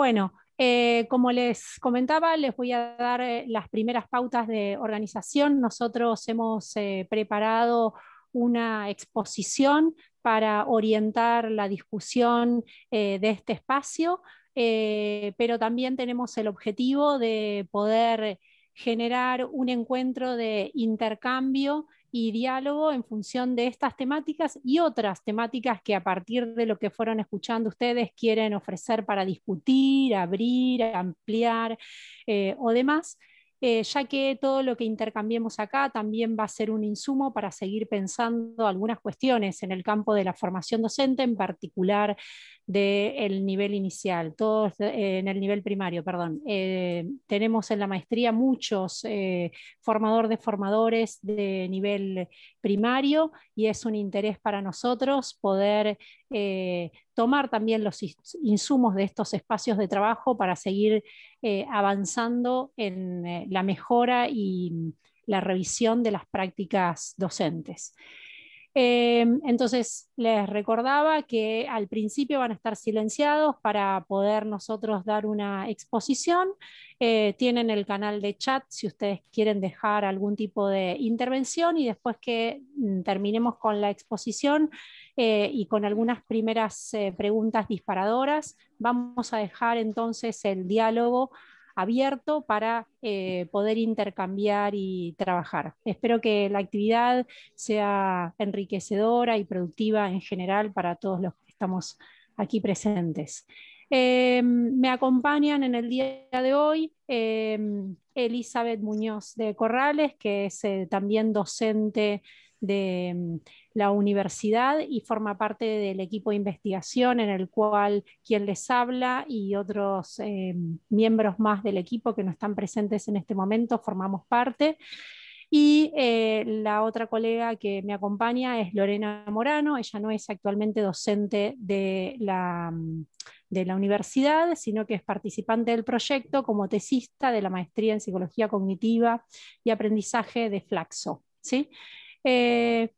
Bueno, eh, como les comentaba, les voy a dar eh, las primeras pautas de organización. Nosotros hemos eh, preparado una exposición para orientar la discusión de este espacio, pero también tenemos el objetivo de poder generar un encuentro de intercambio y diálogo en función de estas temáticas y otras temáticas que a partir de lo que fueron escuchando ustedes quieren ofrecer para discutir, abrir, ampliar eh, o demás. Eh, ya que todo lo que intercambiemos acá también va a ser un insumo para seguir pensando algunas cuestiones en el campo de la formación docente, en particular del nivel inicial, todos eh, en el nivel primario, perdón. Eh, tenemos en la maestría muchos formadores de formadores de nivel primario y es un interés para nosotros poder eh, tomar también los insumos de estos espacios de trabajo para seguir eh, avanzando en eh, la mejora y mm, la revisión de las prácticas docentes. Eh, entonces, les recordaba que al principio van a estar silenciados para poder nosotros dar una exposición. Eh, tienen el canal de chat si ustedes quieren dejar algún tipo de intervención y después que mm, terminemos con la exposición eh, y con algunas primeras preguntas disparadoras, vamos a dejar entonces el diálogo abierto para eh, poder intercambiar y trabajar. Espero que la actividad sea enriquecedora y productiva en general para todos los que estamos aquí presentes. Eh, me acompañan en el día de hoy eh, Elizabeth Muñoz de Corrales, que es también docente de la universidad y forma parte del equipo de investigación en el cual quien les habla y otros eh, miembros más del equipo que no están presentes en este momento formamos parte. Y eh, la otra colega que me acompaña es Lorena Morano. Ella no es actualmente docente de la, mm, de la universidad, sino que es participante del proyecto como tesista de la maestría en psicología cognitiva y aprendizaje de Flaxo. ¿sí? Eh,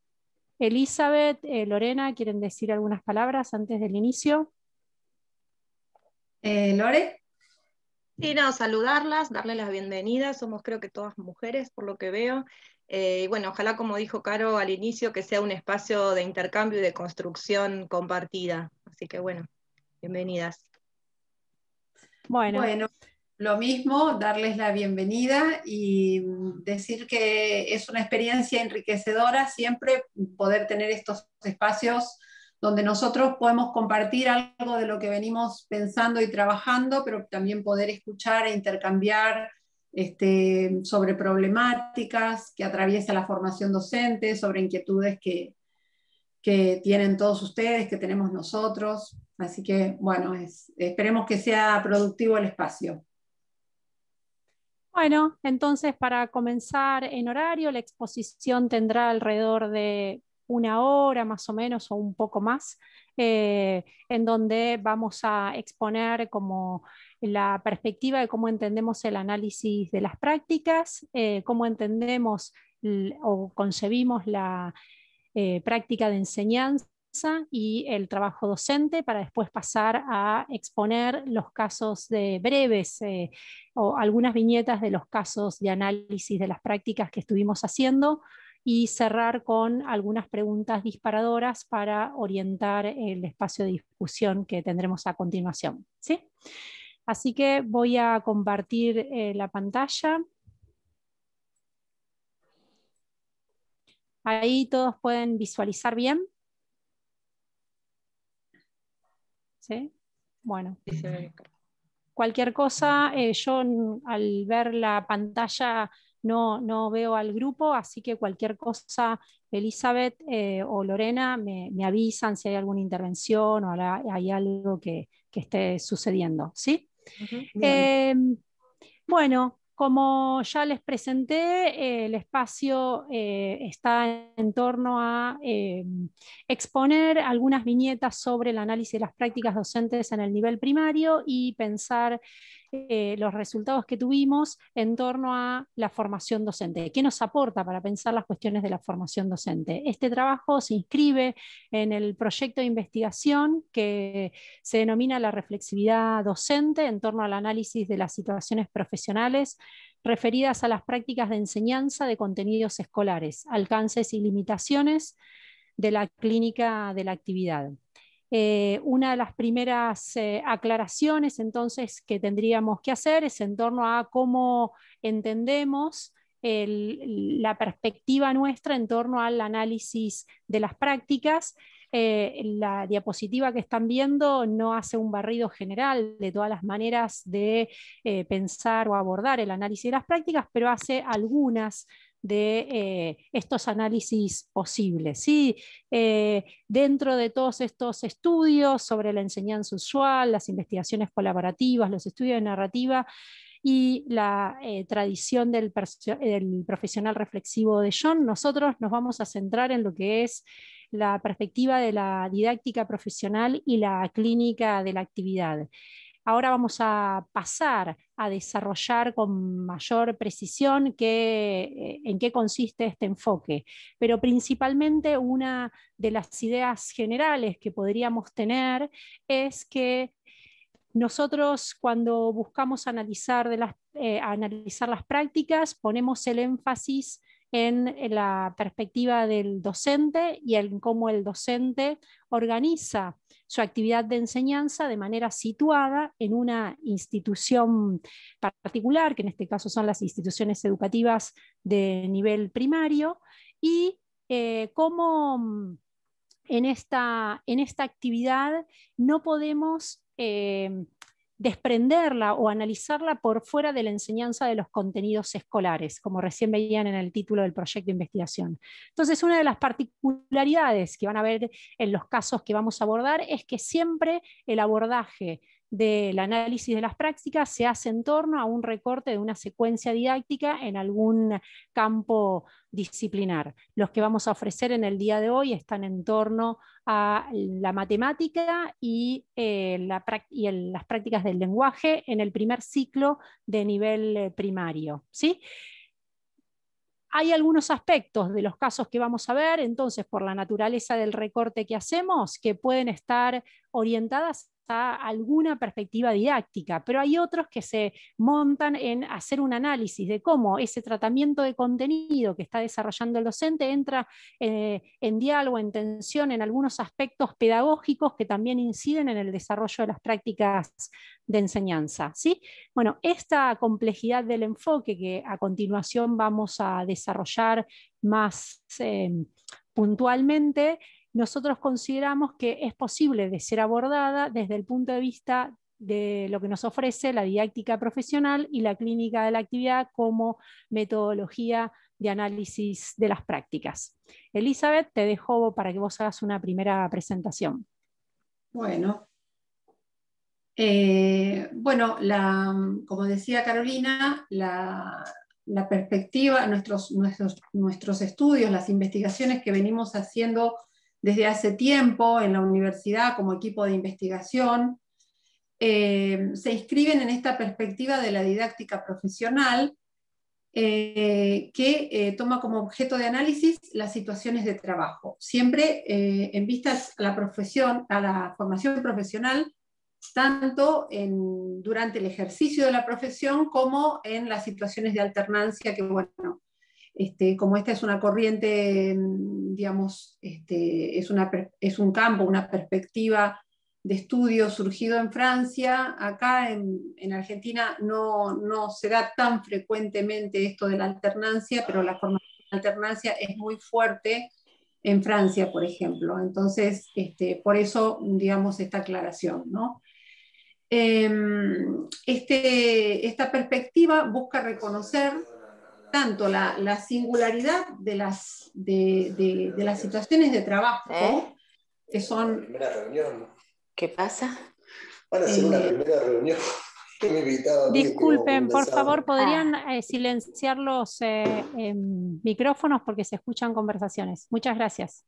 Elizabeth, eh, Lorena, ¿quieren decir algunas palabras antes del inicio? Eh, Lore. Sí, no, saludarlas, darles las bienvenidas. Somos creo que todas mujeres, por lo que veo. Eh, y bueno, ojalá, como dijo Caro al inicio, que sea un espacio de intercambio y de construcción compartida. Así que bueno, bienvenidas. bueno lo mismo, darles la bienvenida y mm, decir que es una experiencia enriquecedora siempre poder tener estos espacios donde nosotros podemos compartir algo de lo que venimos pensando y trabajando, pero también poder escuchar e intercambiar este, sobre problemáticas que atraviesa la formación docente, sobre inquietudes que, que tienen todos ustedes, que tenemos nosotros. Así que, bueno, esperemos que sea productivo el espacio. Bueno, entonces para comenzar en horario, la exposición tendrá alrededor de una hora más o menos o un poco más, eh, en donde vamos a exponer como la perspectiva de cómo entendemos el análisis de las prácticas, eh, cómo entendemos o concebimos la eh, práctica de enseñanza y el trabajo docente para después pasar a exponer los casos de breves eh, o algunas viñetas de los casos de análisis de las prácticas que estuvimos haciendo y cerrar con algunas preguntas disparadoras para orientar el espacio de discusión que tendremos a continuación. Así que voy a compartir eh, la pantalla. Ahí todos pueden visualizar bien. ¿Sí? Bueno. Cualquier cosa, eh, yo al ver la pantalla no, no, veo al grupo, así que cualquier cosa, Elizabeth eh, o Lorena, me, avisan si hay alguna intervención o hay algo que, esté sucediendo. ¿sí? Em, bueno, como ya les presenté, el espacio eh, está en torno a eh, exponer algunas viñetas sobre el análisis de las prácticas docentes en el nivel primario y pensar eh, los resultados que tuvimos en torno a la formación docente. ¿Qué nos aporta para pensar las cuestiones de la formación docente? Este trabajo se inscribe en el proyecto de investigación que se denomina la reflexividad docente en torno al análisis de las situaciones profesionales referidas a las prácticas de enseñanza de contenidos escolares, alcances y limitaciones de la clínica de la actividad. Eh, una de las primeras eh, aclaraciones entonces que tendríamos que hacer es en torno a cómo entendemos la perspectiva nuestra en torno al análisis de las prácticas eh, la diapositiva que están viendo no hace un barrido general de todas las maneras de eh, pensar o abordar el análisis de las prácticas, pero hace algunas de eh, estos análisis posibles. dentro de todos estos estudios sobre la enseñanza usual, las investigaciones colaborativas, los estudios de narrativa, y la eh, tradición del, profesional reflexivo de John, nosotros nos vamos a centrar en lo que es la perspectiva de la didáctica profesional y la clínica de la actividad. Ahora vamos a pasar a desarrollar con mayor precisión en qué consiste este enfoque, pero principalmente una de las ideas generales que podríamos tener es que nosotros cuando buscamos eh, analizar, las, prácticas ponemos el énfasis en la perspectiva del docente y en cómo el docente organiza su actividad de enseñanza de manera situada en una institución particular, que en este caso son las instituciones educativas de nivel primario, y eh, cómo mm, en esta, en esta actividad no podemos Em, desprenderla o analizarla por fuera de la enseñanza de los contenidos escolares, como recién veían en el título del proyecto de investigación. Entonces, una de las particularidades que van a ver en los casos que vamos a abordar es que siempre el abordaje del análisis de las prácticas se hace en torno a un recorte de una secuencia didáctica en algún campo disciplinar. Los que vamos a ofrecer en el día de hoy están en torno a la matemática y, eh, las prácticas del lenguaje en el primer ciclo de nivel eh, primario. ¿sí? Hay algunos aspectos de los casos que vamos a ver, entonces, por la naturaleza del recorte que hacemos, que pueden estar orientadas a alguna perspectiva didáctica, pero hay otros que se montan en hacer un análisis de cómo ese tratamiento de contenido que está desarrollando el docente entra eh, en diálogo, en tensión, en algunos aspectos pedagógicos que también inciden en el desarrollo de las prácticas de enseñanza. ¿sí? Bueno, esta complejidad del enfoque que a continuación vamos a desarrollar más eh, puntualmente nosotros consideramos que es posible de ser abordada desde el punto de vista de lo que nos ofrece la didáctica profesional y la clínica de la actividad como metodología de análisis de las prácticas. Elizabeth, te dejo para que vos hagas una primera presentación. Bueno, eh, bueno como decía Carolina, la, perspectiva, nuestros, nuestros, nuestros estudios, las investigaciones que venimos haciendo desde hace tiempo en la universidad como equipo de investigación, eh, se inscriben en esta perspectiva de la didáctica profesional eh, que eh, toma como objeto de análisis las situaciones de trabajo, siempre en vistas a la, profesión, a la formación profesional, tanto durante el ejercicio de la profesión como en las situaciones de alternancia que, bueno, este, como esta es una corriente, mm, digamos, este, es, un campo, una perspectiva de estudio surgido en Francia, acá en, Argentina no, no, se da tan frecuentemente esto de la alternancia, pero la formación de alternancia es muy fuerte en Francia, por ejemplo. Entonces, este, por eso, digamos, esta aclaración. Em, esta perspectiva busca reconocer tanto la, singularidad de las, de, las situaciones de trabajo, ¿Eh? que son... ¿Qué pasa? Van a una eh, primera reunión. Disculpen, por favor, ¿podrían ah. eh, silenciar los em, micrófonos porque se escuchan conversaciones? Muchas gracias.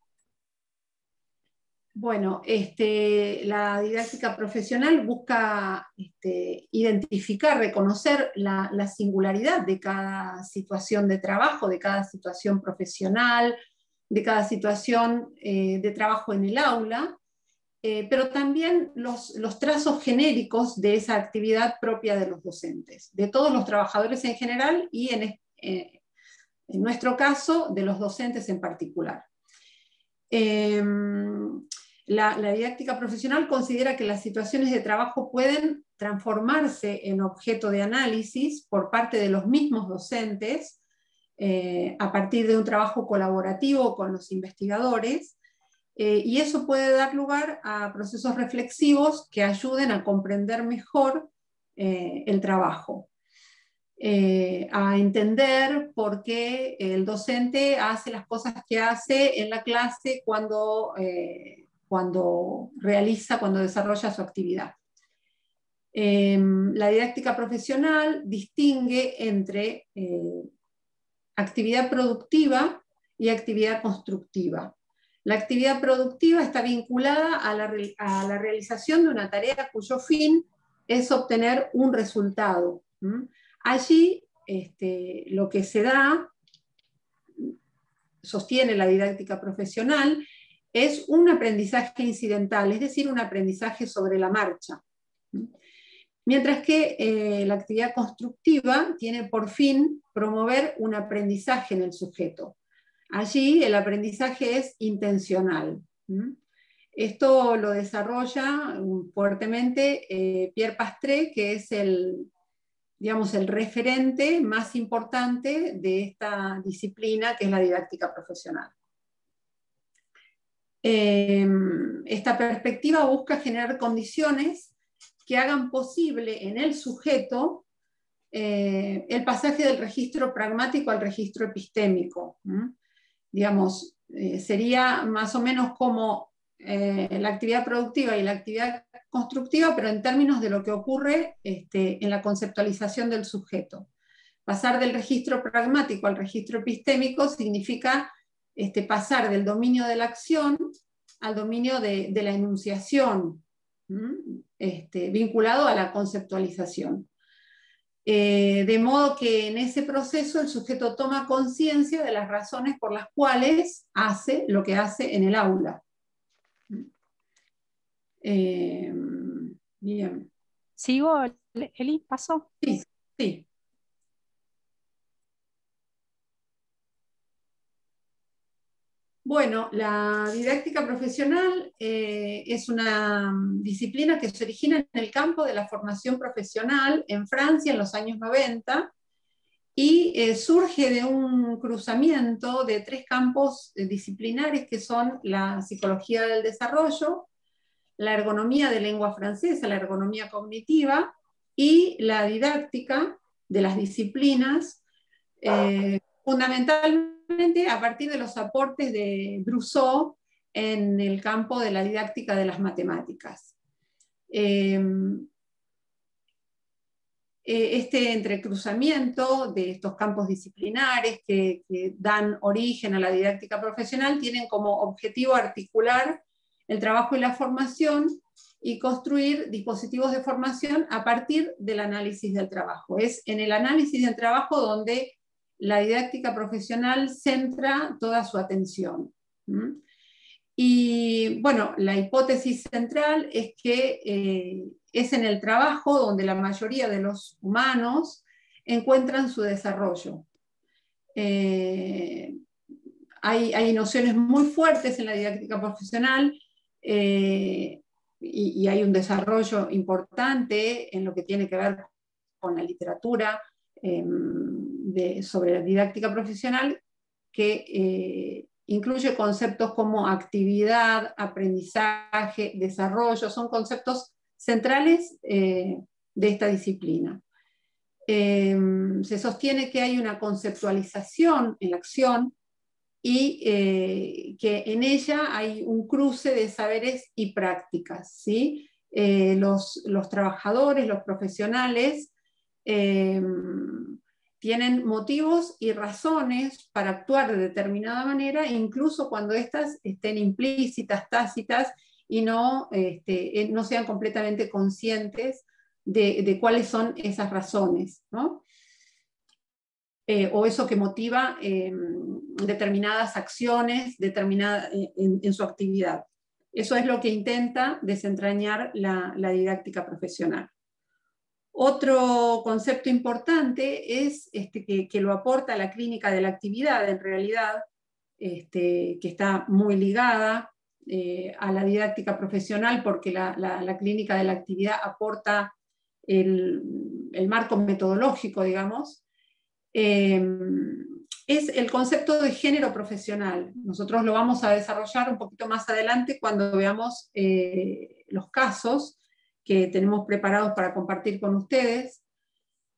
Bueno, este, la didáctica profesional busca este, identificar, reconocer la, singularidad de cada situación de trabajo, de cada situación profesional, de cada situación eh, de trabajo en el aula, eh, pero también los, trazos genéricos de esa actividad propia de los docentes, de todos los trabajadores en general y en, eh, en nuestro caso de los docentes en particular. Em, la, didáctica profesional considera que las situaciones de trabajo pueden transformarse en objeto de análisis por parte de los mismos docentes eh, a partir de un trabajo colaborativo con los investigadores. Eh, y eso puede dar lugar a procesos reflexivos que ayuden a comprender mejor eh, el trabajo, a entender por qué el docente hace las cosas que hace en la clase cuando cuando realiza, cuando desarrolla su actividad. Eh, la didáctica profesional distingue entre eh, actividad productiva y actividad constructiva. La actividad productiva está vinculada a la, realización de una tarea cuyo fin es obtener un resultado. Allí este, lo que se da, sostiene la didáctica profesional, es un aprendizaje incidental, es decir, un aprendizaje sobre la marcha. Mientras que eh, la actividad constructiva tiene por fin promover un aprendizaje en el sujeto. Allí el aprendizaje es intencional. Esto lo desarrolla um, fuertemente eh, Pierre Pastré, que es el, digamos, el referente más importante de esta disciplina, que es la didáctica profesional. Em, esta perspectiva busca generar condiciones que hagan posible en el sujeto eh, el pasaje del registro pragmático al registro epistémico. Digamos, eh, sería más o menos como eh, la actividad productiva y la actividad constructiva, pero en términos de lo que ocurre este, en la conceptualización del sujeto. Pasar del registro pragmático al registro epistémico significa este, pasar del dominio de la acción al dominio de, la enunciación, este, vinculado a la conceptualización. Eh, de modo que en ese proceso el sujeto toma conciencia de las razones por las cuales hace lo que hace en el aula. Eh, bien. ¿Sigo, Eli? ¿Pasó? Sí, sí. Bueno, la didáctica profesional eh, es una mm, disciplina que se origina en el campo de la formación profesional en Francia en los años 90 y eh, surge de un cruzamiento de tres campos eh, disciplinares que son la psicología del desarrollo, la ergonomía de lengua francesa, la ergonomía cognitiva y la didáctica de las disciplinas, fundamentalmente a partir de los aportes de Brousseau en el campo de la didáctica de las matemáticas. Em, e, este entrecruzamiento de estos campos disciplinares que, que, dan origen a la didáctica profesional tienen como objetivo articular el trabajo y la formación y construir dispositivos de formación a partir del análisis del trabajo. Es en el análisis del trabajo donde la didáctica profesional centra toda su atención. Y bueno, la hipótesis central es que eh, es en el trabajo donde la mayoría de los humanos encuentran su desarrollo. Eh, hay, nociones muy fuertes en la didáctica profesional eh, y, y, hay un desarrollo importante en lo que tiene que ver con la literatura, em, sobre la didáctica profesional que eh, incluye conceptos como actividad, aprendizaje, desarrollo, son conceptos centrales eh, de esta disciplina. Em, se sostiene que hay una conceptualización en la acción y eh, que en ella hay un cruce de saberes y prácticas. ¿sí? los trabajadores, los profesionales, em, tienen motivos y razones para actuar de determinada manera, incluso cuando éstas estén implícitas, tácitas y no, este, eh, no sean completamente conscientes de, cuáles son esas razones, eh, o eso que motiva em, determinadas acciones determinada, eh, en, su actividad. Eso es lo que intenta desentrañar la didáctica profesional. Otro concepto importante es este, que, lo aporta la clínica de la actividad, en realidad, este, que está muy ligada eh, a la didáctica profesional, porque la, clínica de la actividad aporta el, marco metodológico, digamos, eh, es el concepto de género profesional. Nosotros lo vamos a desarrollar un poquito más adelante cuando veamos eh, los casos que tenemos preparados para compartir con ustedes.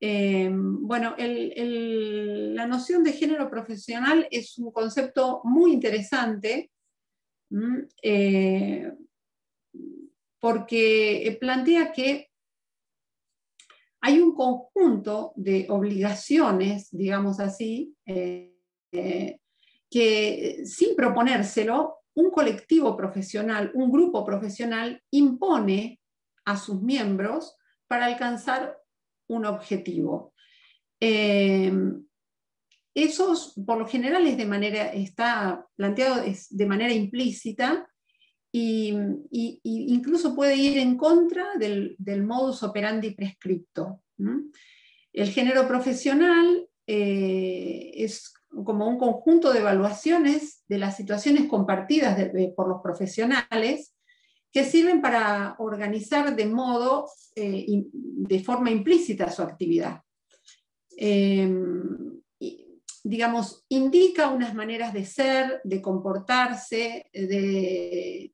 Eh, bueno, la noción de género profesional es un concepto muy interesante eh, porque plantea que hay un conjunto de obligaciones, digamos así, eh, que sin proponérselo, un colectivo profesional, un grupo profesional impone a sus miembros para alcanzar un objetivo. Eh, Eso por lo general, de manera, está planteado de manera implícita y, incluso puede ir en contra del, modus operandi prescripto. El género profesional eh, es como un conjunto de evaluaciones de las situaciones compartidas por los profesionales que sirven para organizar de modo, eh, de forma implícita su actividad. Em, digamos, indica unas maneras de ser, de comportarse, de,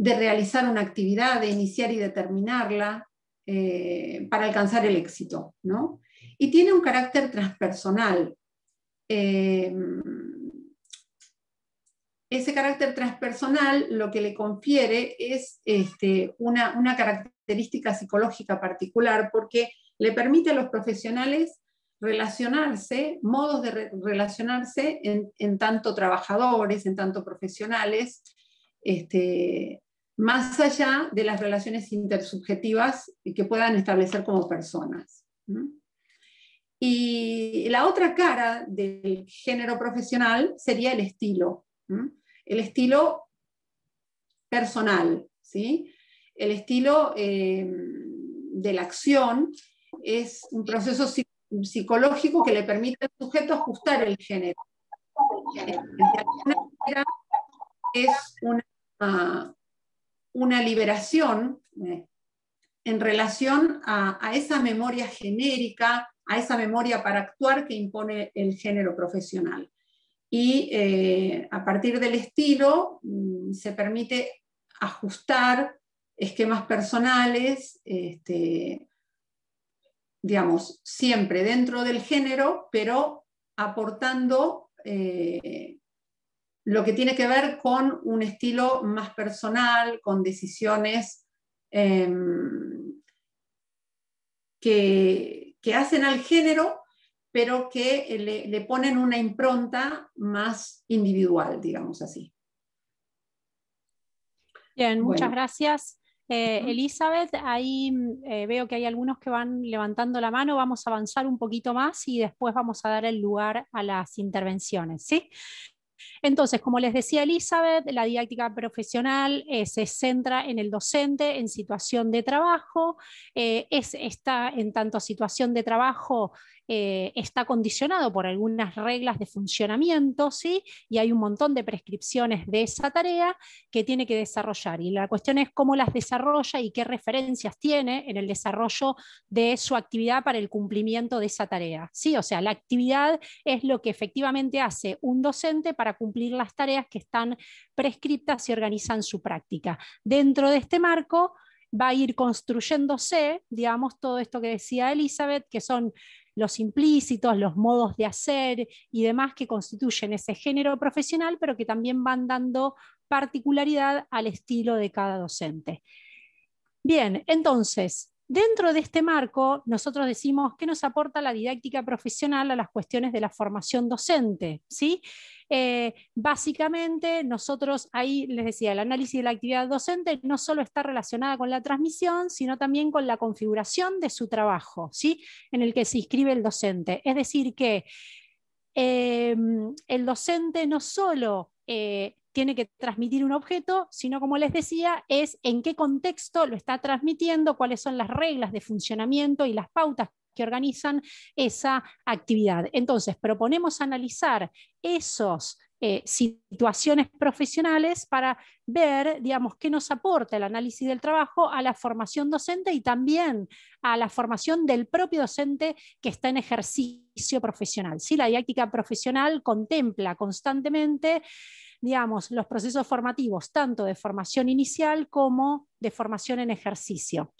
realizar una actividad, de iniciar y determinarla eh, para alcanzar el éxito, Y tiene un carácter transpersonal. Em, ese carácter transpersonal lo que le confiere es este, una, característica psicológica particular porque le permite a los profesionales relacionarse, modos de relacionarse en, tanto trabajadores, en tanto profesionales, este, más allá de las relaciones intersubjetivas que puedan establecer como personas. Y la otra cara del género profesional sería el estilo el estilo personal, ¿sí? El estilo eh, de la acción es un proceso psicológico que le permite al sujeto ajustar el género. es una, liberación eh, en relación a esa memoria genérica, a esa memoria para actuar que impone el género profesional y eh, a partir del estilo mm, se permite ajustar esquemas personales, este, digamos, siempre dentro del género, pero aportando eh, lo que tiene que ver con un estilo más personal, con decisiones em, que, hacen al género pero que eh, le, ponen una impronta más individual, digamos así. Bien, muchas gracias. Eh, Elizabeth, ahí mm, eh, veo que hay algunos que van levantando la mano, vamos a avanzar un poquito más y después vamos a dar el lugar a las intervenciones, ¿sí? Entonces, como les decía Elizabeth, la didáctica profesional eh, se centra en el docente en situación de trabajo, eh, es, está en tanto situación de trabajo eh, está condicionado por algunas reglas de funcionamiento, ¿sí? y hay un montón de prescripciones de esa tarea que tiene que desarrollar. Y la cuestión es cómo las desarrolla y qué referencias tiene en el desarrollo de su actividad para el cumplimiento de esa tarea. ¿sí? O sea, la actividad es lo que efectivamente hace un docente para cumplir cumplir las tareas que están prescriptas y organizan su práctica. Dentro de este marco va a ir construyéndose, digamos, todo esto que decía Elizabeth, que son los implícitos, los modos de hacer y demás que constituyen ese género profesional, pero que también van dando particularidad al estilo de cada docente. Bien, entonces, Dentro de este marco, nosotros decimos qué nos aporta la didáctica profesional a las cuestiones de la formación docente. ¿sí? Eh, básicamente, nosotros ahí les decía, el análisis de la actividad docente no solo está relacionada con la transmisión, sino también con la configuración de su trabajo ¿sí? en el que se inscribe el docente. Es decir, que em, el docente no solo... Eh, tiene que transmitir un objeto, sino como les decía, es en qué contexto lo está transmitiendo, cuáles son las reglas de funcionamiento y las pautas que organizan esa actividad. Entonces, proponemos analizar esos eh, situaciones profesionales para ver, digamos, qué nos aporta el análisis del trabajo a la formación docente y también a la formación del propio docente que está en ejercicio profesional. ¿sí? La didáctica profesional contempla constantemente, digamos, los procesos formativos, tanto de formación inicial como de formación en ejercicio.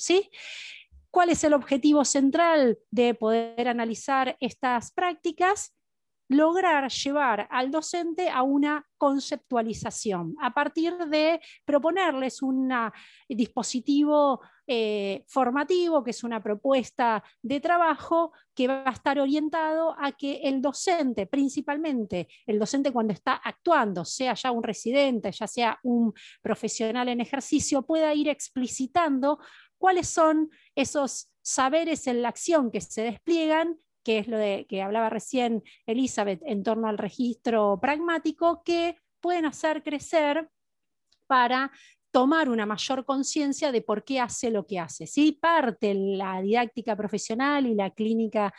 ¿Cuál es el objetivo central de poder analizar estas prácticas? lograr llevar al docente a una conceptualización a partir de proponerles un dispositivo eh, formativo, que es una propuesta de trabajo que va a estar orientado a que el docente, principalmente el docente cuando está actuando, sea ya un residente, ya sea un profesional en ejercicio, pueda ir explicitando cuáles son esos saberes en la acción que se despliegan que es lo de que hablaba recién Elizabeth en torno al registro pragmático, que pueden hacer crecer para tomar una mayor conciencia de por qué hace lo que hace. ¿sí? Parte la didáctica profesional y la clínica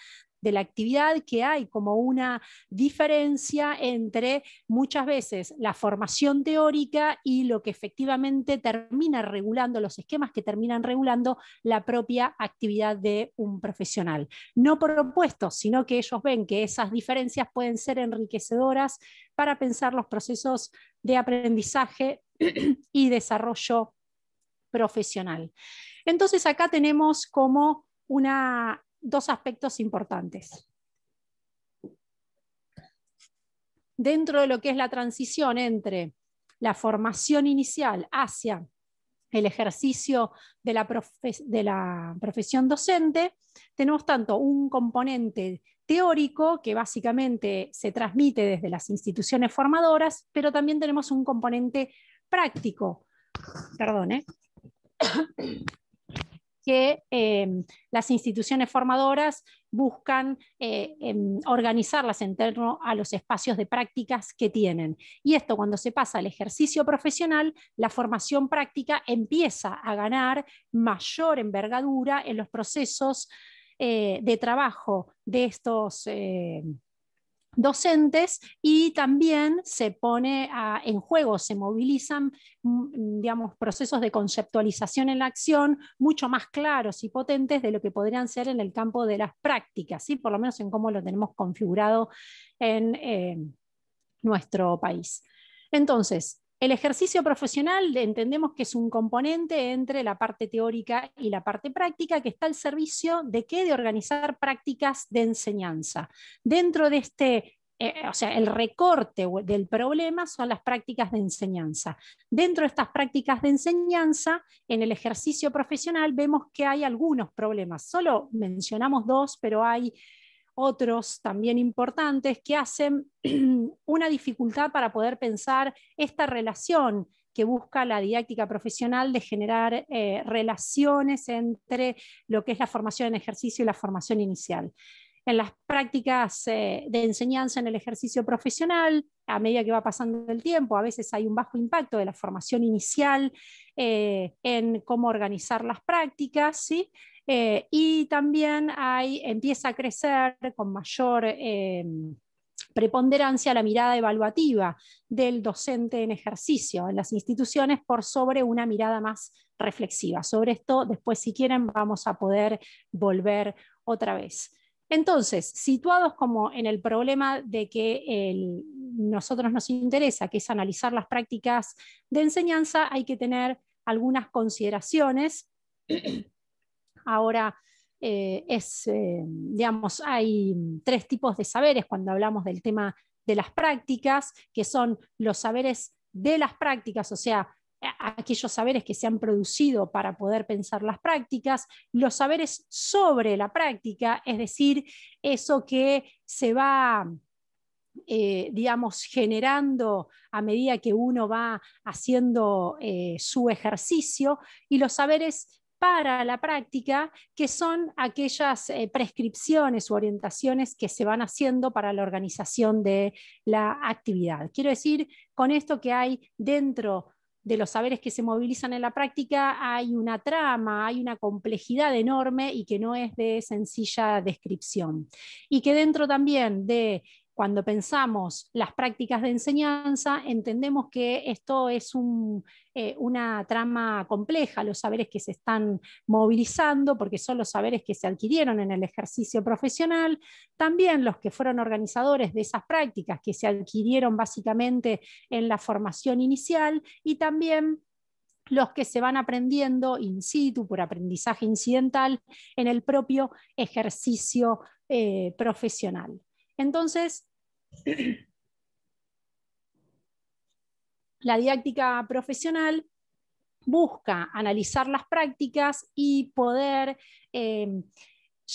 de la actividad, que hay como una diferencia entre muchas veces la formación teórica y lo que efectivamente termina regulando, los esquemas que terminan regulando la propia actividad de un profesional. No por opuesto, sino que ellos ven que esas diferencias pueden ser enriquecedoras para pensar los procesos de aprendizaje y desarrollo profesional. Entonces acá tenemos como una dos aspectos importantes. Dentro de lo que es la transición entre la formación inicial hacia el ejercicio de la, profesión docente, tenemos tanto un componente teórico que básicamente se transmite desde las instituciones formadoras, pero también tenemos un componente práctico. Perdón, ¿eh? que em, las instituciones formadoras buscan eh, organizarlas en torno a los espacios de prácticas que tienen. Y esto cuando se pasa al ejercicio profesional, la formación práctica empieza a ganar mayor envergadura en los procesos eh, de trabajo de estos em, docentes y también se pone en juego, se movilizan, mm, digamos, procesos de conceptualización en la acción mucho más claros y potentes de lo que podrían ser en el campo de las prácticas, y por lo menos en cómo lo tenemos configurado en eh, nuestro país. Entonces, el ejercicio profesional entendemos que es un componente entre la parte teórica y la parte práctica que está al servicio de qué? De organizar prácticas de enseñanza. Dentro de este eh, eh, o sea, el recorte del problema son las prácticas de enseñanza. Dentro de estas prácticas de enseñanza, en el ejercicio profesional vemos que hay algunos problemas. Solo mencionamos dos, pero hay otros también importantes, que hacen una dificultad para poder pensar esta relación que busca la didáctica profesional de generar eh, relaciones entre lo que es la formación en ejercicio y la formación inicial. En las prácticas eh, de enseñanza en el ejercicio profesional, a medida que va pasando el tiempo, a veces hay un bajo impacto de la formación inicial eh, en cómo organizar las prácticas, ¿sí? Eh, y también hay, empieza a crecer con mayor eh, preponderancia la mirada evaluativa del docente en ejercicio en las instituciones por sobre una mirada más reflexiva. Sobre esto, después si quieren, vamos a poder volver otra vez. Entonces, situados como en el problema de que nosotros nos interesa, que es analizar las prácticas de enseñanza, hay que tener algunas consideraciones Ahora eh, es, eh, hay tres tipos de saberes cuando hablamos del tema de las prácticas, que son los saberes de las prácticas, o sea, aquellos saberes que se han producido para poder pensar las prácticas, los saberes sobre la práctica, es decir, eso que se va eh, digamos, generando a medida que uno va haciendo su ejercicio y los saberes para la práctica, que son aquellas eh, prescripciones u orientaciones que se van haciendo para la organización de la actividad. Quiero decir, con esto que hay dentro de los saberes que se movilizan en la práctica, hay una trama, hay una complejidad enorme y que no es de sencilla descripción. Y que dentro también de cuando pensamos las prácticas de enseñanza, entendemos que esto es eh, una trama compleja, los saberes que se están movilizando, porque son los saberes que se adquirieron en el ejercicio profesional, también los que fueron organizadores de esas prácticas que se adquirieron básicamente en la formación inicial y también los que se van aprendiendo in situ por aprendizaje incidental en el propio ejercicio eh, profesional. Entonces, la didáctica profesional busca analizar las prácticas y poder eh,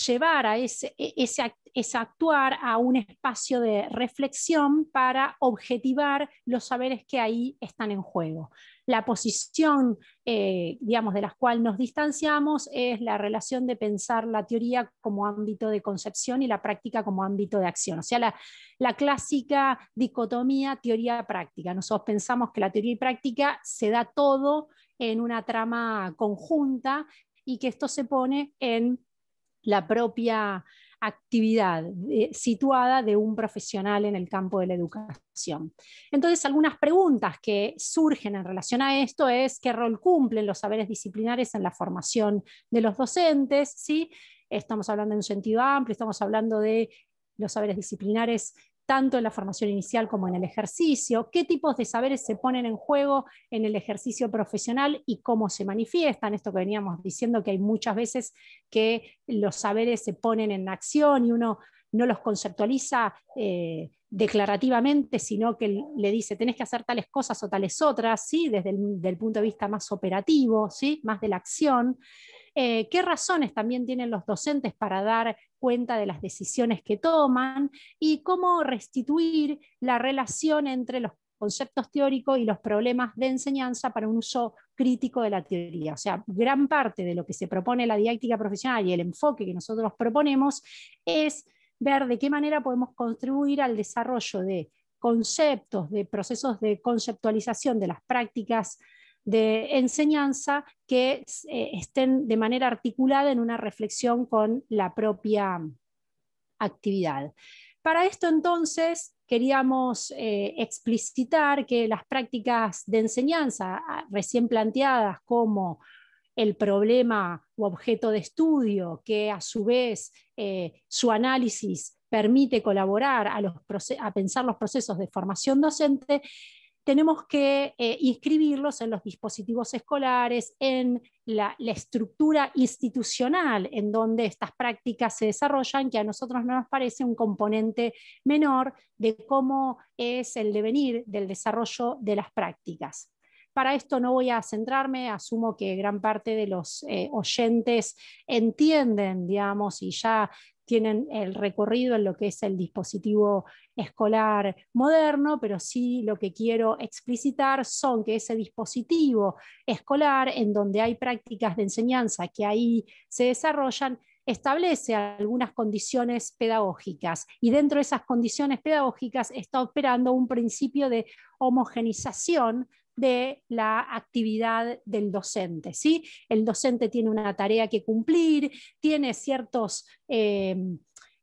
llevar a e, ese, actuar a un espacio de reflexión para objetivar los saberes que ahí están en juego. La posición, eh, digamos, de la cual nos distanciamos es la relación de pensar la teoría como ámbito de concepción y la práctica como ámbito de acción. O sea, la, la clásica dicotomía teoría-práctica. Nosotros pensamos que la teoría y práctica se da todo en una trama conjunta y que esto se pone en la propia actividad eh, situada de un profesional en el campo de la educación. Entonces, algunas preguntas que surgen en relación a esto es qué rol cumplen los saberes disciplinares en la formación de los docentes, ¿sí? Estamos hablando en un sentido amplio, estamos hablando de los saberes disciplinares tanto en la formación inicial como en el ejercicio, qué tipos de saberes se ponen en juego en el ejercicio profesional y cómo se manifiestan, esto que veníamos diciendo que hay muchas veces que los saberes se ponen en acción y uno no los conceptualiza eh, declarativamente, sino que le dice, tenés que hacer tales cosas o tales otras, ¿sí? desde el punto de vista más operativo, ¿sí? más de la acción. Eh, qué razones también tienen los docentes para dar cuenta de las decisiones que toman y cómo restituir la relación entre los conceptos teóricos y los problemas de enseñanza para un uso crítico de la teoría. O sea, gran parte de lo que se propone la didáctica profesional y el enfoque que nosotros proponemos es ver de qué manera podemos contribuir al desarrollo de conceptos, de procesos de conceptualización de las prácticas de enseñanza que eh, estén de manera articulada en una reflexión con la propia actividad. Para esto entonces queríamos eh, explicitar que las prácticas de enseñanza ah, recién planteadas como el problema u objeto de estudio, que a su vez eh, su análisis permite colaborar a, los a pensar los procesos de formación docente, tenemos que eh, inscribirlos en los dispositivos escolares, en la, estructura institucional en donde estas prácticas se desarrollan, que a nosotros no nos parece un componente menor de cómo es el devenir del desarrollo de las prácticas. Para esto no voy a centrarme, asumo que gran parte de los eh, oyentes entienden, digamos, y ya tienen el recorrido en lo que es el dispositivo escolar moderno, pero sí lo que quiero explicitar son que ese dispositivo escolar en donde hay prácticas de enseñanza que ahí se desarrollan, establece algunas condiciones pedagógicas y dentro de esas condiciones pedagógicas está operando un principio de homogenización de la actividad del docente. ¿sí? El docente tiene una tarea que cumplir, tiene ciertos... Eh,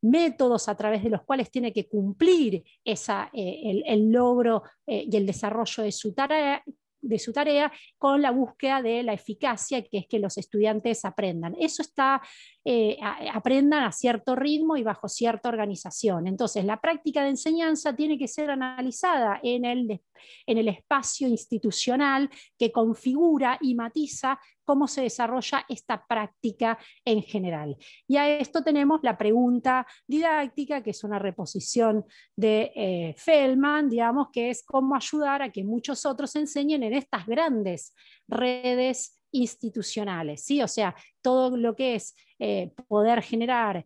métodos a través de los cuales tiene que cumplir eh, el, logro eh, y el desarrollo de su tarea, de su tarea con la búsqueda de la eficacia, que es que los estudiantes aprendan. Eso está, eh, aprendan a cierto ritmo y bajo cierta organización. Entonces, la práctica de enseñanza tiene que ser analizada en el espacio institucional que configura y matiza cómo se desarrolla esta práctica en general. Y a esto tenemos la pregunta didáctica, que es una reposición de eh, Feldman, digamos, que es cómo ayudar a que muchos otros enseñen en estas grandes redes institucionales, ¿sí? o sea, todo lo que es eh, poder generar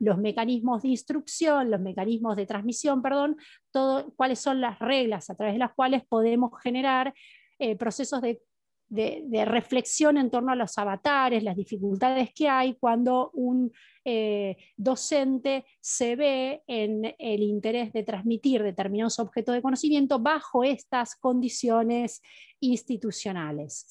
los mecanismos de instrucción, los mecanismos de transmisión, perdón, cuáles son las reglas a través de las cuales podemos generar eh, procesos de de, reflexión en torno a los avatares, las dificultades que hay cuando un eh, docente se ve en el interés de transmitir determinados objetos de conocimiento bajo estas condiciones institucionales.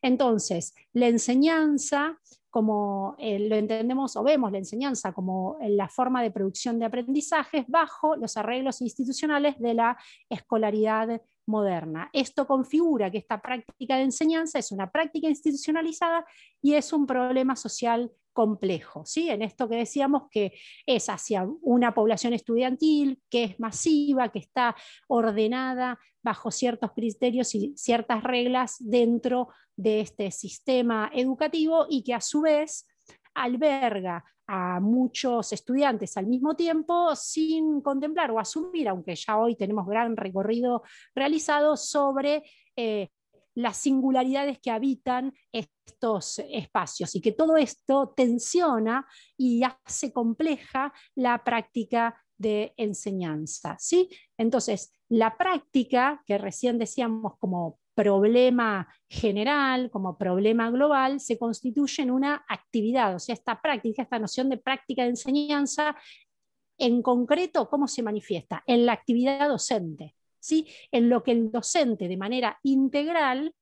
Entonces, la enseñanza, como eh, lo entendemos o vemos la enseñanza como la forma de producción de aprendizajes bajo los arreglos institucionales de la escolaridad moderna. Esto configura que esta práctica de enseñanza es una práctica institucionalizada y es un problema social complejo, ¿sí? En esto que decíamos que es hacia una población estudiantil, que es masiva, que está ordenada bajo ciertos criterios y ciertas reglas dentro de este sistema educativo y que a su vez alberga a muchos estudiantes al mismo tiempo sin contemplar o asumir, aunque ya hoy tenemos gran recorrido realizado sobre... Eh, las singularidades que habitan estos espacios y que todo esto tensiona y hace compleja la práctica de enseñanza. ¿sí? Entonces, la práctica, que recién decíamos como problema general, como problema global, se constituye en una actividad, o sea, esta práctica, esta noción de práctica de enseñanza, en concreto, ¿cómo se manifiesta? En la actividad docente, ¿sí? en lo que el docente de manera integral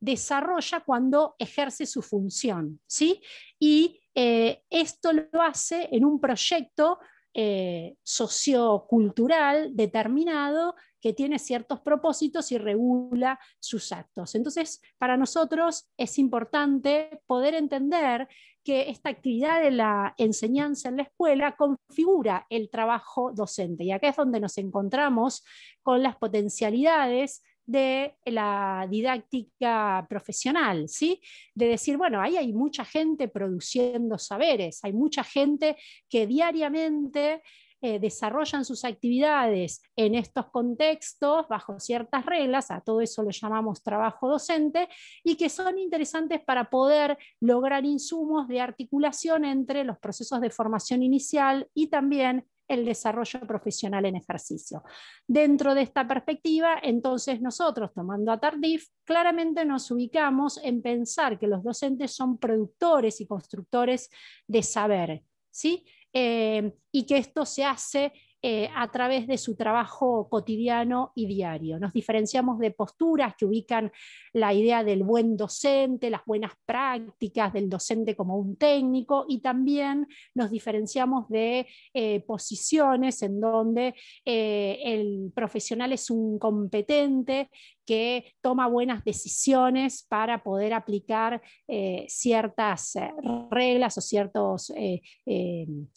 desarrolla cuando ejerce su función. ¿sí? Y eh, esto lo hace en un proyecto eh, sociocultural determinado que tiene ciertos propósitos y regula sus actos. Entonces, para nosotros es importante poder entender que esta actividad de la enseñanza en la escuela configura el trabajo docente. Y acá es donde nos encontramos con las potencialidades de la didáctica profesional, ¿sí? De decir, bueno, ahí hay mucha gente produciendo saberes, hay mucha gente que diariamente eh, desarrollan sus actividades en estos contextos, bajo ciertas reglas, a todo eso lo llamamos trabajo docente, y que son interesantes para poder lograr insumos de articulación entre los procesos de formación inicial y también el desarrollo profesional en ejercicio. Dentro de esta perspectiva, entonces nosotros, tomando a Tardif, claramente nos ubicamos en pensar que los docentes son productores y constructores de saber, ¿sí? Eh, y que esto se hace eh, a través de su trabajo cotidiano y diario. Nos diferenciamos de posturas que ubican la idea del buen docente, las buenas prácticas del docente como un técnico y también nos diferenciamos de eh, posiciones en donde el profesional es un competente que toma buenas decisiones para poder aplicar eh, ciertas eh, reglas o ciertos, eh,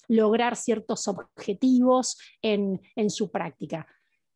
lograr ciertos objetivos en su práctica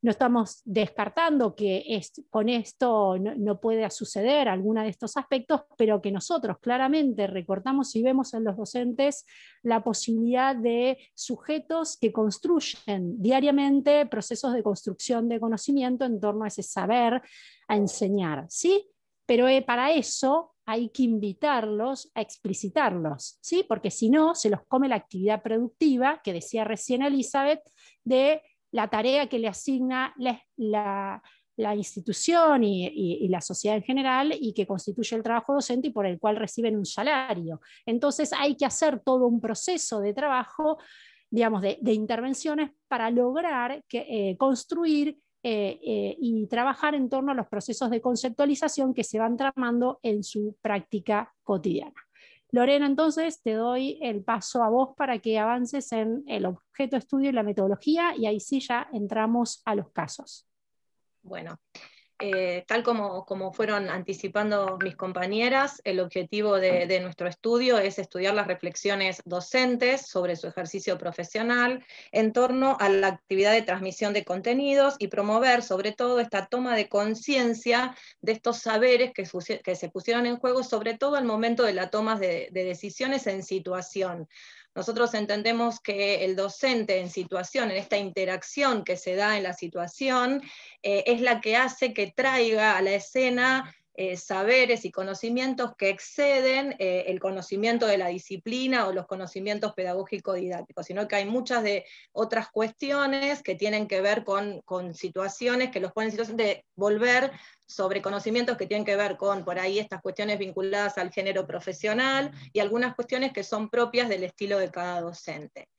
no estamos descartando que con esto no, pueda suceder alguno de estos aspectos, pero que nosotros claramente recortamos y vemos en los docentes la posibilidad de sujetos que construyen diariamente procesos de construcción de conocimiento en torno a ese saber, a enseñar, ¿sí? Pero eh, para eso hay que invitarlos a explicitarlos, ¿sí? Porque si no, se los come la actividad productiva que decía recién Elizabeth de la tarea que le asigna la, institución y, la sociedad en general y que constituye el trabajo docente y por el cual reciben un salario. Entonces hay que hacer todo un proceso de trabajo, digamos, de, intervenciones para lograr que, eh, construir eh, eh, y trabajar en torno a los procesos de conceptualización que se van tramando en su práctica cotidiana. Lorena, entonces te doy el paso a vos para que avances en el objeto de estudio y la metodología y ahí sí ya entramos a los casos. Bueno, eh, tal como, fueron anticipando mis compañeras, el objetivo de, nuestro estudio es estudiar las reflexiones docentes sobre su ejercicio profesional en torno a la actividad de transmisión de contenidos y promover sobre todo esta toma de conciencia de estos saberes que, se pusieron en juego, sobre todo al momento de la toma de decisiones en situación nosotros entendemos que el docente en situación, en esta interacción que se da en la situación, eh, es la que hace que traiga a la escena eh, saberes y conocimientos que exceden eh, el conocimiento de la disciplina o los conocimientos pedagógico-didácticos, sino que hay muchas de otras cuestiones que tienen que ver con, con situaciones que los ponen en situación de volver sobre conocimientos que tienen que ver con, por ahí, estas cuestiones vinculadas al género profesional y algunas cuestiones que son propias del estilo de cada docente.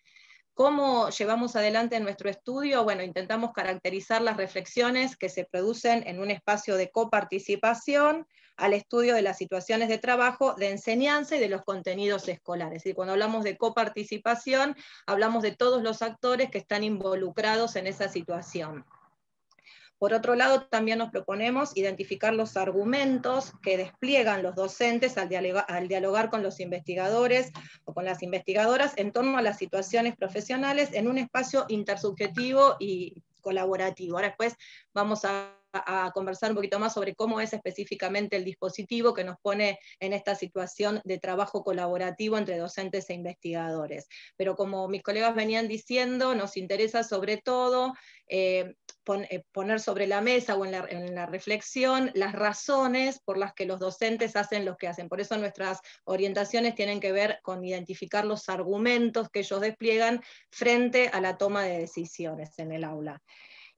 ¿Cómo llevamos adelante nuestro estudio? Bueno, intentamos caracterizar las reflexiones que se producen en un espacio de coparticipación al estudio de las situaciones de trabajo, de enseñanza y de los contenidos escolares. Y cuando hablamos de coparticipación, hablamos de todos los actores que están involucrados en esa situación. Por otro lado, también nos proponemos identificar los argumentos que despliegan los docentes al, dialogar, con los investigadores o con las investigadoras en torno a las situaciones profesionales en un espacio intersubjetivo y colaborativo. Ahora después vamos a a, conversar un poquito más sobre cómo es específicamente el dispositivo que nos pone en esta situación de trabajo colaborativo entre docentes e investigadores. Pero como mis colegas venían diciendo, nos interesa sobre todo eh, eh, poner sobre la mesa o en la, en la reflexión las razones por las que los docentes hacen lo que hacen. Por eso nuestras orientaciones tienen que ver con identificar los argumentos que ellos despliegan frente a la toma de decisiones en el aula.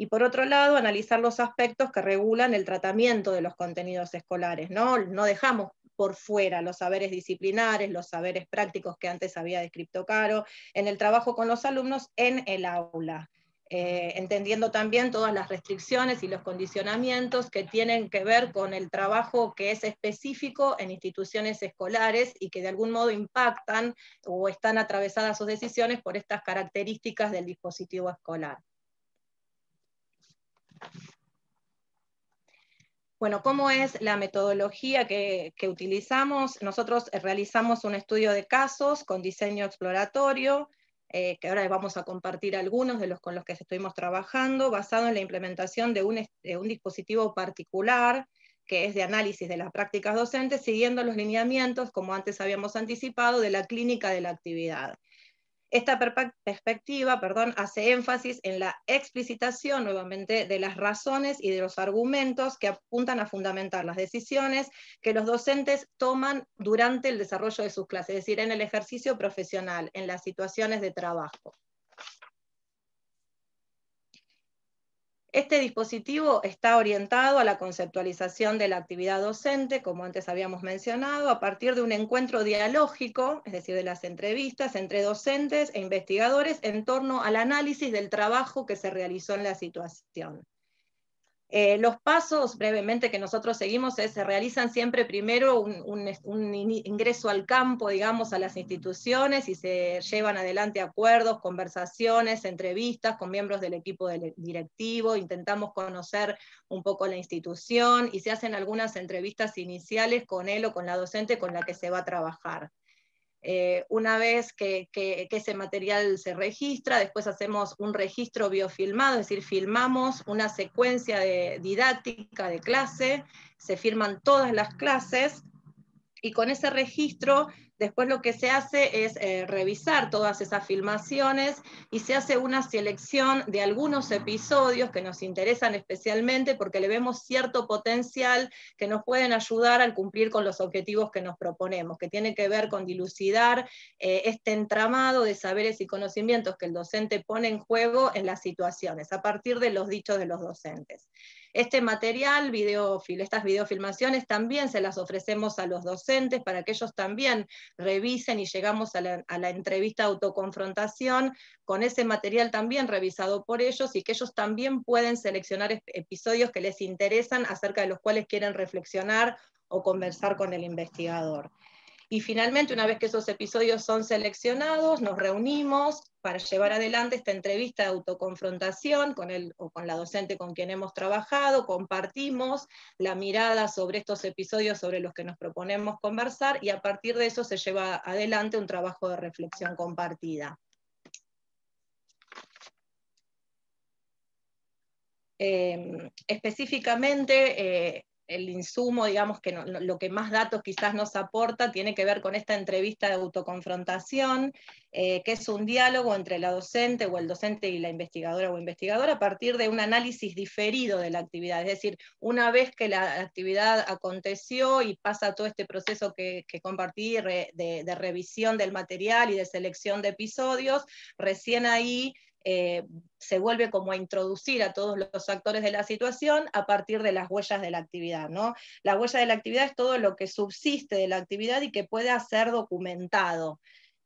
Y por otro lado, analizar los aspectos que regulan el tratamiento de los contenidos escolares. No, dejamos por fuera los saberes disciplinares, los saberes prácticos que antes había descrito Caro, en el trabajo con los alumnos en el aula. Eh, entendiendo también todas las restricciones y los condicionamientos que tienen que ver con el trabajo que es específico en instituciones escolares y que de algún modo impactan o están atravesadas sus decisiones por estas características del dispositivo escolar. Bueno, ¿cómo es la metodología que, utilizamos? Nosotros eh, realizamos un estudio de casos con diseño exploratorio, eh, que ahora vamos a compartir algunos de los con los que estuvimos trabajando, basado en la implementación de un dispositivo particular, que es de análisis de las prácticas docentes, siguiendo los lineamientos, como antes habíamos anticipado, de la clínica de la actividad. Esta perspectiva perdón, hace énfasis en la explicitación nuevamente de las razones y de los argumentos que apuntan a fundamentar las decisiones que los docentes toman durante el desarrollo de sus clases, es decir, en el ejercicio profesional, en las situaciones de trabajo. Este dispositivo está orientado a la conceptualización de la actividad docente, como antes habíamos mencionado, a partir de un encuentro dialógico, es decir, de las entrevistas entre docentes e investigadores en torno al análisis del trabajo que se realizó en la situación. Eh, los pasos brevemente que nosotros seguimos es, se realizan siempre primero un, ingreso al campo, digamos, a las instituciones y se llevan adelante acuerdos, conversaciones, entrevistas con miembros del equipo directivo, intentamos conocer un poco la institución y se hacen algunas entrevistas iniciales con él o con la docente con la que se va a trabajar. Eh, una vez que, ese material se registra, después hacemos un registro biofilmado, es decir, filmamos una secuencia de, didáctica de clase, se firman todas las clases y con ese registro Después lo que se hace es eh, revisar todas esas filmaciones y se hace una selección de algunos episodios que nos interesan especialmente porque le vemos cierto potencial que nos pueden ayudar al cumplir con los objetivos que nos proponemos, que tiene que ver con dilucidar eh, este entramado de saberes y conocimientos que el docente pone en juego en las situaciones, a partir de los dichos de los docentes. Este material, estas videofilmaciones también se las ofrecemos a los docentes para que ellos también revisen y llegamos a la, a la entrevista autoconfrontación con ese material también revisado por ellos y que ellos también pueden seleccionar episodios que les interesan acerca de los cuales quieren reflexionar o conversar con el investigador. Y finalmente, una vez que esos episodios son seleccionados, nos reunimos para llevar adelante esta entrevista de autoconfrontación con o con la docente con quien hemos trabajado, compartimos la mirada sobre estos episodios sobre los que nos proponemos conversar y a partir de eso se lleva adelante un trabajo de reflexión compartida. Em, específicamente, eh, el insumo, digamos, que lo que más datos quizás nos aporta tiene que ver con esta entrevista de autoconfrontación, eh, que es un diálogo entre la docente o el docente y la investigadora o investigadora a partir de un análisis diferido de la actividad. Es decir, una vez que la actividad aconteció y pasa todo este proceso que, que compartí de revisión del material y de selección de episodios, recién ahí eh, se vuelve como a introducir a todos los actores de la situación a partir de las huellas de la actividad. ¿no? La huella de la actividad es todo lo que subsiste de la actividad y que pueda ser documentado.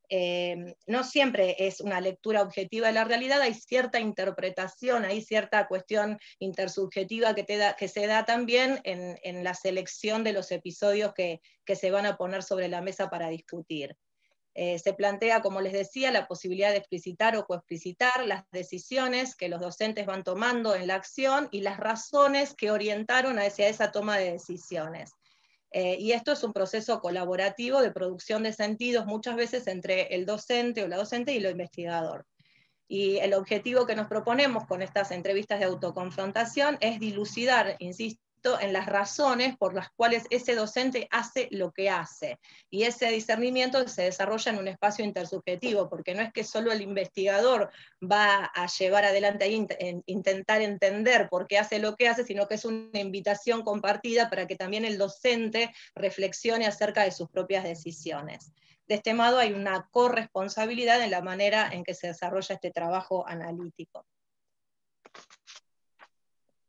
Eh, no siempre es una lectura objetiva de la realidad, hay cierta interpretación, hay cierta cuestión intersubjetiva que, se da también en, la selección de los episodios que se van a poner sobre la mesa para discutir. Eh, se plantea, como les decía, la posibilidad de explicitar o coexplicitar las decisiones que los docentes van tomando en la acción y las razones que orientaron hacia esa toma de decisiones. Eh, y esto es un proceso colaborativo de producción de sentidos muchas veces entre el docente o la docente y lo investigador. Y el objetivo que nos proponemos con estas entrevistas de autoconfrontación es dilucidar, insisto, en las razones por las cuales ese docente hace lo que hace. Y ese discernimiento se desarrolla en un espacio intersubjetivo, porque no es que solo el investigador va a llevar adelante e intentar entender por qué hace lo que hace, sino que es una invitación compartida para que también el docente reflexione acerca de sus propias decisiones. De este modo hay una corresponsabilidad en la manera en que se desarrolla este trabajo analítico.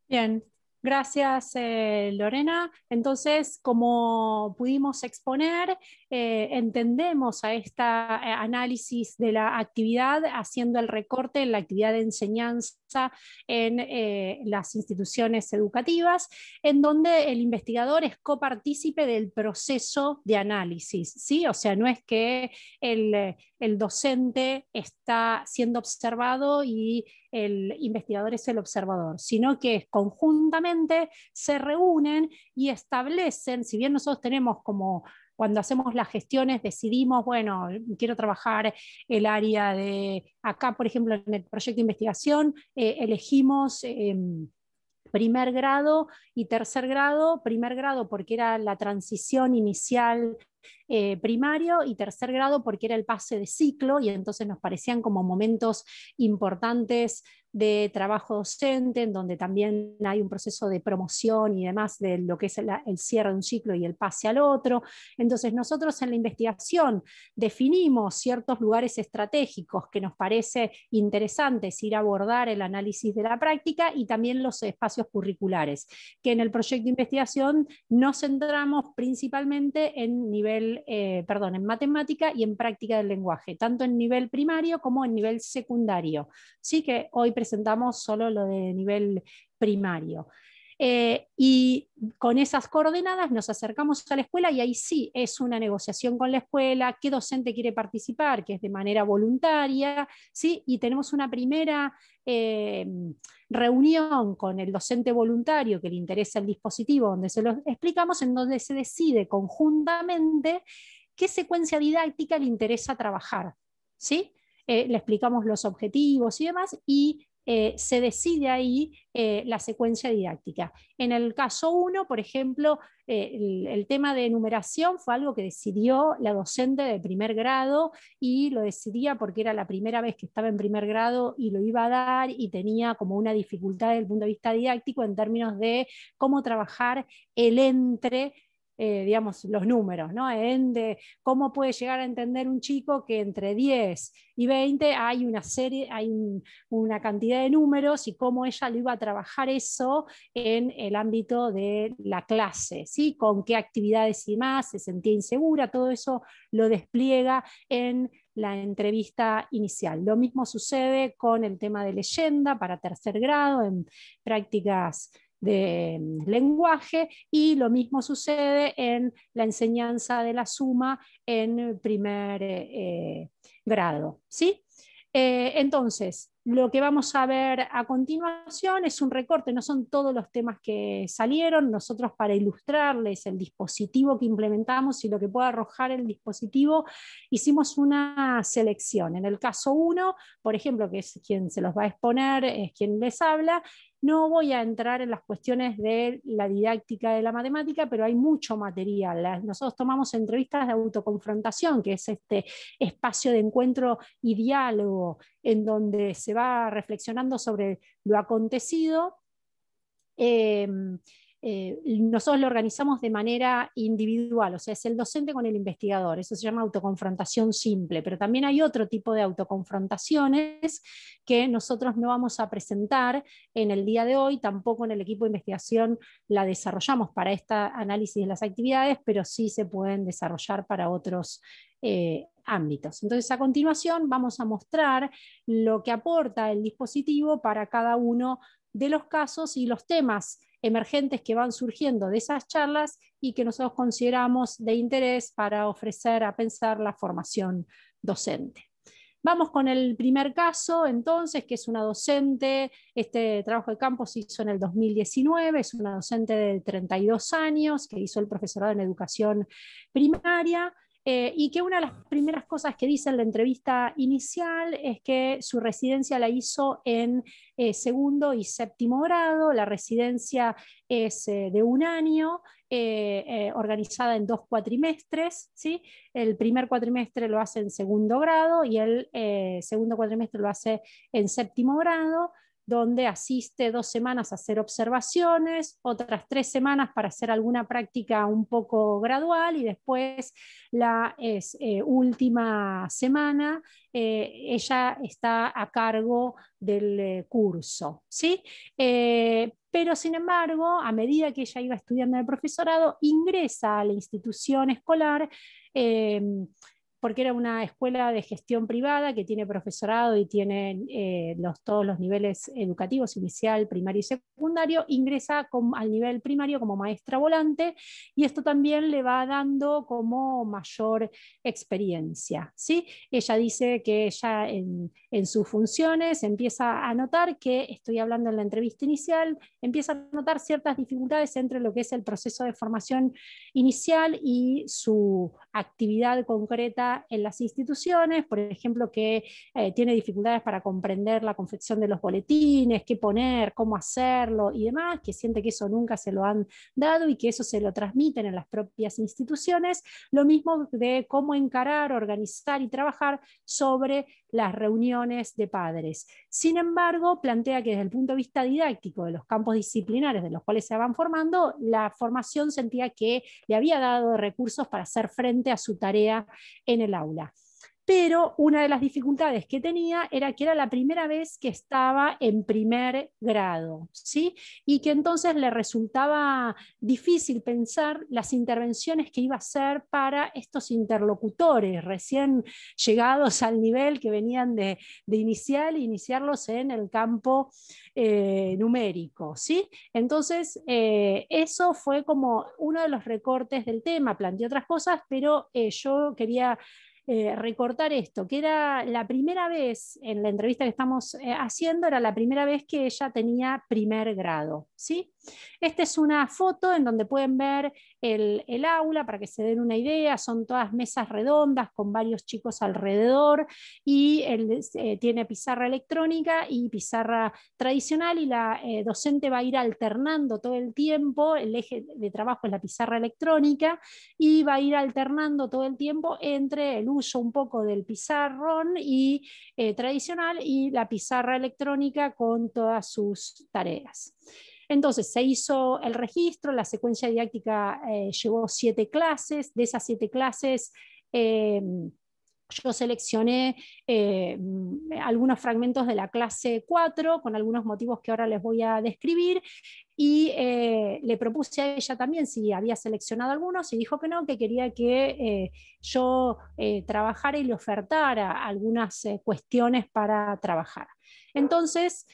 Bien, Gracias, eh, Lorena. Entonces, como pudimos exponer, eh, entendemos a este análisis de la actividad haciendo el recorte en la actividad de enseñanza en eh, las instituciones educativas, en donde el investigador es copartícipe del proceso de análisis, ¿sí? O sea, no es que el, el docente está siendo observado y el investigador es el observador, sino que conjuntamente se reúnen y establecen, si bien nosotros tenemos como cuando hacemos las gestiones decidimos, bueno, quiero trabajar el área de, acá por ejemplo en el proyecto de investigación, eh, elegimos... Em, primer grado y tercer grado, primer grado porque era la transición inicial eh, primario y tercer grado porque era el pase de ciclo y entonces nos parecían como momentos importantes de trabajo docente, en donde también hay un proceso de promoción y demás de lo que es el, cierre de un ciclo y el pase al otro. Entonces, nosotros en la investigación definimos ciertos lugares estratégicos que nos parece interesantes ir a abordar el análisis de la práctica y también los espacios curriculares, que en el proyecto de investigación nos centramos principalmente en nivel, eh, perdón, en matemática y en práctica del lenguaje, tanto en nivel primario como en nivel secundario. así que hoy presentamos solo lo de nivel primario. Eh, y con esas coordenadas nos acercamos a la escuela y ahí sí es una negociación con la escuela, qué docente quiere participar, que es de manera voluntaria, ¿sí? y tenemos una primera eh, reunión con el docente voluntario que le interesa el dispositivo, donde se lo explicamos, en donde se decide conjuntamente qué secuencia didáctica le interesa trabajar. ¿sí? Eh, le explicamos los objetivos y demás, y eh, se decide ahí eh, la secuencia didáctica. En el caso 1, por ejemplo, eh, el, tema de enumeración fue algo que decidió la docente de primer grado y lo decidía porque era la primera vez que estaba en primer grado y lo iba a dar y tenía como una dificultad desde el punto de vista didáctico en términos de cómo trabajar el entre eh, digamos, los números, ¿no? En de cómo puede llegar a entender un chico que entre 10 y 20 hay una serie, hay una cantidad de números y cómo ella lo iba a trabajar eso en el ámbito de la clase, ¿sí? Con qué actividades y más, se sentía insegura, todo eso lo despliega en la entrevista inicial. Lo mismo sucede con el tema de leyenda para tercer grado en prácticas de mm, lenguaje y lo mismo sucede en la enseñanza de la suma en primer eh, grado. ¿sí? Eh, entonces, lo que vamos a ver a continuación es un recorte, no son todos los temas que salieron, nosotros para ilustrarles el dispositivo que implementamos y lo que puede arrojar el dispositivo, hicimos una selección. En el caso 1, por ejemplo, que es quien se los va a exponer, es quien les habla, no voy a entrar en las cuestiones de la didáctica de la matemática, pero hay mucho material. ¿eh? Nosotros tomamos entrevistas de autoconfrontación, que es este espacio de encuentro y diálogo en donde se va reflexionando sobre lo acontecido. Em, eh, nosotros lo organizamos de manera individual, o sea, es el docente con el investigador, eso se llama autoconfrontación simple, pero también hay otro tipo de autoconfrontaciones que nosotros no vamos a presentar en el día de hoy, tampoco en el equipo de investigación la desarrollamos para este análisis de las actividades, pero sí se pueden desarrollar para otros eh, ámbitos. Entonces, a continuación vamos a mostrar lo que aporta el dispositivo para cada uno de los casos y los temas emergentes que van surgiendo de esas charlas y que nosotros consideramos de interés para ofrecer a pensar la formación docente. Vamos con el primer caso, entonces, que es una docente, este trabajo de campo se hizo en el 2019, es una docente de 32 años que hizo el profesorado en educación primaria eh, y que una de las primeras cosas que dice en la entrevista inicial es que su residencia la hizo en eh, segundo y séptimo grado, la residencia es eh, de un año, organizada en dos cuatrimestres, ¿sí? el primer cuatrimestre lo hace en segundo grado y el segundo cuatrimestre lo hace en séptimo grado donde asiste dos semanas a hacer observaciones, otras tres semanas para hacer alguna práctica un poco gradual y después la eh, última semana eh, ella está a cargo del eh, curso. ¿sí? pero sin embargo, a medida que ella iba estudiando en el profesorado, ingresa a la institución escolar porque era una escuela de gestión privada que tiene profesorado y tiene eh, los, todos los niveles educativos, inicial, primario y secundario, ingresa al nivel primario como maestra volante y esto también le va dando como mayor experiencia. ¿sí? Ella dice que ella en sus funciones empieza a notar que, estoy hablando en la entrevista inicial, empieza a notar ciertas dificultades entre lo que es el proceso de formación inicial y su actividad concreta en las instituciones, por ejemplo, que eh, tiene dificultades para comprender la confección de los boletines, qué poner, cómo hacerlo y demás, que siente que eso nunca se lo han dado y que eso se lo transmiten en las propias instituciones. Lo mismo de cómo encarar, organizar y trabajar sobre las reuniones de padres. Sin embargo, plantea que desde el punto de vista didáctico de los campos disciplinares de los cuales se van formando, la formación sentía que le había dado recursos para hacer frente a su tarea en el aula pero una de las dificultades que tenía era que era la primera vez que estaba en primer grado, ¿sí? Y que entonces le resultaba difícil pensar las intervenciones que iba a hacer para estos interlocutores recién llegados al nivel que venían de, de inicial, iniciarlos en el campo eh, numérico, ¿sí? Entonces, eh, eso fue como uno de los recortes del tema, planteé otras cosas, pero eh, yo quería eh, recortar esto, que era la primera vez, en la entrevista que estamos eh, haciendo, era la primera vez que ella tenía primer grado, ¿sí? Esta es una foto en donde pueden ver el, aula para que se den una idea. Son todas mesas redondas con varios chicos alrededor y eh, tiene pizarra electrónica y pizarra tradicional y la eh, docente va a ir alternando todo el tiempo. El eje de trabajo es la pizarra electrónica y va a ir alternando todo el tiempo entre el uso un poco del pizarrón y eh, tradicional y la pizarra electrónica con todas sus tareas. Entonces se hizo el registro, la secuencia didáctica eh, llevó siete clases, de esas siete clases... Eh, yo seleccioné eh, algunos fragmentos de la clase 4 con algunos motivos que ahora les voy a describir y le propuse a ella también si había seleccionado algunos y dijo que no, que quería que yo trabajara y le ofertara algunas cuestiones para trabajar. Entonces,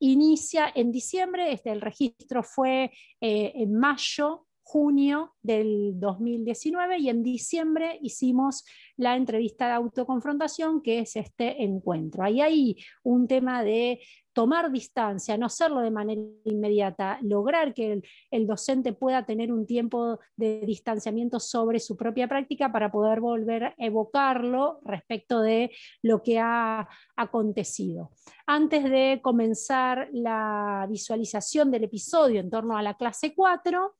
inicia en diciembre, este, el registro fue eh, en mayo, junio del 2019 y en diciembre hicimos la entrevista de autoconfrontación, que es este encuentro. Ahí hay un tema de tomar distancia, no hacerlo de manera inmediata, lograr que el, docente pueda tener un tiempo de distanciamiento sobre su propia práctica para poder volver a evocarlo respecto de lo que ha acontecido. Antes de comenzar la visualización del episodio en torno a la clase 4,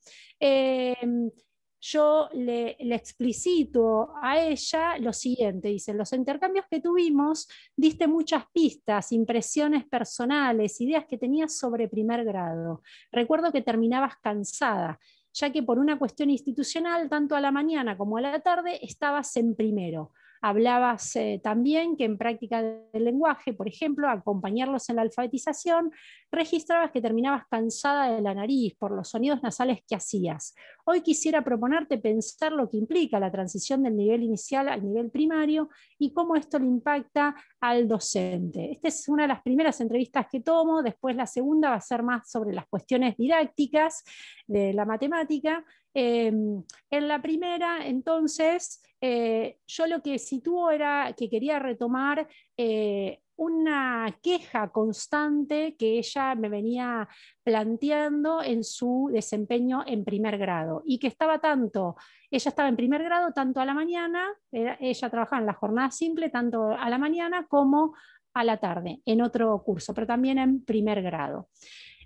yo le, explicito a ella lo siguiente, dice, los intercambios que tuvimos diste muchas pistas, impresiones personales, ideas que tenías sobre primer grado. Recuerdo que terminabas cansada, ya que por una cuestión institucional, tanto a la mañana como a la tarde estabas en primero. Hablabas eh, también que en práctica del lenguaje, por ejemplo, acompañarlos en la alfabetización, registrabas que terminabas cansada de la nariz por los sonidos nasales que hacías. Hoy quisiera proponerte pensar lo que implica la transición del nivel inicial al nivel primario y cómo esto le impacta al docente. Esta es una de las primeras entrevistas que tomo, después la segunda va a ser más sobre las cuestiones didácticas de la matemática Em, en la primera, entonces, eh, yo lo que sitúo era que quería retomar eh, una queja constante que ella me venía planteando en su desempeño en primer grado y que estaba tanto, ella estaba en primer grado tanto a la mañana, ella trabajaba en la jornada simple tanto a la mañana como a la tarde en otro curso, pero también en primer grado.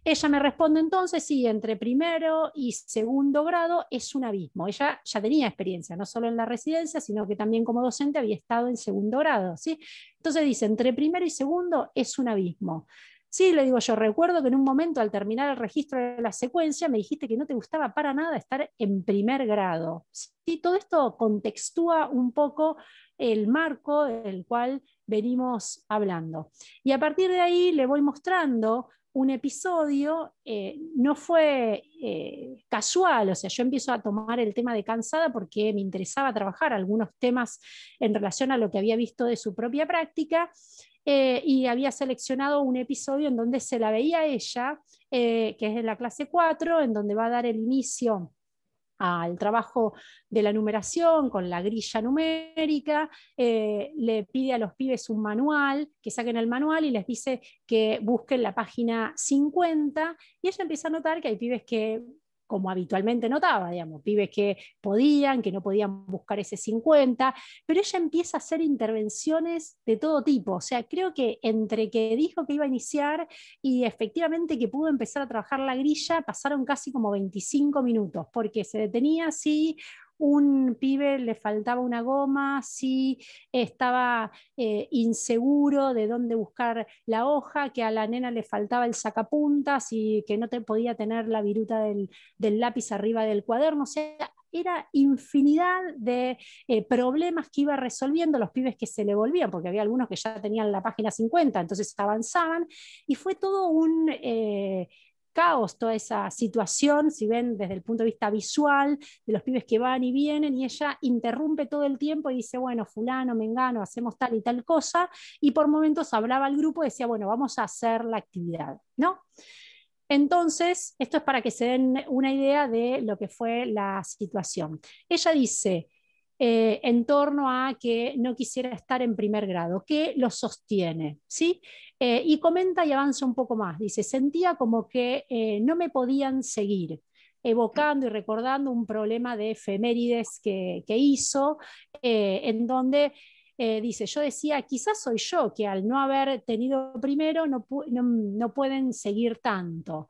Ella me responde entonces, sí, entre primero y segundo grado es un abismo. Ella ya tenía experiencia, no solo en la residencia, sino que también como docente había estado en segundo grado. ¿sí? Entonces dice, entre primero y segundo es un abismo. Sí, le digo yo, recuerdo que en un momento al terminar el registro de la secuencia me dijiste que no te gustaba para nada estar en primer grado. todo esto contextúa un poco el marco del cual venimos hablando. Y a partir de ahí le voy mostrando un episodio, eh, no fue eh, casual, o sea, yo empiezo a tomar el tema de cansada porque me interesaba trabajar algunos temas en relación a lo que había visto de su propia práctica eh, y había seleccionado un episodio en donde se la veía ella, que es en la clase 4, en donde va a dar el inicio al trabajo de la numeración con la grilla numérica, eh, le pide a los pibes un manual, que saquen el manual y les dice que busquen la página 50 y ella empieza a notar que hay pibes que como habitualmente notaba, digamos, pibes que podían, que no podían buscar ese 50, pero ella empieza a hacer intervenciones de todo tipo, o sea, creo que entre que dijo que iba a iniciar y efectivamente que pudo empezar a trabajar la grilla, pasaron casi como 25 minutos, porque se detenía así, un pibe le faltaba una goma, si estaba eh, inseguro de dónde buscar la hoja, que a la nena le faltaba el sacapuntas y que no te podía tener la viruta del, lápiz arriba del cuaderno. O sea, era infinidad de eh, problemas que iba resolviendo los pibes que se le volvían, porque había algunos que ya tenían la página 50, entonces avanzaban, y fue todo un... Eh, caos toda esa situación, si ven desde el punto de vista visual, de los pibes que van y vienen, y ella interrumpe todo el tiempo y dice, bueno, fulano, mengano, hacemos tal y tal cosa, y por momentos hablaba al grupo y decía, bueno, vamos a hacer la actividad, ¿no? Entonces, esto es para que se den una idea de lo que fue la situación. Ella dice, eh, en torno a que no quisiera estar en primer grado, que lo sostiene, ¿sí? Eh, y comenta y avanza un poco más, dice, sentía como que eh, no me podían seguir evocando y recordando un problema de efemérides que, hizo, en donde dice, yo decía, quizás soy yo que al no haber tenido primero no, pueden seguir tanto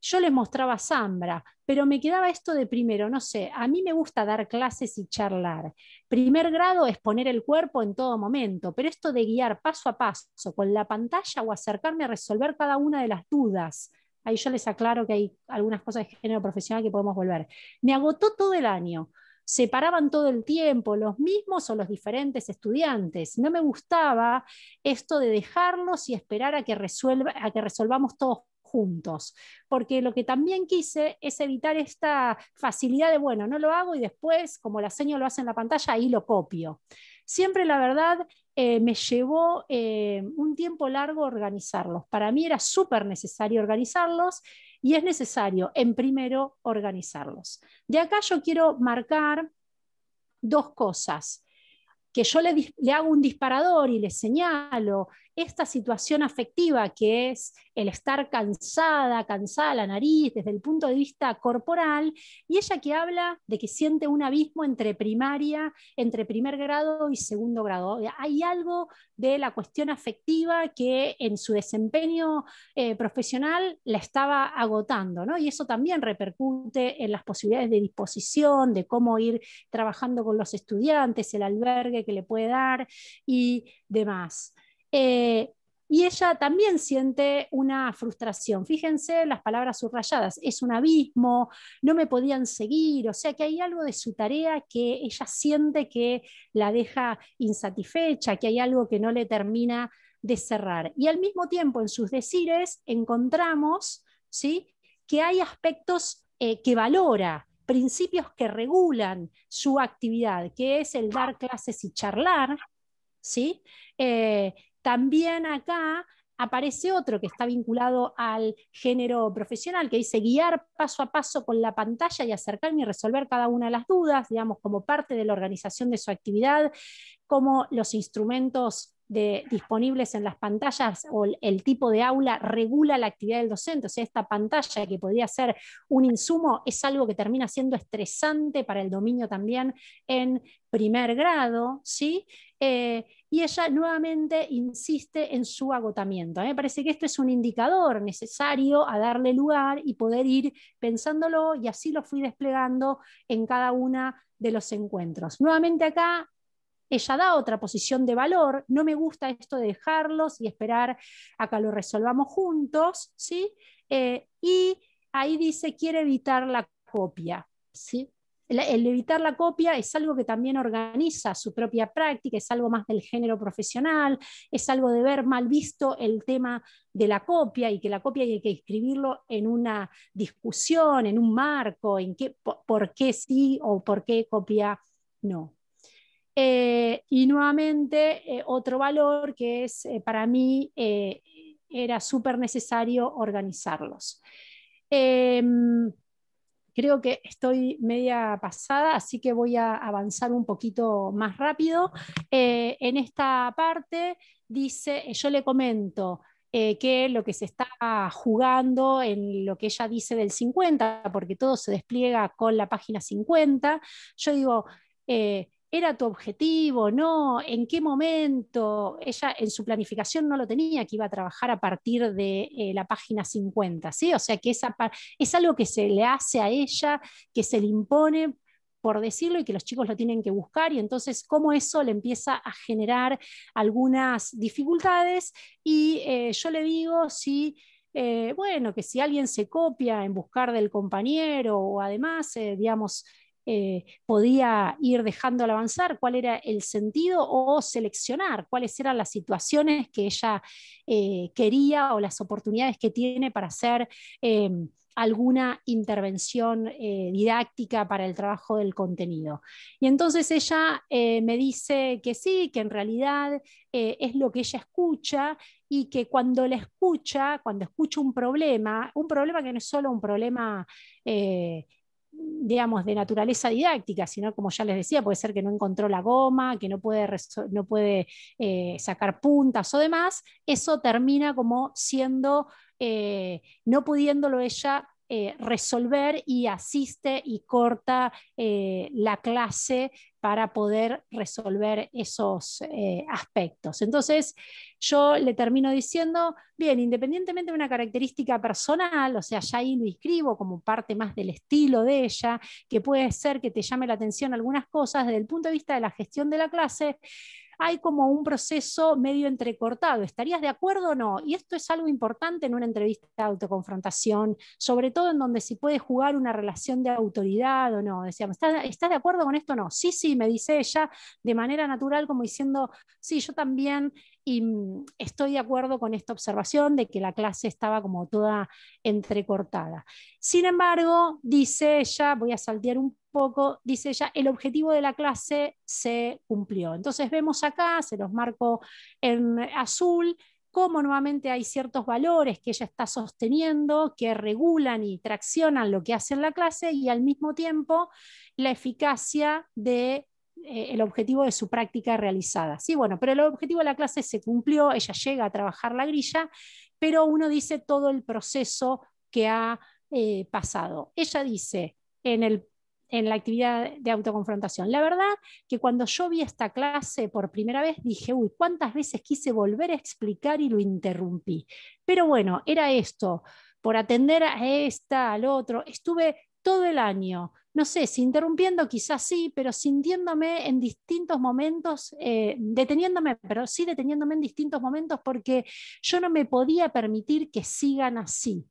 yo les mostraba Zambra, pero me quedaba esto de primero, no sé, a mí me gusta dar clases y charlar. Primer grado es poner el cuerpo en todo momento, pero esto de guiar paso a paso con la pantalla o acercarme a resolver cada una de las dudas. Ahí yo les aclaro que hay algunas cosas de género profesional que podemos volver. Me agotó todo el año. Separaban todo el tiempo los mismos o los diferentes estudiantes. No me gustaba esto de dejarlos y esperar a que, resuelva, a que resolvamos todos juntos, porque lo que también quise es evitar esta facilidad de, bueno, no lo hago y después, como la seño lo hace en la pantalla, ahí lo copio. Siempre la verdad eh, me llevó eh, un tiempo largo organizarlos. Para mí era súper necesario organizarlos y es necesario, en primero, organizarlos. De acá yo quiero marcar dos cosas que yo le, le, hago un disparador y le señalo esta situación afectiva que es el estar cansada, cansada la nariz desde el punto de vista corporal, y ella que habla de que siente un abismo entre primaria, entre primer grado y segundo grado. Hay algo de la cuestión afectiva que en su desempeño eh, profesional la estaba agotando, ¿no? Y eso también repercute en las posibilidades de disposición, de cómo ir trabajando con los estudiantes, el albergue que le puede dar y demás. Eh, y ella también siente una frustración. Fíjense las palabras subrayadas, es un abismo, no me podían seguir, o sea que hay algo de su tarea que ella siente que la deja insatisfecha, que hay algo que no le termina de cerrar. Y al mismo tiempo en sus decires encontramos ¿sí? que hay aspectos eh, que valora, principios que regulan su actividad, que es el dar clases y charlar, ¿sí? Eh, también acá aparece otro que está vinculado al género profesional, que dice guiar paso a paso con la pantalla y acercarme y resolver cada una de las dudas, digamos, como parte de la organización de su actividad, como los instrumentos disponibles en las pantallas o el, tipo de aula regula la actividad del docente. O sea, esta pantalla que podría ser un insumo es algo que termina siendo estresante para el dominio también en primer grado, ¿sí? Eh, y ella nuevamente insiste en su agotamiento. A ¿eh? me parece que esto es un indicador necesario a darle lugar y poder ir pensándolo y así lo fui desplegando en cada una de los encuentros. Nuevamente acá ella da otra posición de valor, no me gusta esto de dejarlos y esperar a que lo resolvamos juntos, ¿sí? Eh, y ahí dice, quiere evitar la copia, ¿sí? El, evitar la copia es algo que también organiza su propia práctica, es algo más del género profesional, es algo de ver mal visto el tema de la copia y que la copia hay que escribirlo en una discusión, en un marco, en qué, por qué sí o por qué copia no. Eh, y nuevamente, eh, otro valor que es eh, para mí era súper necesario organizarlos. Em, creo que estoy media pasada, así que voy a avanzar un poquito más rápido. en esta parte dice, yo le comento, que lo que se está jugando en lo que ella dice del 50, porque todo se despliega con la página 50. Yo digo, ¿Era tu objetivo? ¿No? ¿En qué momento? Ella en su planificación no lo tenía, que iba a trabajar a partir de eh, la página 50, ¿sí? O sea que esa es algo que se le hace a ella, que se le impone por decirlo y que los chicos lo tienen que buscar y entonces cómo eso le empieza a generar algunas dificultades y eh, yo le digo si... Eh, bueno, que si alguien se copia en buscar del compañero o además, digamos, eh, podía ir dejándola avanzar, cuál era el sentido o seleccionar cuáles eran las situaciones que ella eh, quería o las oportunidades que tiene para hacer eh, alguna intervención didáctica para el trabajo del contenido. Y entonces ella me dice que sí, que en realidad es lo que ella escucha y que cuando la escucha, cuando escucha un problema, un problema que no es solo un problema digamos, de naturaleza didáctica, sino como ya les decía, puede ser que no encontró la goma, que no puede, no puede eh, sacar puntas o demás, eso termina como siendo, eh, no pudiéndolo ella eh, resolver y asiste y corta la clase para poder resolver esos eh, aspectos. Entonces, yo le termino diciendo, bien, independientemente de una característica personal, o sea, ya ahí lo inscribo como parte más del estilo de ella, que puede ser que te llame la atención algunas cosas desde el punto de vista de la gestión de la clase, hay como un proceso medio entrecortado. ¿Estarías de acuerdo o no? Y esto es algo importante en una entrevista de autoconfrontación, sobre todo en donde se puede jugar una relación de autoridad o no. Decíamos, ¿estás, de acuerdo con esto o no? Sí, sí, me dice ella de manera natural como diciendo, sí, yo también y mm, estoy de acuerdo con esta observación de que la clase estaba como toda entrecortada. Sin embargo, dice ella, voy a saltear un poco, dice ella, el objetivo de la clase se cumplió. Entonces vemos acá, se los marco en azul, cómo nuevamente hay ciertos valores que ella está sosteniendo, que regulan y traccionan lo que hace en la clase y al mismo tiempo la eficacia de eh, el objetivo de su práctica realizada. Sí, bueno, pero el objetivo de la clase se cumplió, ella llega a trabajar la grilla, pero uno dice todo el proceso que ha eh, pasado. Ella dice en, en la actividad de autoconfrontación, la verdad que cuando yo vi esta clase por primera vez dije, uy, cuántas veces quise volver a explicar y lo interrumpí. Pero bueno, era esto, por atender a esta, al otro, estuve todo el año no sé, si interrumpiendo quizás sí, pero sintiéndome en distintos momentos, eh, deteniéndome, pero sí deteniéndome en distintos momentos porque yo no me podía permitir que sigan así.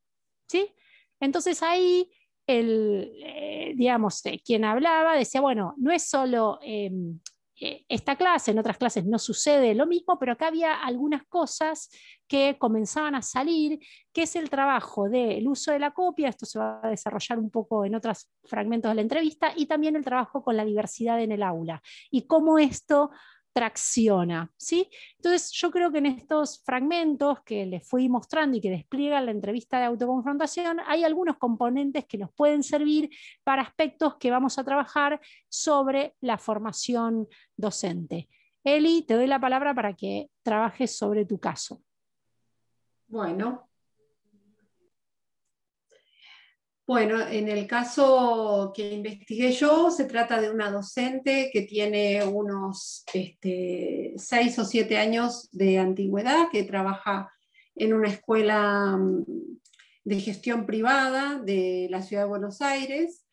¿sí? Entonces ahí, el, eh, digamos, quien hablaba decía, bueno, no es solo em, eh, esta clase, en otras clases no sucede lo mismo, pero acá había algunas cosas que comenzaban a salir, que es el trabajo del uso de la copia, esto se va a desarrollar un poco en otros fragmentos de la entrevista, y también el trabajo con la diversidad en el aula, y cómo esto tracciona, ¿sí? Entonces yo creo que en estos fragmentos que les fui mostrando y que despliega la entrevista de autoconfrontación, hay algunos componentes que nos pueden servir para aspectos que vamos a trabajar sobre la formación docente. Eli, te doy la palabra para que trabajes sobre tu caso. Bueno, Bueno, en el caso que investigué yo, se trata de una docente que tiene unos este, seis o siete años de antigüedad, que trabaja en una escuela mm, de gestión privada de la ciudad de Buenos Aires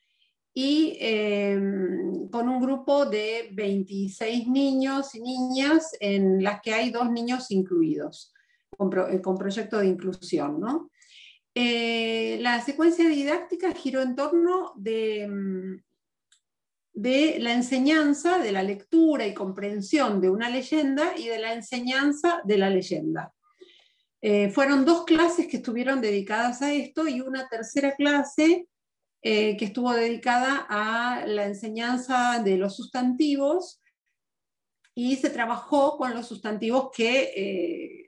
y eh, mm, con un grupo de 26 niños y niñas en las que hay dos niños incluidos con, eh, con proyecto de inclusión, ¿no? Eh, la secuencia didáctica giró en torno mm, de, la enseñanza de la lectura y comprensión de una leyenda y de la enseñanza de la leyenda. Eh, fueron dos clases que estuvieron dedicadas a esto y una tercera clase eh, que estuvo dedicada a la enseñanza de los sustantivos y se trabajó con los sustantivos que,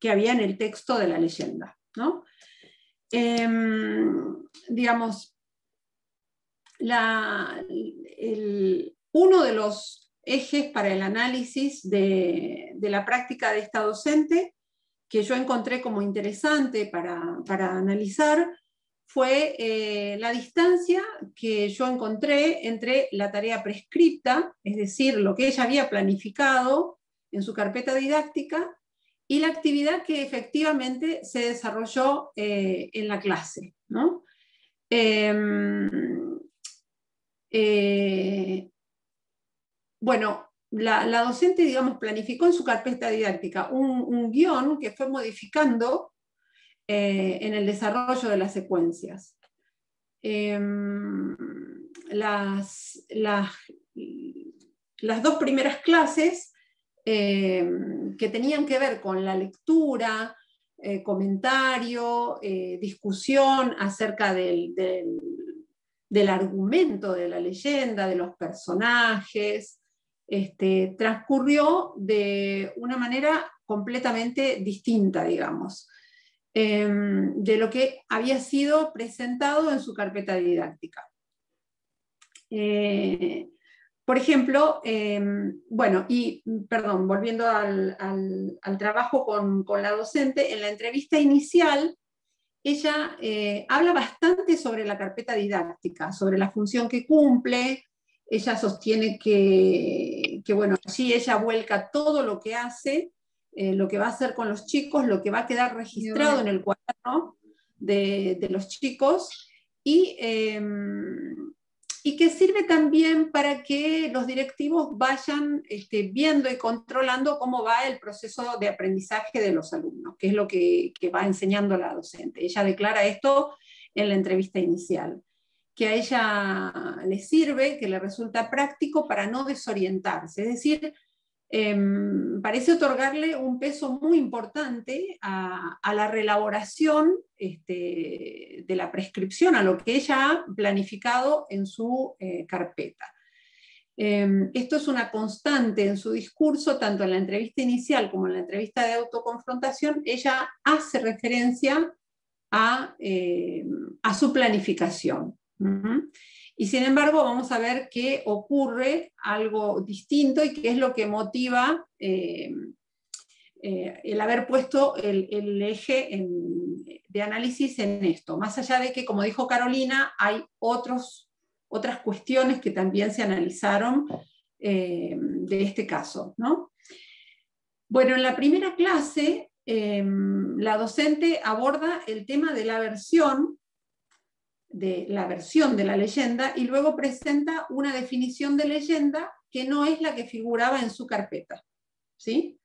que había en el texto de la leyenda. ¿no? Em, digamos, uno de los ejes para el análisis de, la práctica de esta docente que yo encontré como interesante para, analizar fue eh, la distancia que yo encontré entre la tarea prescripta, es decir, lo que ella había planificado en su carpeta didáctica, y la actividad que efectivamente se desarrolló eh, en la clase. Em, eh, bueno, la, docente, digamos, planificó en su carpeta didáctica un, guión que fue modificando eh, en el desarrollo de las secuencias. Em, las, las, las, dos primeras clases Em, que tenían que ver con la lectura, eh, comentario, eh, discusión acerca del, argumento de la leyenda, de los personajes, este, transcurrió de una manera completamente distinta, digamos, em, de lo que había sido presentado en su carpeta didáctica. Eh, por ejemplo, em, bueno, y perdón, volviendo al, trabajo con, la docente, en la entrevista inicial, ella eh, habla bastante sobre la carpeta didáctica, sobre la función que cumple. Ella sostiene que, bueno, sí, ella vuelca todo lo que hace, eh, lo que va a hacer con los chicos, lo que va a quedar registrado en el cuaderno de, de los chicos. Y em, y que sirve también para que los directivos vayan este, viendo y controlando cómo va el proceso de aprendizaje de los alumnos, que es lo que, que va enseñando la docente. Ella declara esto en la entrevista inicial, que a ella le sirve, que le resulta práctico para no desorientarse, es decir, Em, parece otorgarle un peso muy importante a, la relaboración este, de la prescripción, a lo que ella ha planificado en su eh, carpeta. Em, esto es una constante en su discurso, tanto en la entrevista inicial como en la entrevista de autoconfrontación, ella hace referencia a, em, su planificación. Y sin embargo, vamos a ver qué ocurre algo distinto y qué es lo que motiva eh, eh, el haber puesto el, eje de análisis en esto. Más allá de que, como dijo Carolina, hay otros, otras cuestiones que también se analizaron eh, de este caso. Bueno, en la primera clase, la docente aborda el tema de la aversión de la versión de la leyenda y luego presenta una definición de leyenda que no es la que figuraba en su carpeta. ¿sí?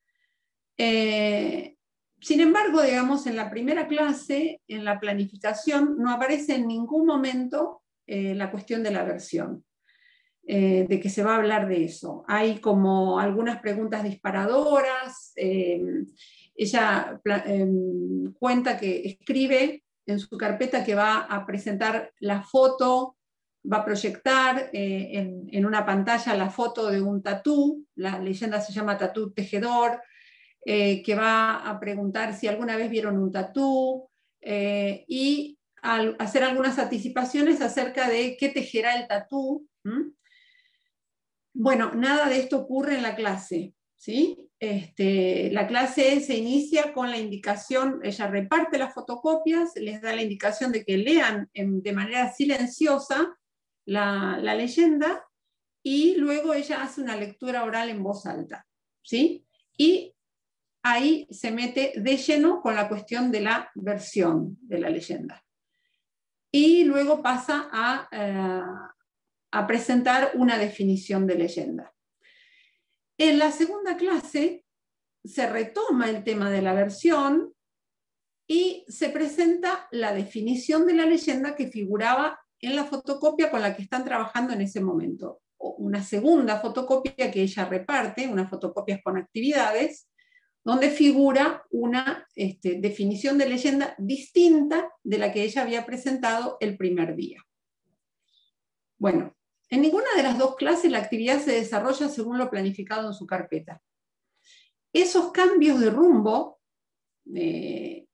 Eh, sin embargo, digamos, en la primera clase, en la planificación, no aparece en ningún momento eh, la cuestión de la versión, eh, de que se va a hablar de eso. Hay como algunas preguntas disparadoras. ella em, cuenta que escribe en su carpeta que va a presentar la foto, va a proyectar eh, en, una pantalla la foto de un tatú, la leyenda se llama tatú tejedor, eh, que va a preguntar si alguna vez vieron un tatú eh, y hacer algunas anticipaciones acerca de qué tejerá el tatú. Bueno, nada de esto ocurre en la clase, ¿sí? Este, la clase se inicia con la indicación, ella reparte las fotocopias, les da la indicación de que lean de manera silenciosa la, leyenda y luego ella hace una lectura oral en voz alta. ¿sí? Y ahí se mete de lleno con la cuestión de la versión de la leyenda. Y luego pasa a eh, presentar una definición de leyenda. En la segunda clase se retoma el tema de la versión y se presenta la definición de la leyenda que figuraba en la fotocopia con la que están trabajando en ese momento. Una segunda fotocopia que ella reparte, unas fotocopias con actividades, donde figura una este, definición de leyenda distinta de la que ella había presentado el primer día. Bueno, en ninguna de las dos clases la actividad se desarrolla según lo planificado en su carpeta. Esos cambios de rumbo eh,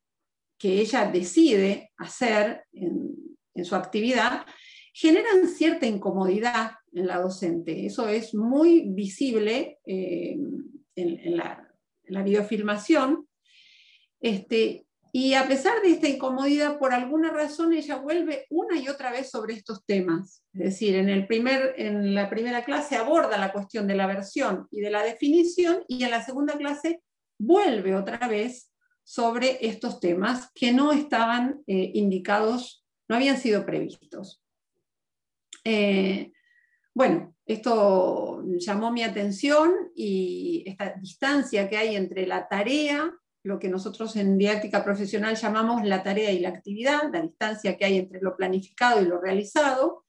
que ella decide hacer en, su actividad generan cierta incomodidad en la docente. Eso es muy visible eh, en, la, videofilmación. Este, y a pesar de esta incomodidad, por alguna razón ella vuelve una y otra vez sobre estos temas. Es decir, en, el primer, en la primera clase aborda la cuestión de la versión y de la definición y en la segunda clase vuelve otra vez sobre estos temas que no estaban eh, indicados, no habían sido previstos. Eh, bueno, esto llamó mi atención y esta distancia que hay entre la tarea lo que nosotros en didáctica profesional llamamos la tarea y la actividad, la distancia que hay entre lo planificado y lo realizado,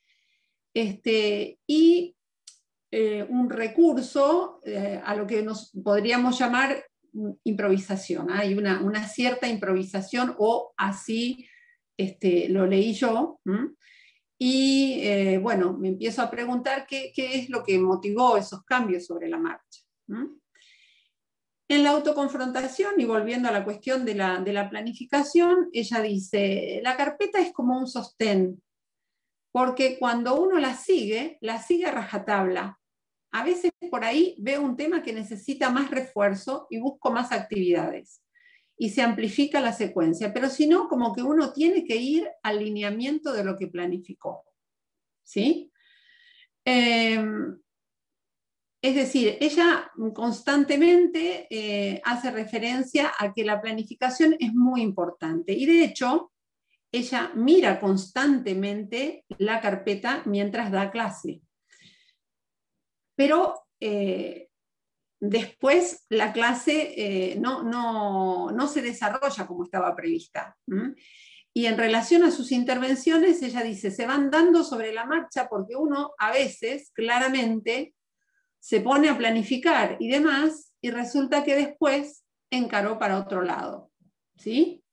este, y eh, un recurso eh, a lo que nos podríamos llamar mm, improvisación. ¿ah? Hay una, cierta improvisación o así este, lo leí yo. Y eh, bueno, me empiezo a preguntar qué, es lo que motivó esos cambios sobre la marcha. En la autoconfrontación, y volviendo a la cuestión de la, planificación, ella dice, la carpeta es como un sostén, porque cuando uno la sigue, la sigue a rajatabla. A veces por ahí veo un tema que necesita más refuerzo y busco más actividades y se amplifica la secuencia, pero si no, como que uno tiene que ir al lineamiento de lo que planificó. ¿Sí? Em, es decir, ella constantemente eh, hace referencia a que la planificación es muy importante y de hecho ella mira constantemente la carpeta mientras da clase. Pero eh, después la clase eh, no, se desarrolla como estaba prevista. Y en relación a sus intervenciones, ella dice, se van dando sobre la marcha porque uno a veces claramente se pone a planificar y demás, y resulta que después encaró para otro lado. ¿Sí?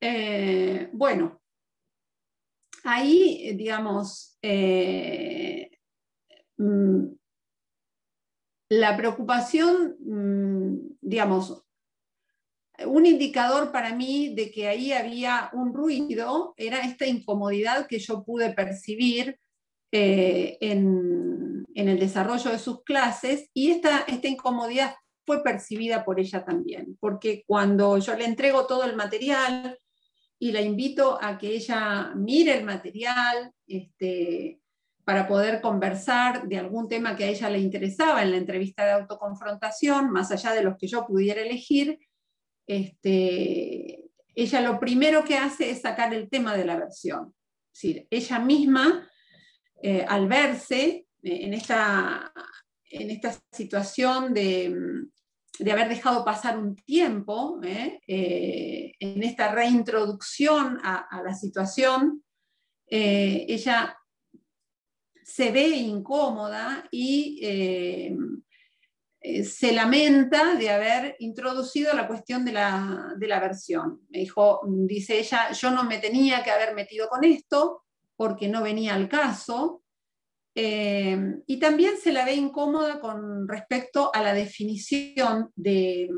Eh, bueno, ahí, digamos, eh, mm, la preocupación, mm, digamos, un indicador para mí de que ahí había un ruido era esta incomodidad que yo pude percibir eh, en, en el desarrollo de sus clases y esta, esta incomodidad fue percibida por ella también, porque cuando yo le entrego todo el material y la invito a que ella mire el material este, para poder conversar de algún tema que a ella le interesaba en la entrevista de autoconfrontación, más allá de los que yo pudiera elegir, este, ella lo primero que hace es sacar el tema de la versión. Es decir, ella misma, eh, al verse, eh, en esta, situación mm, de, haber dejado pasar un tiempo, ¿eh? Eh, en esta reintroducción a, la situación, ella se ve incómoda y se lamenta de haber introducido la cuestión de la, de la versión. Me dijo, mm, dice ella, yo no me tenía que haber metido con esto porque no venía al caso, eh, y también se la ve incómoda con respecto a la definición de,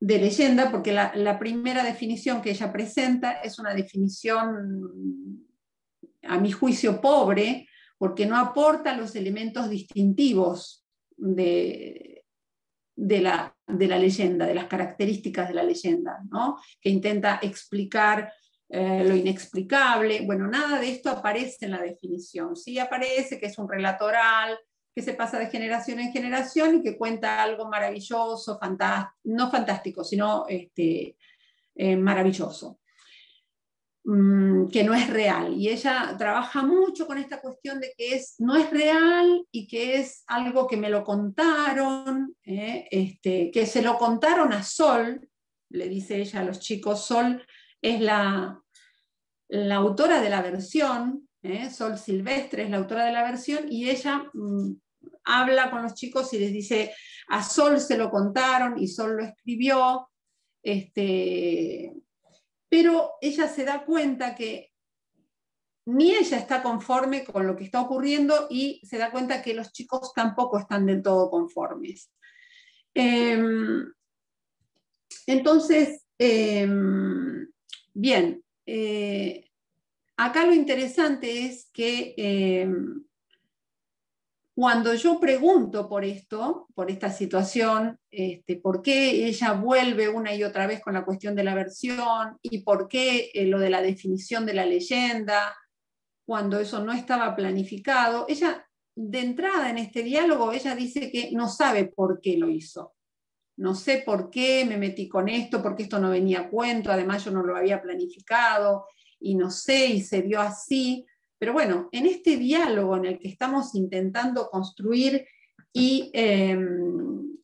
de leyenda, porque la, primera definición que ella presenta es una definición, a mi juicio, pobre, porque no aporta los elementos distintivos de, la, de la, leyenda, de las características de la leyenda, ¿no? que intenta explicar eh, lo inexplicable. Bueno, nada de esto aparece en la definición. Sí aparece que es un relatoral, que se pasa de generación en generación y que cuenta algo maravilloso, no fantástico, sino este, eh, maravilloso mm, que no es real. Y ella trabaja mucho con esta cuestión de que es, no es real y que es algo que me lo contaron, ¿eh? este, que se lo contaron a Sol, le dice ella a los chicos, Sol es la, la autora de la versión, ¿eh? Sol Silvestre es la autora de la versión, y ella mm, habla con los chicos y les dice, a Sol se lo contaron y Sol lo escribió, este, pero ella se da cuenta que ni ella está conforme con lo que está ocurriendo y se da cuenta que los chicos tampoco están del todo conformes. Em, entonces, em, Bien, eh, acá lo interesante es que eh, cuando yo pregunto por esto, por esta situación, este, por qué ella vuelve una y otra vez con la cuestión de la versión y por qué eh, lo de la definición de la leyenda, cuando eso no estaba planificado, ella de entrada en este diálogo, ella dice que no sabe por qué lo hizo no sé por qué me metí con esto, porque esto no venía a cuento, además yo no lo había planificado y no sé, y se vio así. Pero bueno, en este diálogo en el que estamos intentando construir y em,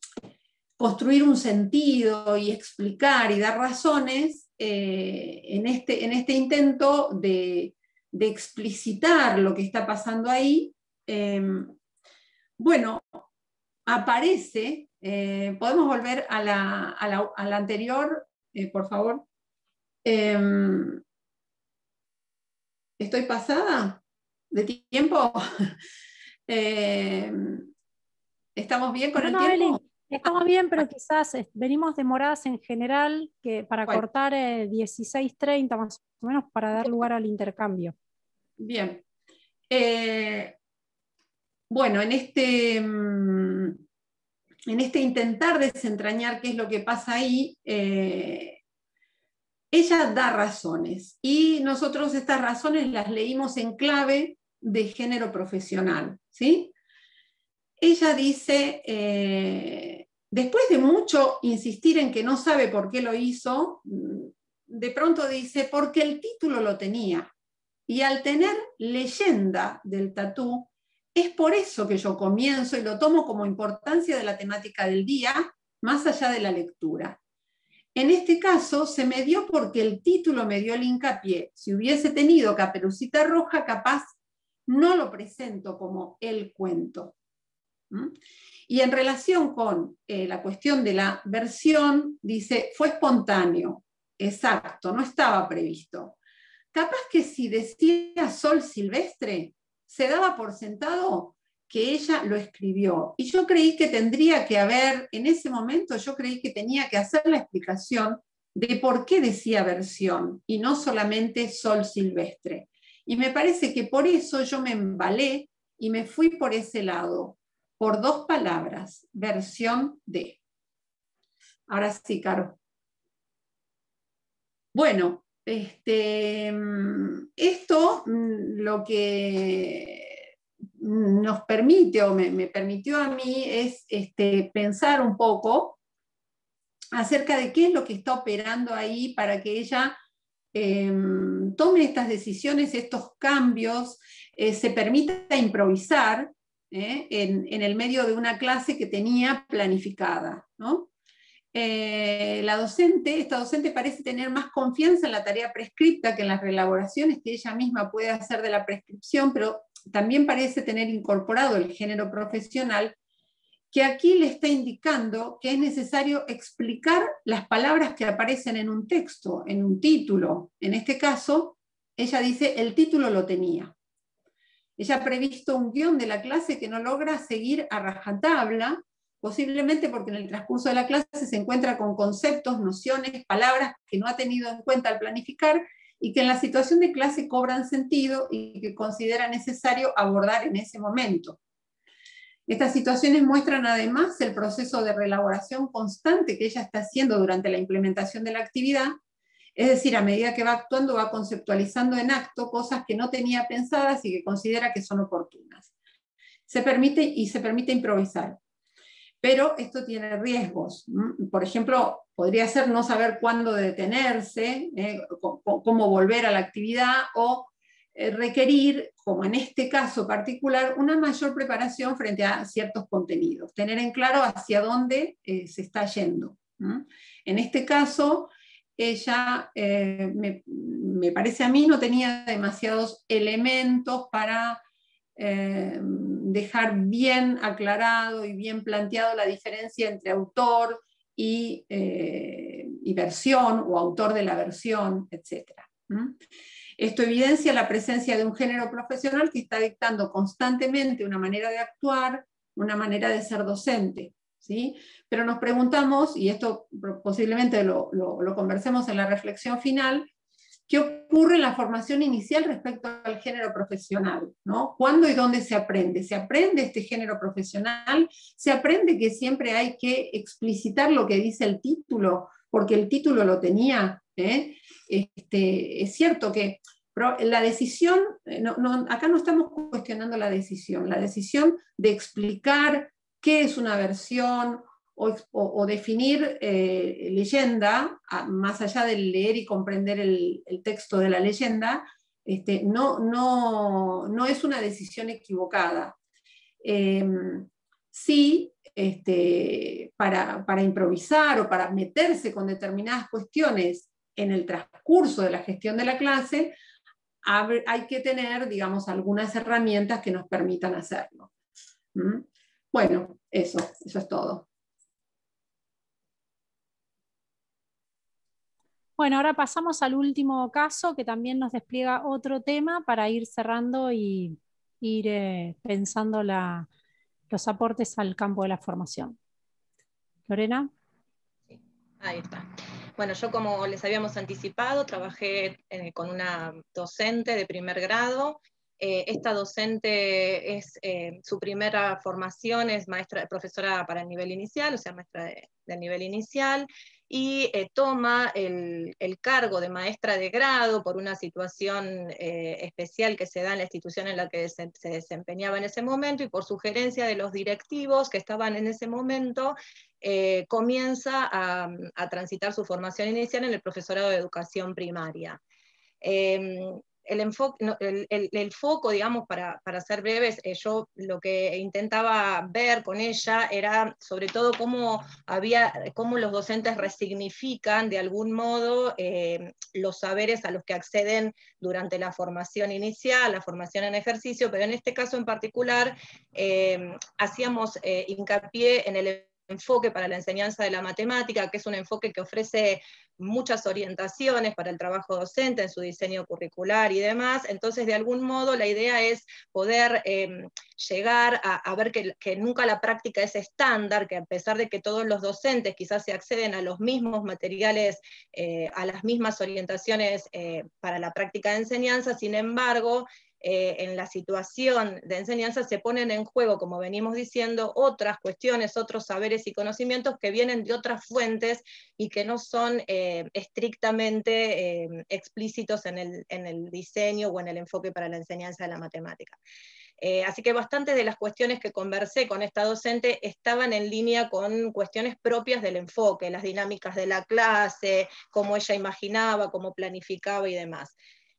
construir un sentido y explicar y dar razones, eh, en, este, en, este, intento de, explicitar lo que está pasando ahí, em, bueno, aparece eh, podemos volver a la, anterior, eh, por favor. Em, ¿Estoy pasada de tiempo? Em, ¿Estamos bien con el tiempo? estamos bien, pero quizás eh, venimos demoradas en general que para cortar 16.30 más o menos para dar lugar al intercambio. Bien. bueno, en este... Em, en este intentar desentrañar qué es lo que pasa ahí, eh, ella da razones y nosotros estas razones las leímos en clave de género profesional. ¿sí? Ella dice, eh, después de mucho insistir en que no sabe por qué lo hizo, de pronto dice, porque el título lo tenía. Y al tener leyenda del tatú, es por eso que yo comienzo y lo tomo como importancia de la temática del día, más allá de la lectura. En este caso, se me dio porque el título me dio el hincapié. Si hubiese tenido Caperucita Roja, capaz no lo presento como el cuento. ¿Mm? Y en relación con eh, la cuestión de la versión, dice, fue espontáneo, exacto, no estaba previsto. Capaz que si decía Sol Silvestre, se daba por sentado que ella lo escribió. Y yo creí que tendría que haber, en ese momento yo creí que tenía que hacer la explicación de por qué decía versión y no solamente sol silvestre. Y me parece que por eso yo me embalé y me fui por ese lado, por dos palabras, versión de. Ahora sí, Caro. Bueno, este, mm, esto mm, lo que nos permite o me, permitió a mí es este, pensar un poco acerca de qué es lo que está operando ahí para que ella em, tome estas decisiones, estos cambios, eh, se permita improvisar ¿eh? en, en, el medio de una clase que tenía planificada. ¿no? Eh, la docente, esta docente parece tener más confianza en la tarea prescripta que en las reelaboraciones que ella misma puede hacer de la prescripción, pero también parece tener incorporado el género profesional, que aquí le está indicando que es necesario explicar las palabras que aparecen en un texto, en un título. En este caso, ella dice, el título lo tenía. Ella ha previsto un guión de la clase que no logra seguir a rajatabla posiblemente porque en el transcurso de la clase se encuentra con conceptos, nociones, palabras que no ha tenido en cuenta al planificar y que en la situación de clase cobran sentido y que considera necesario abordar en ese momento. Estas situaciones muestran además el proceso de reelaboración constante que ella está haciendo durante la implementación de la actividad, es decir, a medida que va actuando va conceptualizando en acto cosas que no tenía pensadas y que considera que son oportunas. Se permite y se permite improvisar pero esto tiene riesgos. Por ejemplo, podría ser no saber cuándo detenerse, eh, cómo volver a la actividad o eh, requerir, como en este caso particular, una mayor preparación frente a ciertos contenidos, tener en claro hacia dónde eh, se está yendo. En este caso, ella, me, parece a mí, no tenía demasiados elementos para eh, dejar bien aclarado y bien planteado la diferencia entre autor y, eh, versión o autor de la versión, etc. ¿Mm? Esto evidencia la presencia de un género profesional que está dictando constantemente una manera de actuar, una manera de ser docente. ¿sí? Pero nos preguntamos, y esto posiblemente lo conversemos en la reflexión final, qué ocurre en la formación inicial respecto al género profesional, ¿no? ¿Cuándo y dónde se aprende? ¿Se aprende este género profesional? ¿Se aprende que siempre hay que explicitar lo que dice el título? Porque el título lo tenía. ¿eh? Este, es cierto que la decisión, eh, acá no estamos cuestionando la decisión, la decisión de explicar qué es una versión o, definir eh, leyenda, más allá de leer y comprender el, texto de la leyenda, este, no, es una decisión equivocada. Em, sí, este, para, improvisar o para meterse con determinadas cuestiones en el transcurso de la gestión de la clase, hay que tener, digamos, algunas herramientas que nos permitan hacerlo. ¿Mm? Bueno, eso es todo. Bueno, ahora pasamos al último caso que también nos despliega otro tema para ir cerrando y ir eh, pensando los aportes al campo de la formación. Lorena. ahí está. Bueno, yo como les habíamos anticipado, trabajé eh, con una docente de primer grado. Eh, esta docente es su primera formación, es maestra, profesora para el nivel inicial, o sea, maestra del nivel inicial y eh, toma el, cargo de maestra de grado por una situación eh, especial que se da en la institución en la que se, desempeñaba en ese momento y por sugerencia de los directivos que estaban en ese momento, eh, comienza a, transitar su formación inicial en el profesorado de educación primaria. Em, el, enfoque, el, foco, digamos, para, ser breves, eh, yo lo que intentaba ver con ella era sobre todo cómo, había, cómo los docentes resignifican de algún modo eh, los saberes a los que acceden durante la formación inicial, la formación en ejercicio, pero en este caso en particular eh, hacíamos hincapié en el enfoque para la enseñanza de la matemática, que es un enfoque que ofrece muchas orientaciones para el trabajo docente en su diseño curricular y demás. Entonces, de algún modo, la idea es poder em, llegar a, ver que, nunca la práctica es estándar, que a pesar de que todos los docentes quizás se acceden a los mismos materiales, eh, a las mismas orientaciones eh, para la práctica de enseñanza, sin embargo, eh, en la situación de enseñanza se ponen en juego, como venimos diciendo, otras cuestiones, otros saberes y conocimientos que vienen de otras fuentes y que no son eh, estrictamente eh, explícitos en el, diseño o en el enfoque para la enseñanza de la matemática. así que bastantes de las cuestiones que conversé con esta docente estaban en línea con cuestiones propias del enfoque, las dinámicas de la clase, cómo ella imaginaba, cómo planificaba y demás.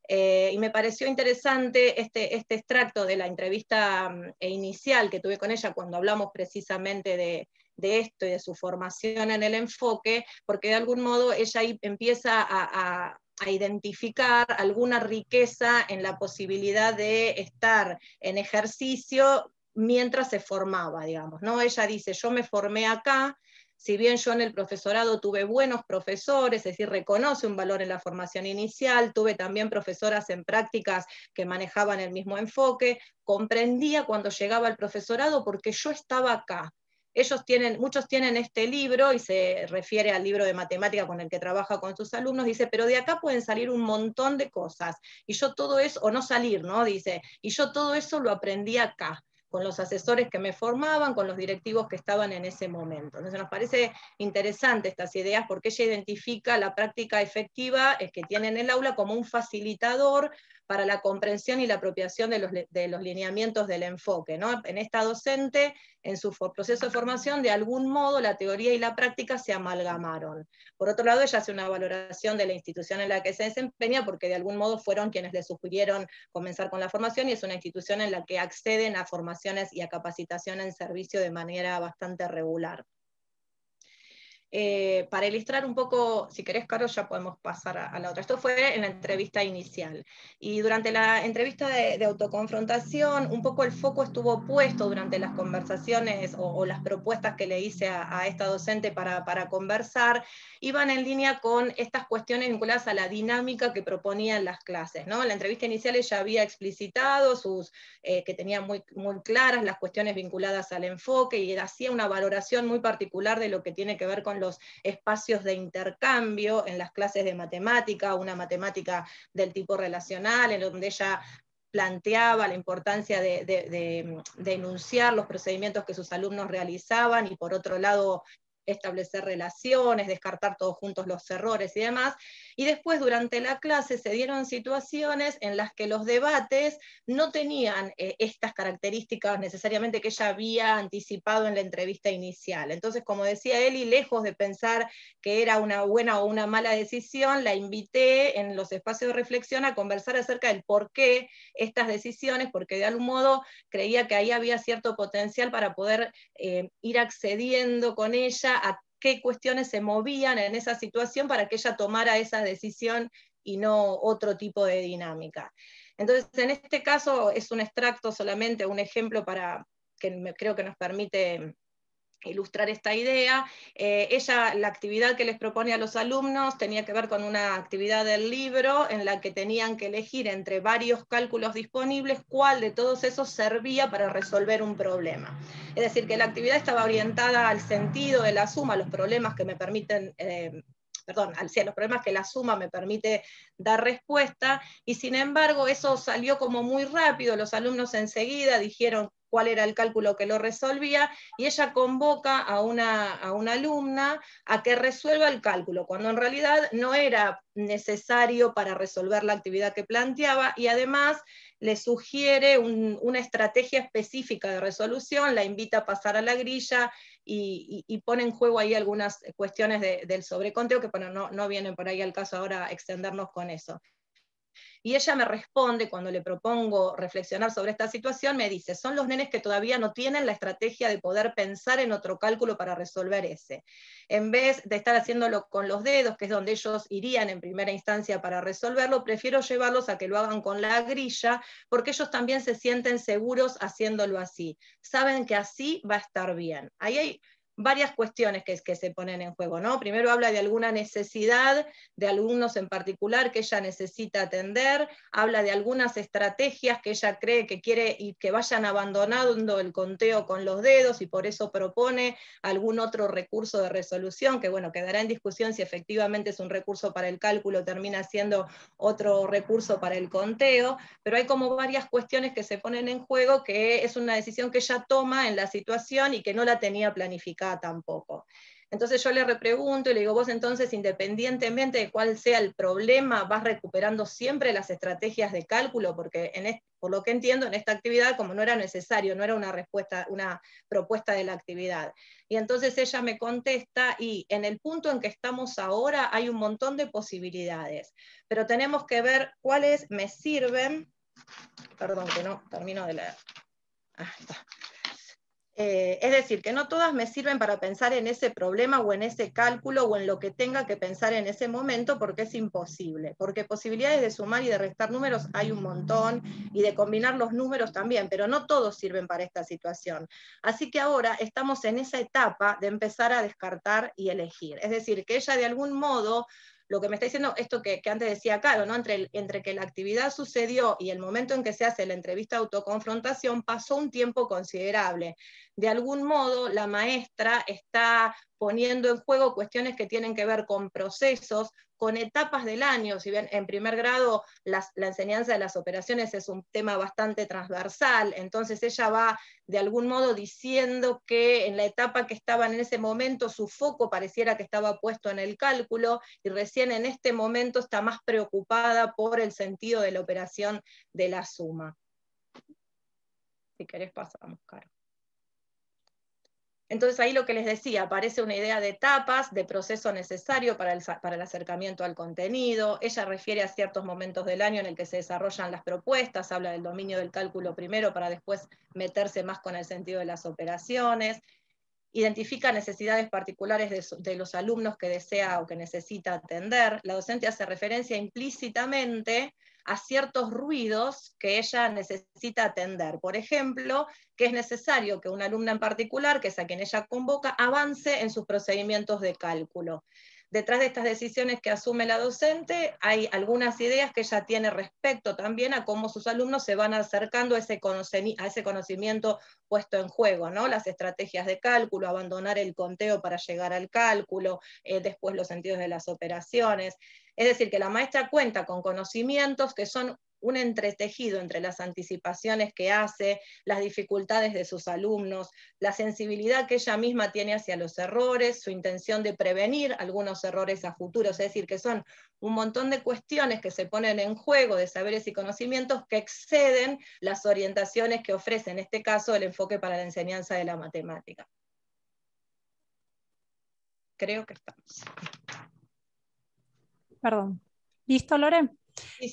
Eh, y me pareció interesante este, este extracto de la entrevista mm, e inicial que tuve con ella cuando hablamos precisamente de, esto y de su formación en el enfoque, porque de algún modo ella empieza a, identificar alguna riqueza en la posibilidad de estar en ejercicio mientras se formaba, digamos, ¿no? Ella dice, yo me formé acá, si bien yo en el profesorado tuve buenos profesores, es decir, reconoce un valor en la formación inicial, tuve también profesoras en prácticas que manejaban el mismo enfoque, comprendía cuando llegaba al profesorado porque yo estaba acá, ellos tienen, muchos tienen este libro y se refiere al libro de matemática con el que trabaja con sus alumnos, dice, pero de acá pueden salir un montón de cosas, y yo todo eso, o no salir, ¿no? Dice, y yo todo eso lo aprendí acá con los asesores que me formaban, con los directivos que estaban en ese momento. Entonces nos parece interesante estas ideas porque ella identifica la práctica efectiva eh, que tiene en el aula como un facilitador para la comprensión y la apropiación de los, lineamientos del enfoque. En esta docente en su proceso de formación, de algún modo la teoría y la práctica se amalgamaron. Por otro lado, ella hace una valoración de la institución en la que se desempeña, porque de algún modo fueron quienes le sugirieron comenzar con la formación, y es una institución en la que acceden a formaciones y a capacitación en servicio de manera bastante regular. Eh, para ilustrar un poco, si querés, Caro, ya podemos pasar a, la otra. Esto fue en la entrevista inicial. Y durante la entrevista de, autoconfrontación, un poco el foco estuvo puesto durante las conversaciones o, las propuestas que le hice a, esta docente para, conversar, iban en línea con estas cuestiones vinculadas a la dinámica que proponían las clases. En la entrevista inicial ella había explicitado sus, eh, que tenía muy, muy claras las cuestiones vinculadas al enfoque y hacía una valoración muy particular de lo que tiene que ver con los espacios de intercambio en las clases de matemática, una matemática del tipo relacional, en donde ella planteaba la importancia de, denunciar de, enunciar los procedimientos que sus alumnos realizaban y por otro lado establecer relaciones, descartar todos juntos los errores y demás. Y después durante la clase se dieron situaciones en las que los debates no tenían eh, estas características necesariamente que ella había anticipado en la entrevista inicial. Entonces, como decía Eli, lejos de pensar que era una buena o una mala decisión, la invité en los espacios de reflexión a conversar acerca del por qué estas decisiones, porque de algún modo creía que ahí había cierto potencial para poder eh, ir accediendo con ella a qué cuestiones se movían en esa situación para que ella tomara esa decisión y no otro tipo de dinámica. Entonces, en este caso es un extracto solamente, un ejemplo para que creo que nos permite ilustrar esta idea. Eh, ella, la actividad que les propone a los alumnos tenía que ver con una actividad del libro en la que tenían que elegir entre varios cálculos disponibles cuál de todos esos servía para resolver un problema. Es decir, que la actividad estaba orientada al sentido de la suma, los problemas que me permiten... Eh, perdón, los problemas que la suma me permite dar respuesta, y sin embargo eso salió como muy rápido, los alumnos enseguida dijeron cuál era el cálculo que lo resolvía, y ella convoca a una, alumna a que resuelva el cálculo, cuando en realidad no era necesario para resolver la actividad que planteaba, y además le sugiere una estrategia específica de resolución, la invita a pasar a la grilla y, pone en juego ahí algunas cuestiones del sobreconteo que bueno, no, no vienen por ahí al caso ahora extendernos con eso. Y ella me responde cuando le propongo reflexionar sobre esta situación, me dice, son los nenes que todavía no tienen la estrategia de poder pensar en otro cálculo para resolver ese. En vez de estar haciéndolo con los dedos, que es donde ellos irían en primera instancia para resolverlo, prefiero llevarlos a que lo hagan con la grilla, porque ellos también se sienten seguros haciéndolo así. Saben que así va a estar bien. Ahí hay varias cuestiones que, que se ponen en juego. ¿no? Primero habla de alguna necesidad de alumnos en particular que ella necesita atender, habla de algunas estrategias que ella cree que quiere y que vayan abandonando el conteo con los dedos y por eso propone algún otro recurso de resolución que bueno, quedará en discusión si efectivamente es un recurso para el cálculo, termina siendo otro recurso para el conteo, pero hay como varias cuestiones que se ponen en juego que es una decisión que ella toma en la situación y que no la tenía planificada tampoco. Entonces yo le repregunto y le digo, vos entonces, independientemente de cuál sea el problema, vas recuperando siempre las estrategias de cálculo, porque por lo que entiendo, en esta actividad, como no era necesario, no era una respuesta, una propuesta de la actividad. Y entonces ella me contesta, y en el punto en que estamos ahora hay un montón de posibilidades, pero tenemos que ver cuáles me sirven. Perdón que no termino de leer. Ah, está eh, es decir, que no todas me sirven para pensar en ese problema o en ese cálculo o en lo que tenga que pensar en ese momento porque es imposible, porque posibilidades de sumar y de restar números hay un montón y de combinar los números también, pero no todos sirven para esta situación. Así que ahora estamos en esa etapa de empezar a descartar y elegir. Es decir, que ella de algún modo lo que me está diciendo, esto que, antes decía Caro, ¿no? entre, entre que la actividad sucedió y el momento en que se hace la entrevista autoconfrontación pasó un tiempo considerable de algún modo la maestra está poniendo en juego cuestiones que tienen que ver con procesos, con etapas del año. Si bien en primer grado la enseñanza de las operaciones es un tema bastante transversal, entonces ella va de algún modo diciendo que en la etapa que estaban en ese momento su foco pareciera que estaba puesto en el cálculo y recién en este momento está más preocupada por el sentido de la operación de la suma. Si querés pasamos, Caro. Entonces ahí lo que les decía, aparece una idea de etapas, de proceso necesario para el, acercamiento al contenido, ella refiere a ciertos momentos del año en el que se desarrollan las propuestas, habla del dominio del cálculo primero para después meterse más con el sentido de las operaciones, identifica necesidades particulares de, de los alumnos que desea o que necesita atender, la docente hace referencia implícitamente a ciertos ruidos que ella necesita atender. Por ejemplo, que es necesario que una alumna en particular, que es a quien ella convoca, avance en sus procedimientos de cálculo detrás de estas decisiones que asume la docente hay algunas ideas que ella tiene respecto también a cómo sus alumnos se van acercando a ese, a ese conocimiento puesto en juego, ¿no? las estrategias de cálculo, abandonar el conteo para llegar al cálculo, eh, después los sentidos de las operaciones. Es decir, que la maestra cuenta con conocimientos que son un entretejido entre las anticipaciones que hace, las dificultades de sus alumnos, la sensibilidad que ella misma tiene hacia los errores, su intención de prevenir algunos errores a futuro, es decir, que son un montón de cuestiones que se ponen en juego de saberes y conocimientos que exceden las orientaciones que ofrece, en este caso, el enfoque para la enseñanza de la matemática. Creo que estamos. Perdón. ¿Listo, Lore?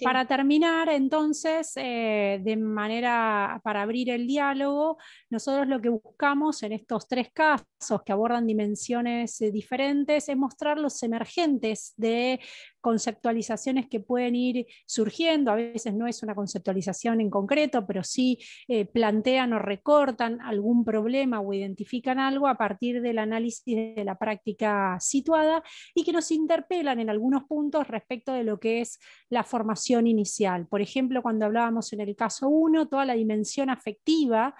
Para terminar, entonces, eh, de manera para abrir el diálogo, nosotros lo que buscamos en estos tres casos que abordan dimensiones eh, diferentes es mostrar los emergentes de conceptualizaciones que pueden ir surgiendo, a veces no es una conceptualización en concreto, pero sí eh, plantean o recortan algún problema o identifican algo a partir del análisis de la práctica situada y que nos interpelan en algunos puntos respecto de lo que es la formación inicial. Por ejemplo, cuando hablábamos en el caso 1, toda la dimensión afectiva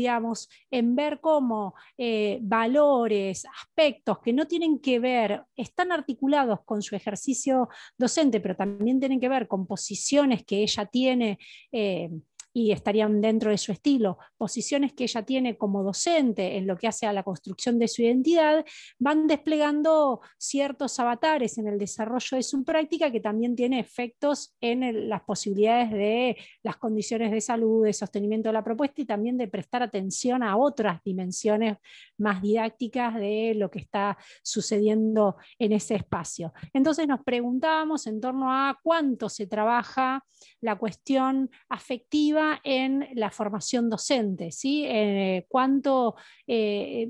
digamos, en ver cómo eh, valores, aspectos que no tienen que ver, están articulados con su ejercicio docente, pero también tienen que ver con posiciones que ella tiene. Eh, y estarían dentro de su estilo, posiciones que ella tiene como docente en lo que hace a la construcción de su identidad, van desplegando ciertos avatares en el desarrollo de su práctica que también tiene efectos en las posibilidades de las condiciones de salud, de sostenimiento de la propuesta y también de prestar atención a otras dimensiones más didácticas de lo que está sucediendo en ese espacio. Entonces nos preguntábamos en torno a cuánto se trabaja la cuestión afectiva en la formación docente, ¿sí? Eh, cuánto eh,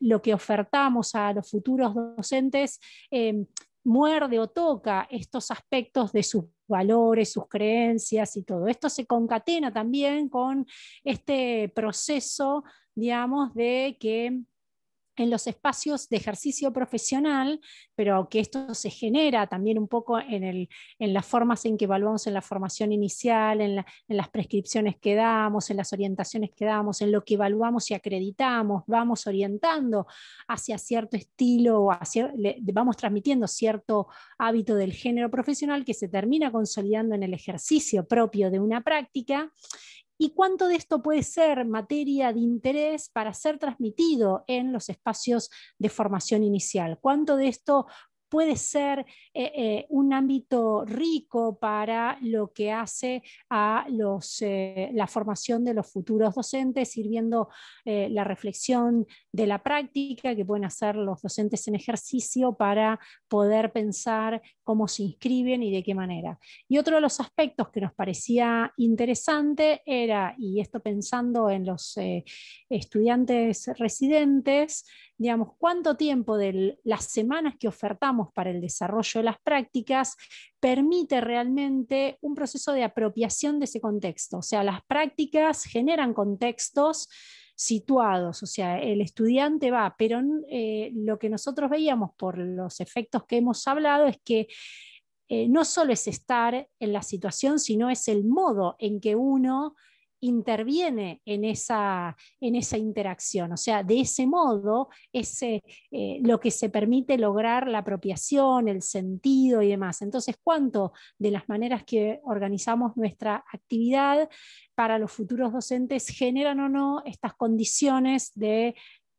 lo que ofertamos a los futuros docentes eh, muerde o toca estos aspectos de sus valores, sus creencias y todo. Esto se concatena también con este proceso, digamos, de que en los espacios de ejercicio profesional, pero que esto se genera también un poco en, el, en las formas en que evaluamos en la formación inicial, en, las prescripciones que damos, en las orientaciones que damos, en lo que evaluamos y acreditamos, vamos orientando hacia cierto estilo, hacia, vamos transmitiendo cierto hábito del género profesional que se termina consolidando en el ejercicio propio de una práctica y cuánto de esto puede ser materia de interés para ser transmitido en los espacios de formación inicial, cuánto de esto puede ser eh, eh, un ámbito rico para lo que hace a los, eh, la formación de los futuros docentes, sirviendo la reflexión de la práctica que pueden hacer los docentes en ejercicio para poder pensar cómo se inscriben y de qué manera. Y otro de los aspectos que nos parecía interesante era, y esto pensando en los estudiantes residentes, digamos, cuánto tiempo de las semanas que ofertamos para el desarrollo de las prácticas permite realmente un proceso de apropiación de ese contexto. O sea, las prácticas generan contextos situados, o sea, el estudiante va, pero eh, lo que nosotros veíamos por los efectos que hemos hablado es que eh, no solo es estar en la situación, sino es el modo en que uno interviene en esa, en esa interacción. O sea, de ese modo es eh, lo que se permite lograr la apropiación, el sentido y demás. Entonces, ¿cuánto de las maneras que organizamos nuestra actividad para los futuros docentes generan o no estas condiciones de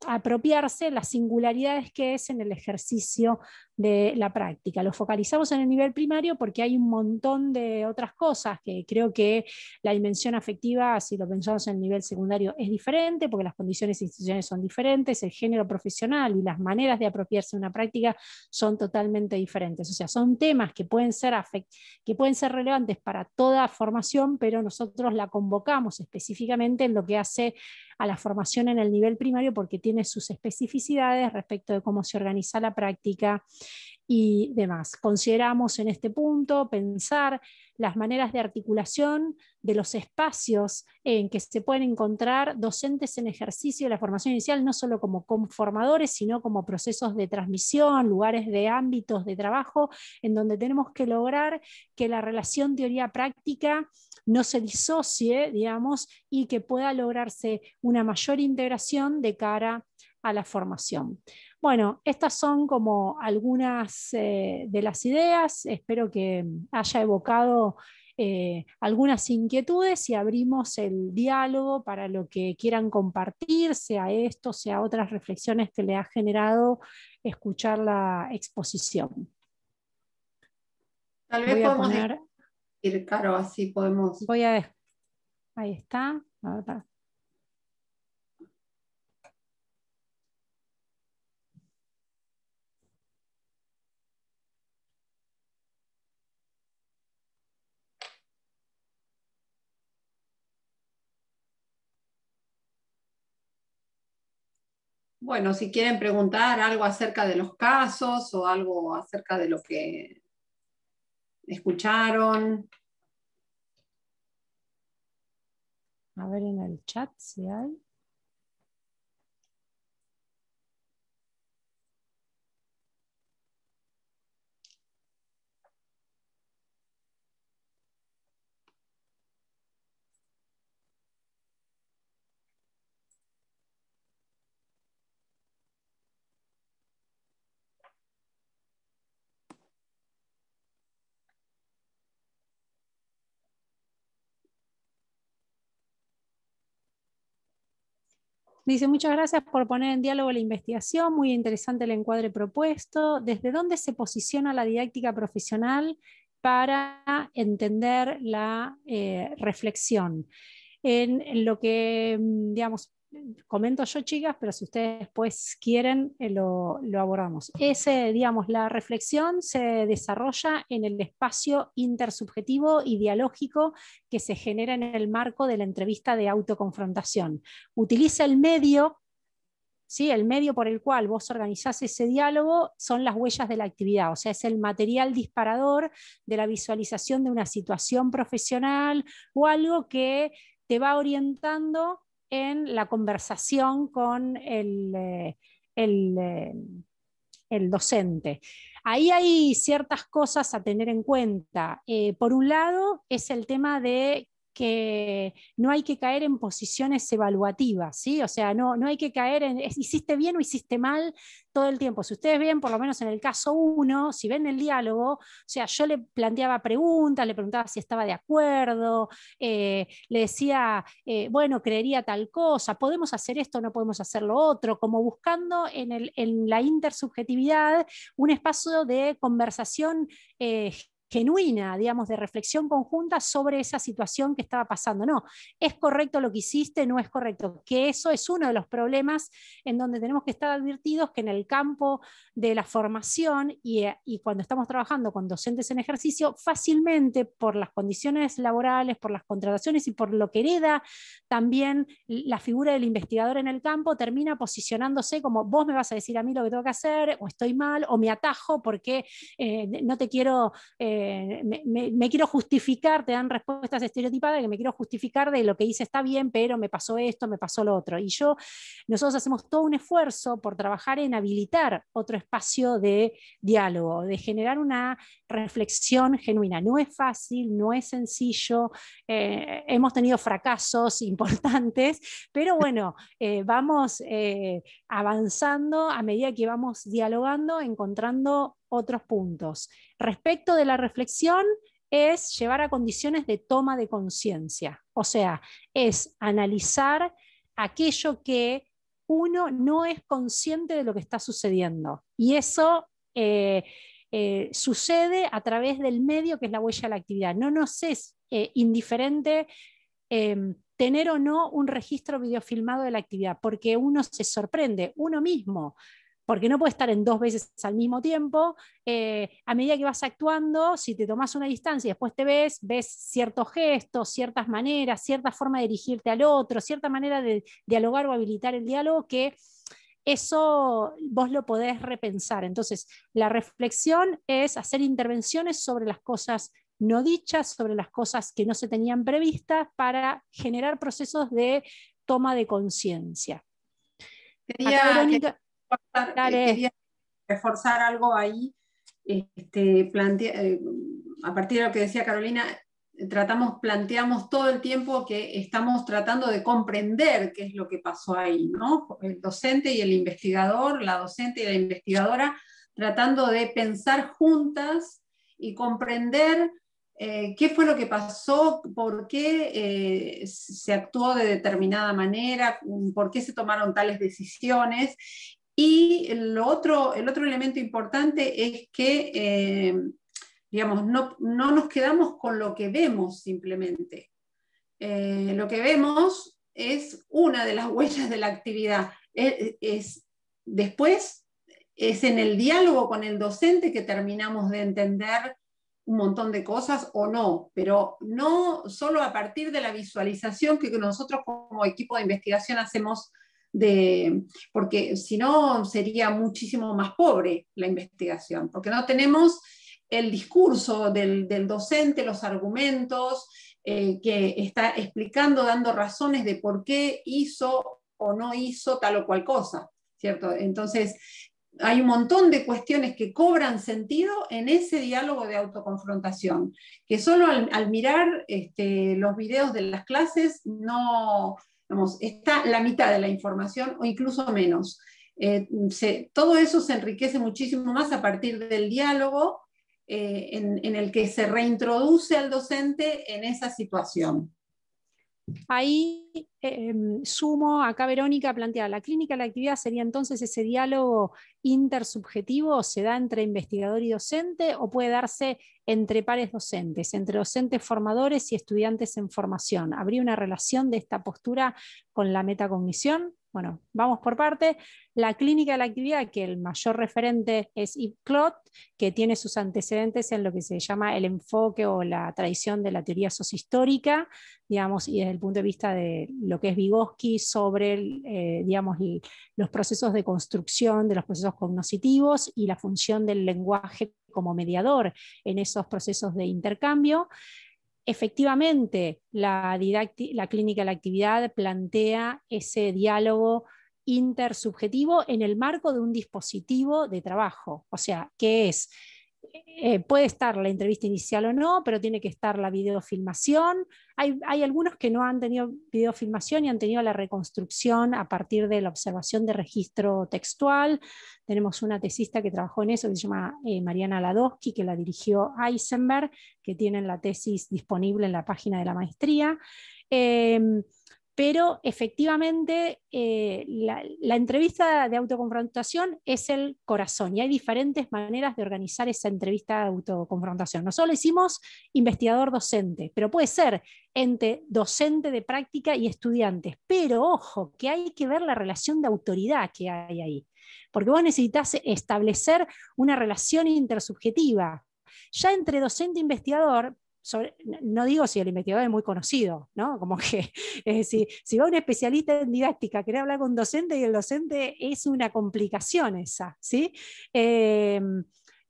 apropiarse las singularidades que es en el ejercicio de la práctica. Lo focalizamos en el nivel primario porque hay un montón de otras cosas que creo que la dimensión afectiva, si lo pensamos en el nivel secundario, es diferente porque las condiciones instituciones son diferentes, el género profesional y las maneras de apropiarse de una práctica son totalmente diferentes. O sea, son temas que pueden ser, que pueden ser relevantes para toda formación, pero nosotros la convocamos específicamente en lo que hace a la formación en el nivel primario porque tiene sus especificidades respecto de cómo se organiza la práctica, y demás. Consideramos en este punto pensar las maneras de articulación de los espacios en que se pueden encontrar docentes en ejercicio de la formación inicial, no solo como conformadores, sino como procesos de transmisión, lugares de ámbitos de trabajo, en donde tenemos que lograr que la relación teoría-práctica no se disocie, digamos, y que pueda lograrse una mayor integración de cara a a la formación. Bueno, estas son como algunas eh, de las ideas. Espero que mm, haya evocado eh, algunas inquietudes y abrimos el diálogo para lo que quieran compartir, sea esto, sea otras reflexiones que le ha generado escuchar la exposición. Tal vez podemos ir, Caro, así podemos. Voy a. Ahí está. bueno, si quieren preguntar algo acerca de los casos o algo acerca de lo que escucharon. A ver en el chat si hay. Dice, muchas gracias por poner en diálogo la investigación, muy interesante el encuadre propuesto. ¿Desde dónde se posiciona la didáctica profesional para entender la eh, reflexión? En lo que, mm, digamos, comento yo, chicas, pero si ustedes después quieren, eh, lo, lo, abordamos. Ese, digamos, la reflexión se desarrolla en el espacio intersubjetivo y dialógico que se genera en el marco de la entrevista de autoconfrontación. Utiliza el medio. ¿sí? El medio por el cual vos organizás ese diálogo son las huellas de la actividad, o sea, es el material disparador de la visualización de una situación profesional o algo que te va orientando en la conversación con el, eh, eh, el, docente. Ahí hay ciertas cosas a tener en cuenta. Eh, por un lado, es el tema de que no hay que caer en posiciones evaluativas, ¿sí? O sea, no, no hay que caer en hiciste bien o hiciste mal todo el tiempo. Si ustedes ven, por lo menos en el caso uno, si ven el diálogo, o sea, yo le planteaba preguntas, le preguntaba si estaba de acuerdo, eh, le decía, eh, bueno, creería tal cosa, podemos hacer esto, no podemos hacer lo otro, como buscando en, la intersubjetividad un espacio de conversación eh, genuina, digamos, de reflexión conjunta sobre esa situación que estaba pasando. No, es correcto lo que hiciste, no es correcto. Que eso es uno de los problemas en donde tenemos que estar advertidos que en el campo de la formación eh, y, cuando estamos trabajando con docentes en ejercicio, fácilmente por las condiciones laborales, por las contrataciones y por lo que hereda también la figura del investigador en el campo, termina posicionándose como vos me vas a decir a mí lo que tengo que hacer, o estoy mal, o me atajo porque eh, no te quiero... Eh, me, quiero justificar, te dan respuestas estereotipadas que me quiero justificar de lo que hice está bien, pero me pasó esto, me pasó lo otro. Y yo, nosotros hacemos todo un esfuerzo por trabajar en habilitar otro espacio de diálogo, de generar una reflexión genuina. No es fácil, no es sencillo, eh, hemos tenido fracasos importantes, pero bueno, eh, vamos eh, avanzando a medida que vamos dialogando, encontrando otros puntos. Respecto de la reflexión, es llevar a condiciones de toma de conciencia, o sea, es analizar aquello que uno no es consciente de lo que está sucediendo. Y eso eh, eh, sucede a través del medio que es la huella de la actividad. No nos es eh, indiferente em, tener o no un registro videofilmado de la actividad, porque uno se sorprende, uno mismo porque no puede estar en dos veces al mismo tiempo. Eh, a medida que vas actuando, si te tomas una distancia y después te ves, ves ciertos gestos, ciertas maneras, cierta forma de dirigirte al otro, cierta manera de dialogar o habilitar el diálogo que eso vos lo podés repensar. Entonces, la reflexión es hacer intervenciones sobre las cosas no dichas, sobre las cosas que no se tenían previstas para generar procesos de toma de conciencia reforzar algo ahí. Este, plantea, eh, a partir de lo que decía Carolina, tratamos, planteamos todo el tiempo que estamos tratando de comprender qué es lo que pasó ahí, ¿no? El docente y el investigador, la docente y la investigadora, tratando de pensar juntas y comprender eh, qué fue lo que pasó, por qué eh, se actuó de determinada manera, por qué se tomaron tales decisiones y el otro, el otro elemento importante es que, eh, digamos, no, nos quedamos con lo que vemos simplemente. Eh, lo que vemos es una de las huellas de la actividad. después es en el diálogo con el docente que terminamos de entender un montón de cosas o no, pero no solo a partir de la visualización que nosotros como equipo de investigación hacemos de, porque si no sería muchísimo más pobre la investigación, porque no tenemos el discurso del, docente, los argumentos eh, que está explicando, dando razones de por qué hizo o no hizo tal o cual cosa, ¿cierto? Entonces, hay un montón de cuestiones que cobran sentido en ese diálogo de autoconfrontación, que solo al, mirar este, los videos de las clases no, vamos está la mitad de la información o incluso menos. Eh, todo eso se enriquece muchísimo más a partir del diálogo eh, en, el que se reintroduce al docente en esa situación. Ahí eh, em, sumo, acá Verónica plantea, la clínica la actividad sería entonces ese diálogo intersubjetivo, ¿se da entre investigador y docente o puede darse entre pares docentes, entre docentes formadores y estudiantes en formación? ¿Habría una relación de esta postura con la metacognición? Bueno, vamos por parte. La clínica de la actividad, que el mayor referente es Clot, que tiene sus antecedentes en lo que se llama el enfoque o la tradición de la teoría sociohistórica, digamos, y desde el punto de vista de lo que es Vygotsky sobre, eh, digamos, los procesos de construcción de los procesos cognitivos y la función del lenguaje como mediador en esos procesos de intercambio. Efectivamente, la, clínica de la actividad plantea ese diálogo intersubjetivo en el marco de un dispositivo de trabajo, o sea, que es eh, puede estar la entrevista inicial o no, pero tiene que estar la videofilmación. Hay, algunos que no han tenido videofilmación y han tenido la reconstrucción a partir de la observación de registro textual. Tenemos una tesista que trabajó en eso, que se llama eh, Mariana Ladowski, que la dirigió Eisenberg, que tienen la tesis disponible en la página de la maestría. Em, pero efectivamente eh, la, entrevista de autoconfrontación es el corazón y hay diferentes maneras de organizar esa entrevista de autoconfrontación. Nosotros hicimos investigador docente, pero puede ser entre docente de práctica y estudiantes. Pero ojo, que hay que ver la relación de autoridad que hay ahí, porque vos necesitas establecer una relación intersubjetiva. Ya entre docente e investigador no digo si el investigador es muy conocido, ¿no? Como que, eh, si va un especialista en didáctica, quiere hablar con un docente y el docente es una complicación esa, ¿sí? Em,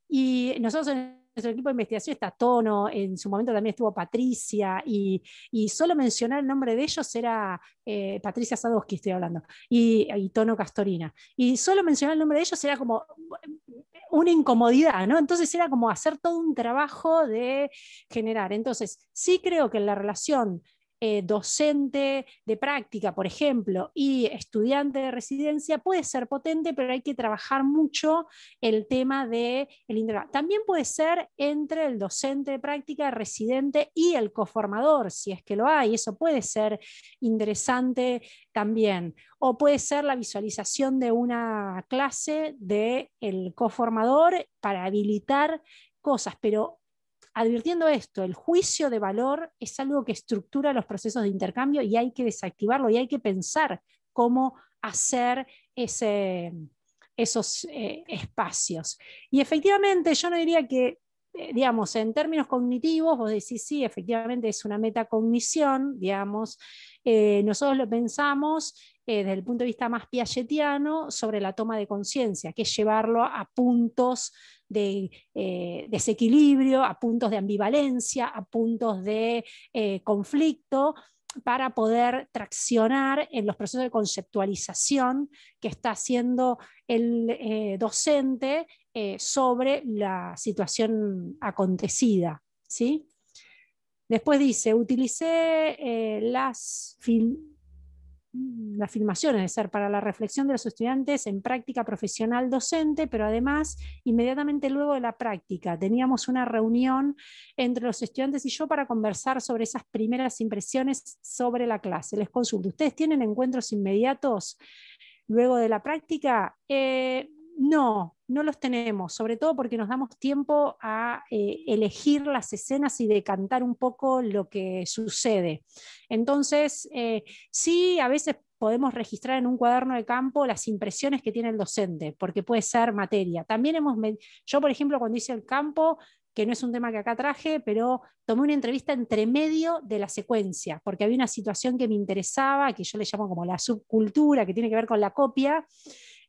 y nosotros en nuestro equipo de investigación está Tono, en su momento también estuvo Patricia, y, y solo mencionar el nombre de ellos era eh, Patricia Sadowski, estoy hablando, y, y, Tono Castorina. Y solo mencionar el nombre de ellos era como eh, una incomodidad, ¿no? Entonces era como hacer todo un trabajo de generar. Entonces, sí creo que en la relación eh, docente de práctica, por ejemplo, y estudiante de residencia puede ser potente, pero hay que trabajar mucho el tema del el intervalo. También puede ser entre el docente de práctica, residente y el coformador, si es que lo hay. Eso puede ser interesante también. O puede ser la visualización de una clase del coformador para habilitar cosas, pero advirtiendo esto, el juicio de valor es algo que estructura los procesos de intercambio y hay que desactivarlo y hay que pensar cómo hacer ese, esos eh, espacios. Y efectivamente, yo no diría que, eh, digamos, en términos cognitivos, vos decís, sí, efectivamente es una metacognición, digamos, eh, nosotros lo pensamos eh, desde el punto de vista más piagetiano sobre la toma de conciencia, que es llevarlo a puntos de eh, desequilibrio, a puntos de ambivalencia, a puntos de eh, conflicto, para poder traccionar en los procesos de conceptualización que está haciendo el docente sobre la situación acontecida. ¿sí? Después dice, utilicé las, Mm, la filmación es ser para la reflexión de los estudiantes en práctica profesional docente, pero además inmediatamente luego de la práctica teníamos una reunión entre los estudiantes y yo para conversar sobre esas primeras impresiones sobre la clase. Les consulto, ¿ustedes tienen encuentros inmediatos luego de la práctica? Eh, no, no los tenemos, sobre todo porque nos damos tiempo a eh, elegir las escenas y decantar un poco lo que sucede. Entonces, eh, sí, a veces podemos registrar en un cuaderno de campo las impresiones que tiene el docente, porque puede ser materia. También hemos, yo por ejemplo, cuando hice el campo, que no es un tema que acá traje, pero tomé una entrevista entre medio de la secuencia, porque había una situación que me interesaba, que yo le llamo como la subcultura, que tiene que ver con la copia,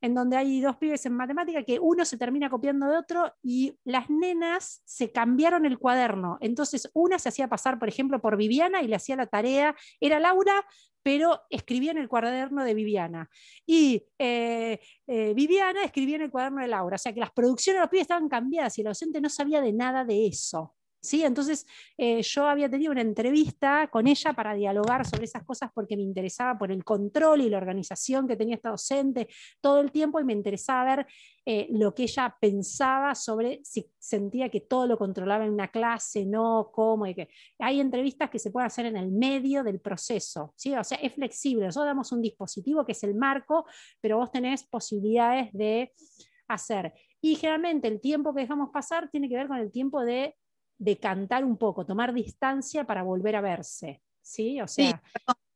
en donde hay dos pibes en matemática que uno se termina copiando de otro y las nenas se cambiaron el cuaderno. Entonces, una se hacía pasar, por ejemplo, por Viviana y le hacía la tarea, era Laura, pero escribía en el cuaderno de Viviana. Y eh, eh, Viviana escribía en el cuaderno de Laura. O sea que las producciones de los pibes estaban cambiadas y el docente no sabía de nada de eso. Entonces eh, yo había tenido una entrevista con ella para dialogar sobre esas cosas porque me interesaba por el control y la organización que tenía esta docente todo el tiempo y me interesaba ver eh, lo que ella pensaba sobre si sentía que todo lo controlaba en una clase, no, cómo Hay entrevistas que se pueden hacer en el medio del proceso, O sea, es flexible. Nosotros damos un dispositivo que es el marco, pero vos tenés posibilidades de hacer. Y generalmente el tiempo que dejamos pasar tiene que ver con el tiempo de decantar un poco, tomar distancia para volver a verse. ¿sí? O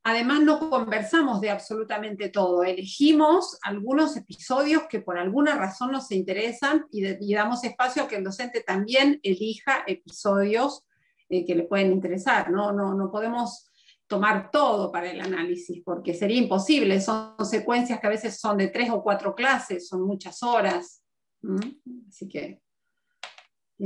Además, no conversamos de absolutamente todo. Elegimos algunos episodios que por alguna razón nos interesan y, damos espacio a que el docente también elija episodios eh, que le pueden interesar. ¿no? No, no podemos tomar todo para el análisis porque sería imposible. Son secuencias que a veces son de tres o cuatro clases, son muchas horas. Así que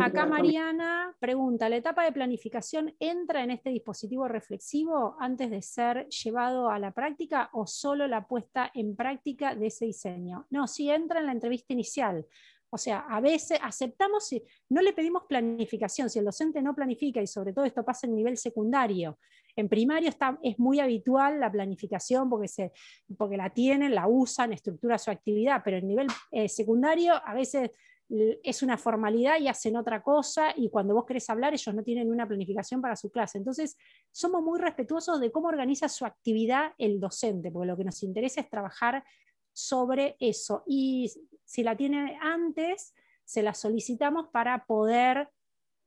Acá Mariana pregunta, ¿la etapa de planificación entra en este dispositivo reflexivo antes de ser llevado a la práctica o solo la puesta en práctica de ese diseño? No, sí entra en la entrevista inicial. O sea, a veces aceptamos, si no le pedimos planificación, si el docente no planifica, y sobre todo esto pasa en nivel secundario, en primario está, es muy habitual la planificación porque, se, porque la tienen, la usan, estructura su actividad, pero en nivel eh, secundario a veces es una formalidad y hacen otra cosa y cuando vos querés hablar ellos no tienen una planificación para su clase. Entonces, somos muy respetuosos de cómo organiza su actividad el docente, porque lo que nos interesa es trabajar sobre eso. Y si la tiene antes, se la solicitamos para poder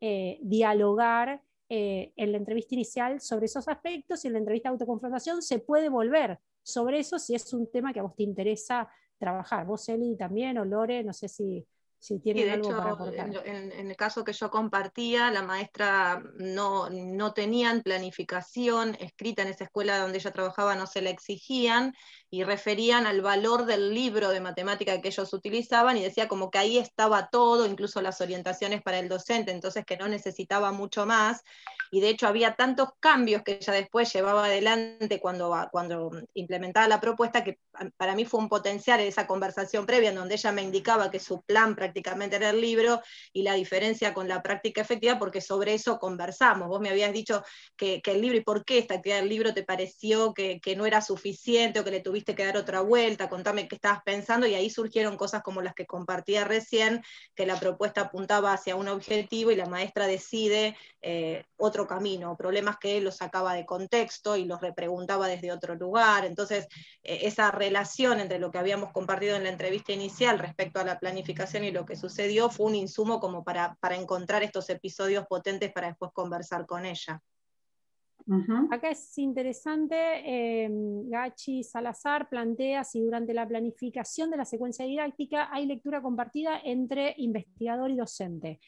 eh, dialogar eh, en la entrevista inicial sobre esos aspectos y en la entrevista de autoconfrontación se puede volver sobre eso si es un tema que a vos te interesa trabajar. Vos, Eli, también, o Lore, no sé si si de hecho, En, el caso que yo compartía, la maestra no, no tenían planificación escrita en esa escuela donde ella trabajaba, no se la exigían y referían al valor del libro de matemática que ellos utilizaban y decía como que ahí estaba todo, incluso las orientaciones para el docente, entonces que no necesitaba mucho más. Y de hecho había tantos cambios que ella después llevaba adelante cuando, cuando implementaba la propuesta que para mí fue un potencial esa conversación previa en donde ella me indicaba que su plan prácticamente prácticamente en el libro y la diferencia con la práctica efectiva, porque sobre eso conversamos. Vos me habías dicho que, el libro y por qué esta actividad del libro te pareció que, no era suficiente o que le tuviste que dar otra vuelta, contame qué estabas pensando y ahí surgieron cosas como las que compartía recién, que la propuesta apuntaba hacia un objetivo y la maestra decide eh, otro camino, problemas que los sacaba de contexto y los repreguntaba desde otro lugar. Entonces, eh, esa relación entre lo que habíamos compartido en la entrevista inicial respecto a la planificación y lo que sucedió fue un insumo como para, encontrar estos episodios potentes para después conversar con ella. Acá es interesante, eh, Gachi Salazar plantea si durante la planificación de la secuencia didáctica hay lectura compartida entre investigador y docente.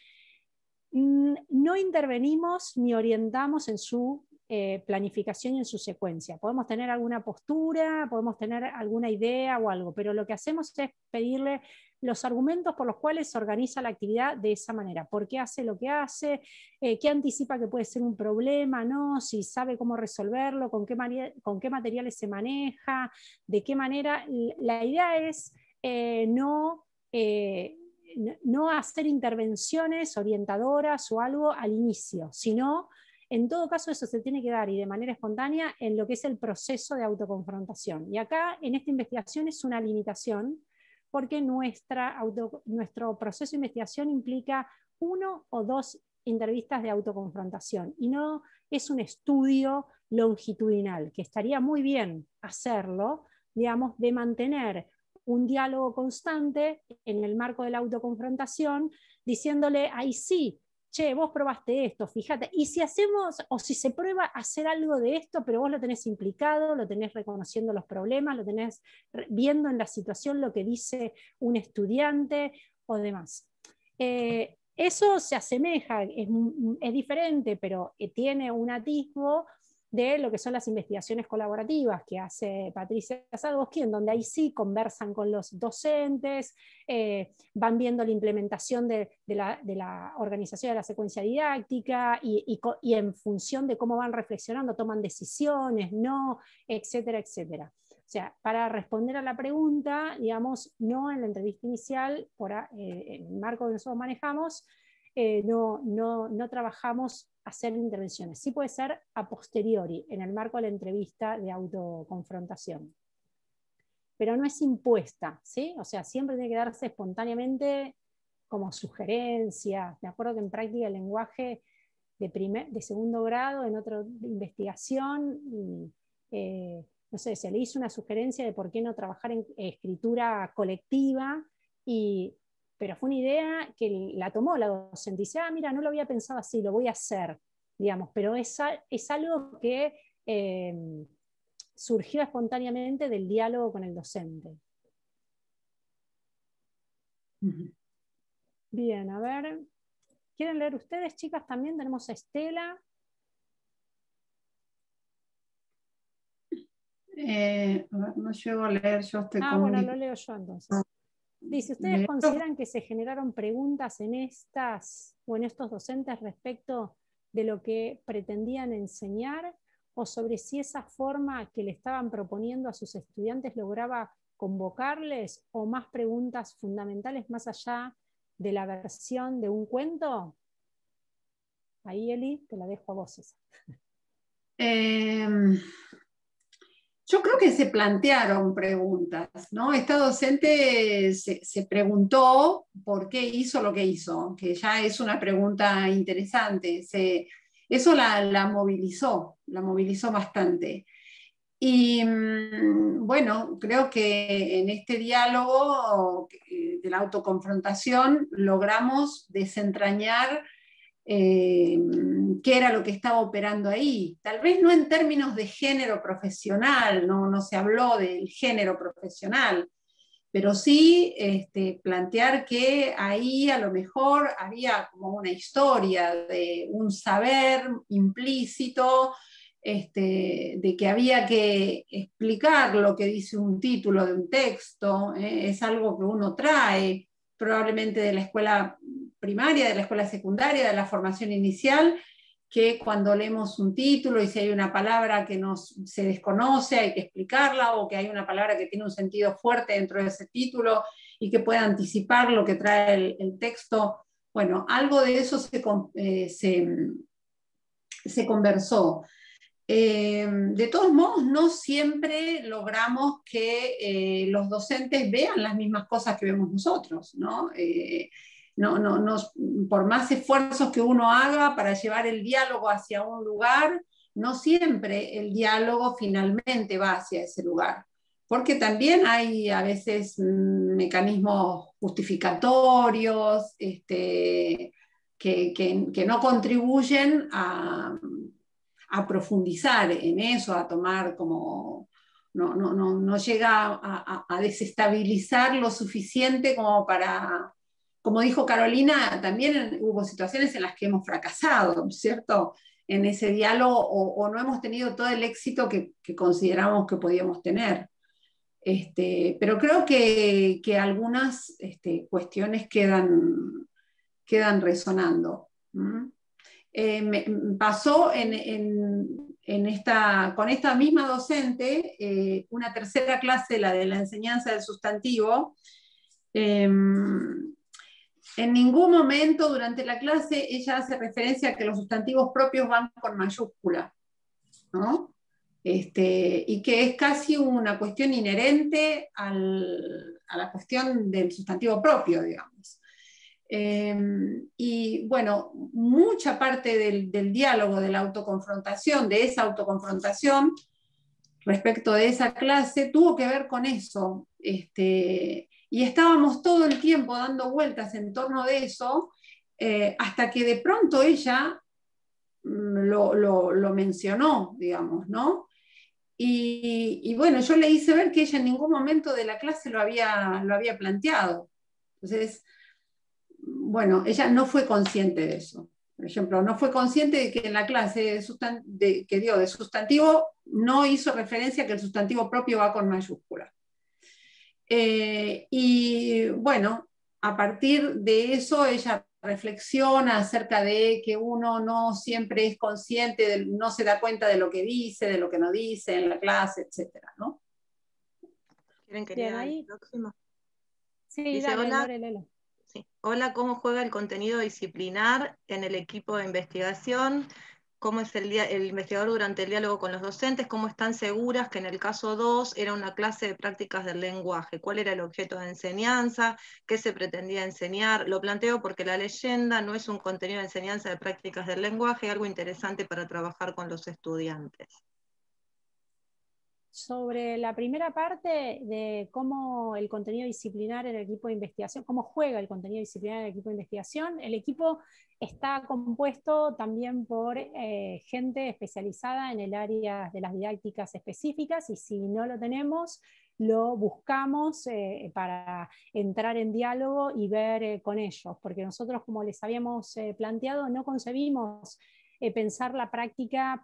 Mm, no intervenimos ni orientamos en su eh, planificación y en su secuencia. Podemos tener alguna postura, podemos tener alguna idea o algo, pero lo que hacemos es pedirle los argumentos por los cuales se organiza la actividad de esa manera, por qué hace lo que hace, eh, qué anticipa que puede ser un problema, ¿no? si sabe cómo resolverlo, con qué, con qué materiales se maneja, de qué manera. La idea es eh, eh, no... no hacer intervenciones orientadoras o algo al inicio, sino en todo caso, eso se tiene que dar y de manera espontánea en lo que es el proceso de autoconfrontación. Y acá, en esta investigación, es una limitación porque nuestro proceso de investigación implica uno o dos entrevistas de autoconfrontación y no es un estudio longitudinal, que estaría muy bien hacerlo, digamos, de mantener un diálogo constante en el marco de la autoconfrontación, diciéndole, ahí sí, che, vos probaste esto, fíjate, y si hacemos o si se prueba hacer algo de esto, pero vos lo tenés implicado, lo tenés reconociendo los problemas, lo tenés viendo en la situación lo que dice un estudiante o demás. Eh, eso se asemeja, es, es diferente, pero eh, tiene un atisbo de lo que son las investigaciones colaborativas que hace Patricia Sadowski, en donde ahí sí conversan con los docentes, eh, van viendo la implementación de, la, organización de la secuencia didáctica y, en función de cómo van reflexionando, toman decisiones, no, etcétera, etcétera. O sea, para responder a la pregunta, digamos, no en la entrevista inicial, por, eh, en el marco que nosotros manejamos, eh, no, no, no trabajamos hacer intervenciones. Sí puede ser a posteriori, en el marco de la entrevista de autoconfrontación. Pero no es impuesta, ¿sí? O sea, siempre tiene que darse espontáneamente como sugerencia. Me acuerdo que en práctica el lenguaje de, primer, de segundo grado, en otra investigación, eh, no sé, se le hizo una sugerencia de por qué no trabajar en eh, escritura colectiva y pero fue una idea que la tomó la docente. Dice, ah, mira, no lo había pensado así, lo voy a hacer, digamos, pero es, es algo que em, surgió espontáneamente del diálogo con el docente. Bien, a ver, ¿quieren leer ustedes, chicas? También tenemos a Estela. Eh, no llego a leer yo este Ah, bueno, lo leo yo entonces. Ah. Dice, ¿ustedes consideran que se generaron preguntas en estas o en estos docentes respecto de lo que pretendían enseñar o sobre si esa forma que le estaban proponiendo a sus estudiantes lograba convocarles o más preguntas fundamentales más allá de la versión de un cuento? Ahí, Eli, te la dejo a vos. Esa. Em, yo creo que se plantearon preguntas, ¿no? Esta docente se, preguntó por qué hizo lo que hizo, que ya es una pregunta interesante. eso la, la, movilizó, la movilizó bastante. Y mm, bueno, creo que en este diálogo eh, de la autoconfrontación logramos desentrañar Em, qué era lo que estaba operando ahí. Tal vez no en términos de género profesional, no, no se habló del género profesional, pero sí este, plantear que ahí a lo mejor había como una historia de un saber implícito, este, de que había que explicar lo que dice un título de un texto, ¿eh? es algo que uno trae, probablemente de la escuela primaria, de la escuela secundaria, de la formación inicial, que cuando leemos un título y si hay una palabra que se desconoce, hay que explicarla, o que hay una palabra que tiene un sentido fuerte dentro de ese título y que pueda anticipar lo que trae el, texto. Bueno, algo de eso se eh, conversó. Em, de todos modos, no siempre logramos que eh, los docentes vean las mismas cosas que vemos nosotros, eh, ¿no? no, por más esfuerzos que uno haga para llevar el diálogo hacia un lugar, no siempre el diálogo finalmente va hacia ese lugar, porque también hay a veces mm, mecanismos justificatorios este, que, que no contribuyen a, a profundizar en eso, a tomar como... No, no, no, no llega a, desestabilizar lo suficiente como para como dijo Carolina, también hubo situaciones en las que hemos fracasado, ¿cierto? En ese diálogo o, no hemos tenido todo el éxito que, que consideramos que podíamos tener. Este, pero creo que, que algunas este, cuestiones quedan, quedan resonando. Eh, pasó en, esta, con esta misma docente eh, una tercera clase, la de la enseñanza del sustantivo. Em, en ningún momento durante la clase ella hace referencia a que los sustantivos propios van con mayúscula, este, y que es casi una cuestión inherente a la cuestión del sustantivo propio, digamos. Em, y bueno, mucha parte del, diálogo, de la autoconfrontación, de esa autoconfrontación respecto de esa clase, tuvo que ver con eso. Este, y estábamos todo el tiempo dando vueltas en torno de eso, eh, hasta que de pronto ella mm, lo, mencionó, digamos, ¿no? Y, y, bueno, yo le hice ver que ella en ningún momento de la clase lo había, lo había planteado. Entonces, bueno, ella no fue consciente de eso. Por ejemplo, no fue consciente de que en la clase que dio de sustantivo no hizo referencia a que el sustantivo propio va con mayúscula. Eh, y bueno, a partir de eso ella reflexiona acerca de que uno no siempre es consciente, no se da cuenta de lo que dice, de lo que no dice en la clase, etc. ¿Quieren que quede ahí? Sí, dale, la. Hola, ¿cómo juega el contenido disciplinar en el equipo de investigación? ¿Cómo es el, el investigador durante el diálogo con los docentes? ¿Cómo están seguras que en el caso 2 era una clase de prácticas del lenguaje? ¿Cuál era el objeto de enseñanza? ¿Qué se pretendía enseñar? Lo planteo porque la leyenda no es un contenido de enseñanza de prácticas del lenguaje, algo interesante para trabajar con los estudiantes sobre la primera parte de cómo el contenido disciplinar en el equipo de investigación, cómo juega el contenido disciplinar en el equipo de investigación. El equipo está compuesto también por eh, gente especializada en el área de las didácticas específicas y si no lo tenemos, lo buscamos eh, para entrar en diálogo y ver eh, con ellos, porque nosotros, como les habíamos planteado, no concebimos pensar la práctica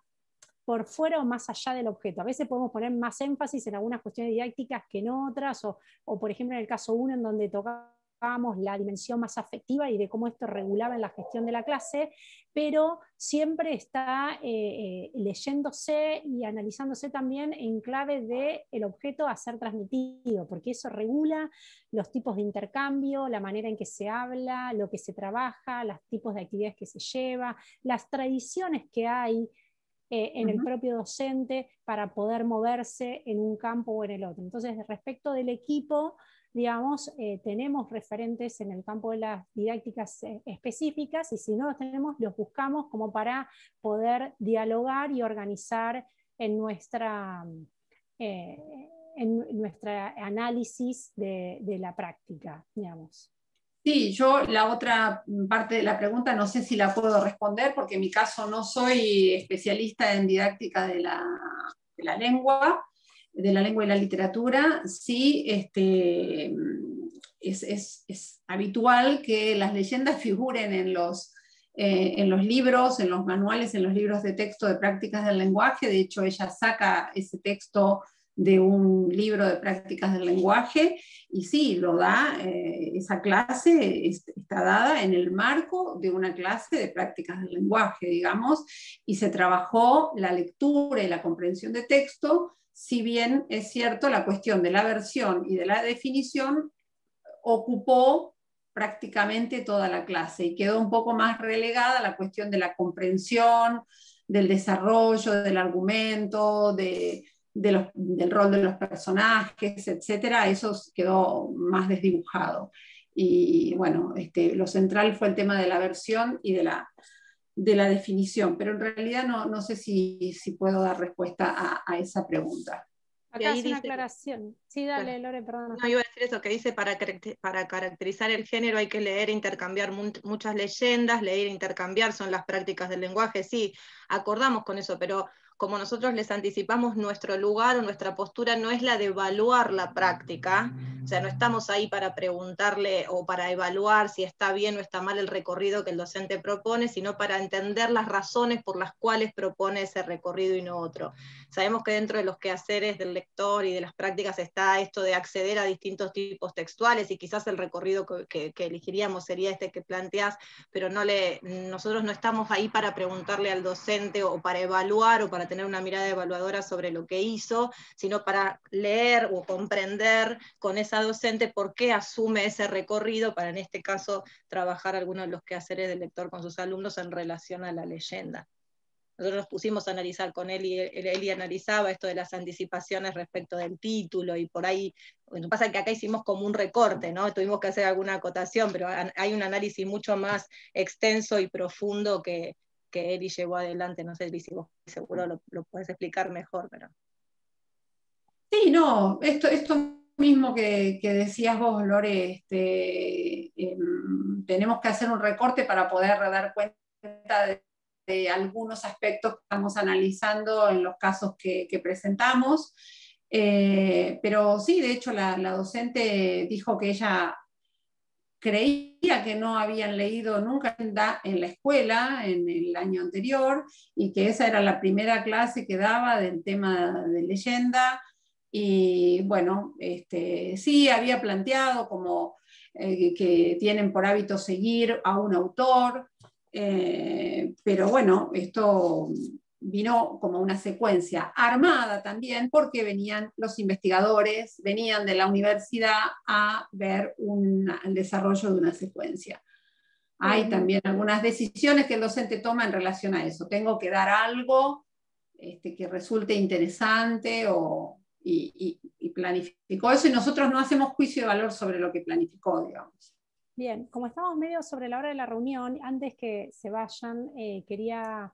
por fuera o más allá del objeto. A veces podemos poner más énfasis en algunas cuestiones didácticas que en otras, o, por ejemplo en el caso 1 en donde tocábamos la dimensión más afectiva y de cómo esto regulaba en la gestión de la clase, pero siempre está eh, eh, leyéndose y analizándose también en clave del el objeto a ser transmitido, porque eso regula los tipos de intercambio, la manera en que se habla, lo que se trabaja, los tipos de actividades que se lleva, las tradiciones que hay eh, en el propio docente para poder moverse en un campo o en el otro. Entonces, respecto del equipo, digamos, eh, tenemos referentes en el campo de las didácticas eh, específicas y si no los tenemos, los buscamos como para poder dialogar y organizar en nuestra... en nuestro análisis de, la práctica, digamos. Sí, yo la otra parte de la pregunta no sé si la puedo responder porque en mi caso no soy especialista en didáctica de la, lengua, de la lengua y la literatura. Sí, este, es, habitual que las leyendas figuren en los, eh, en los libros, en los manuales, en los libros de texto de prácticas del lenguaje. De hecho, ella saca ese texto de un libro de prácticas del lenguaje, y sí, lo da, eh, esa clase está dada en el marco de una clase de prácticas del lenguaje, digamos, y se trabajó la lectura y la comprensión de texto, si bien es cierto, la cuestión de la versión y de la definición ocupó prácticamente toda la clase y quedó un poco más relegada la cuestión de la comprensión, del desarrollo, del argumento, de, del rol de los personajes, etcétera, eso quedó más desdibujado. Y bueno, este, lo central fue el tema de la versión y de la, de la definición, pero en realidad no, no sé si, si, puedo dar respuesta a, esa pregunta. Acá hace una aclaración. Sí, dale, Lore, perdón. No, iba a decir eso que dice, para, para caracterizar el género hay que leer e intercambiar muchas leyendas, leer intercambiar son las prácticas del lenguaje, sí, acordamos con eso, pero como nosotros les anticipamos, nuestro lugar o nuestra postura no es la de evaluar la práctica, o sea, no estamos ahí para preguntarle o para evaluar si está bien o está mal el recorrido que el docente propone, sino para entender las razones por las cuales propone ese recorrido y no otro. Sabemos que dentro de los quehaceres del lector y de las prácticas está esto de acceder a distintos tipos textuales y quizás el recorrido que, elegiríamos sería este que planteas, pero no le, nosotros no estamos ahí para preguntarle al docente o para evaluar o para tener una mirada evaluadora sobre lo que hizo, sino para leer o comprender con esa docente por qué asume ese recorrido para, en este caso, trabajar algunos de los quehaceres del lector con sus alumnos en relación a la leyenda. Nosotros nos pusimos a analizar con él y él, analizaba esto de las anticipaciones respecto del título y por ahí, pasa que acá hicimos como un recorte, ¿no? Tuvimos que hacer alguna acotación, pero hay un análisis mucho más extenso y profundo que, que Eli llevó adelante. No sé, si vos seguro lo, lo explicar mejor, pero. Sí, no, esto, esto mismo que, decías vos, Lore, este, em, tenemos que hacer un recorte para poder dar cuenta de, algunos aspectos que estamos analizando en los casos que, presentamos. Eh, pero sí, de hecho, la, la, docente dijo que ella creía que no habían leído nunca en, la escuela, en el año anterior, y que esa era la primera clase que daba del tema de leyenda. Y bueno, este, sí, había planteado como eh, que tienen por hábito seguir a un autor, eh, pero bueno, esto vino como una secuencia armada también porque venían los investigadores, venían de la universidad a ver un, el desarrollo de una secuencia. Hay también algunas decisiones que el docente toma en relación a eso. Tengo que dar algo este, que resulte interesante o, y, planificó eso y nosotros no hacemos juicio de valor sobre lo que planificó, digamos. Bien, como estamos medio sobre la hora de la reunión, antes que se vayan, eh, quería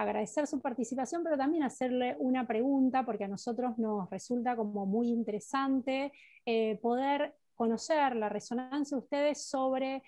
agradecer su participación, pero también hacerle una pregunta, porque a nosotros nos resulta como muy interesante eh, poder conocer la resonancia de ustedes sobre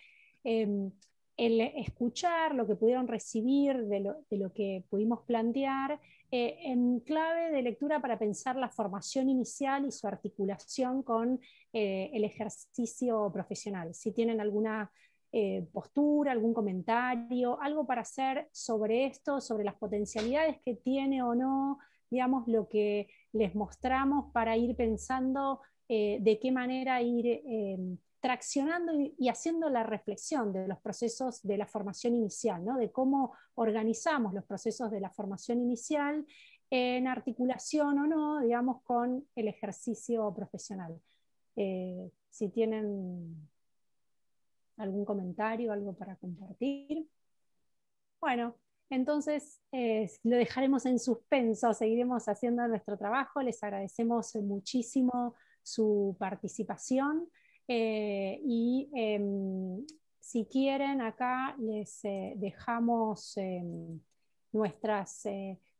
em, el escuchar lo que pudieron recibir de lo, que pudimos plantear eh, en clave de lectura para pensar la formación inicial y su articulación con eh, el ejercicio profesional. Si tienen alguna eh, postura, algún comentario, algo para hacer sobre esto, sobre las potencialidades que tiene o no, digamos, lo que les mostramos para ir pensando eh, de qué manera ir eh, traccionando y, haciendo la reflexión de los procesos de la formación inicial, ¿no? de cómo organizamos los procesos de la formación inicial en articulación o no, digamos, con el ejercicio profesional. si tienen algún comentario, algo para compartir. Bueno, entonces eh, lo dejaremos en suspenso, seguiremos haciendo nuestro trabajo, les agradecemos muchísimo su participación eh, y em, si quieren acá les eh, dejamos em, nuestros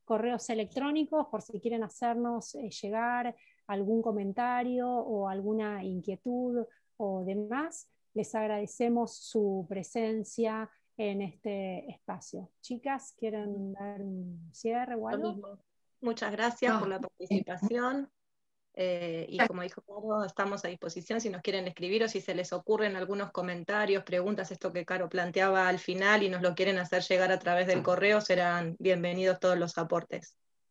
correos electrónicos por si quieren hacernos llegar algún comentario o alguna inquietud o demás. Les agradecemos su presencia en este espacio. Chicas, ¿quieren mm. dar cierre Muchas gracias por la participación. Eh, y como dijo estamos a disposición si nos quieren escribir o si se les ocurren algunos comentarios, preguntas, esto que Caro planteaba al final y nos lo quieren hacer llegar a través del correo, serán bienvenidos todos los aportes.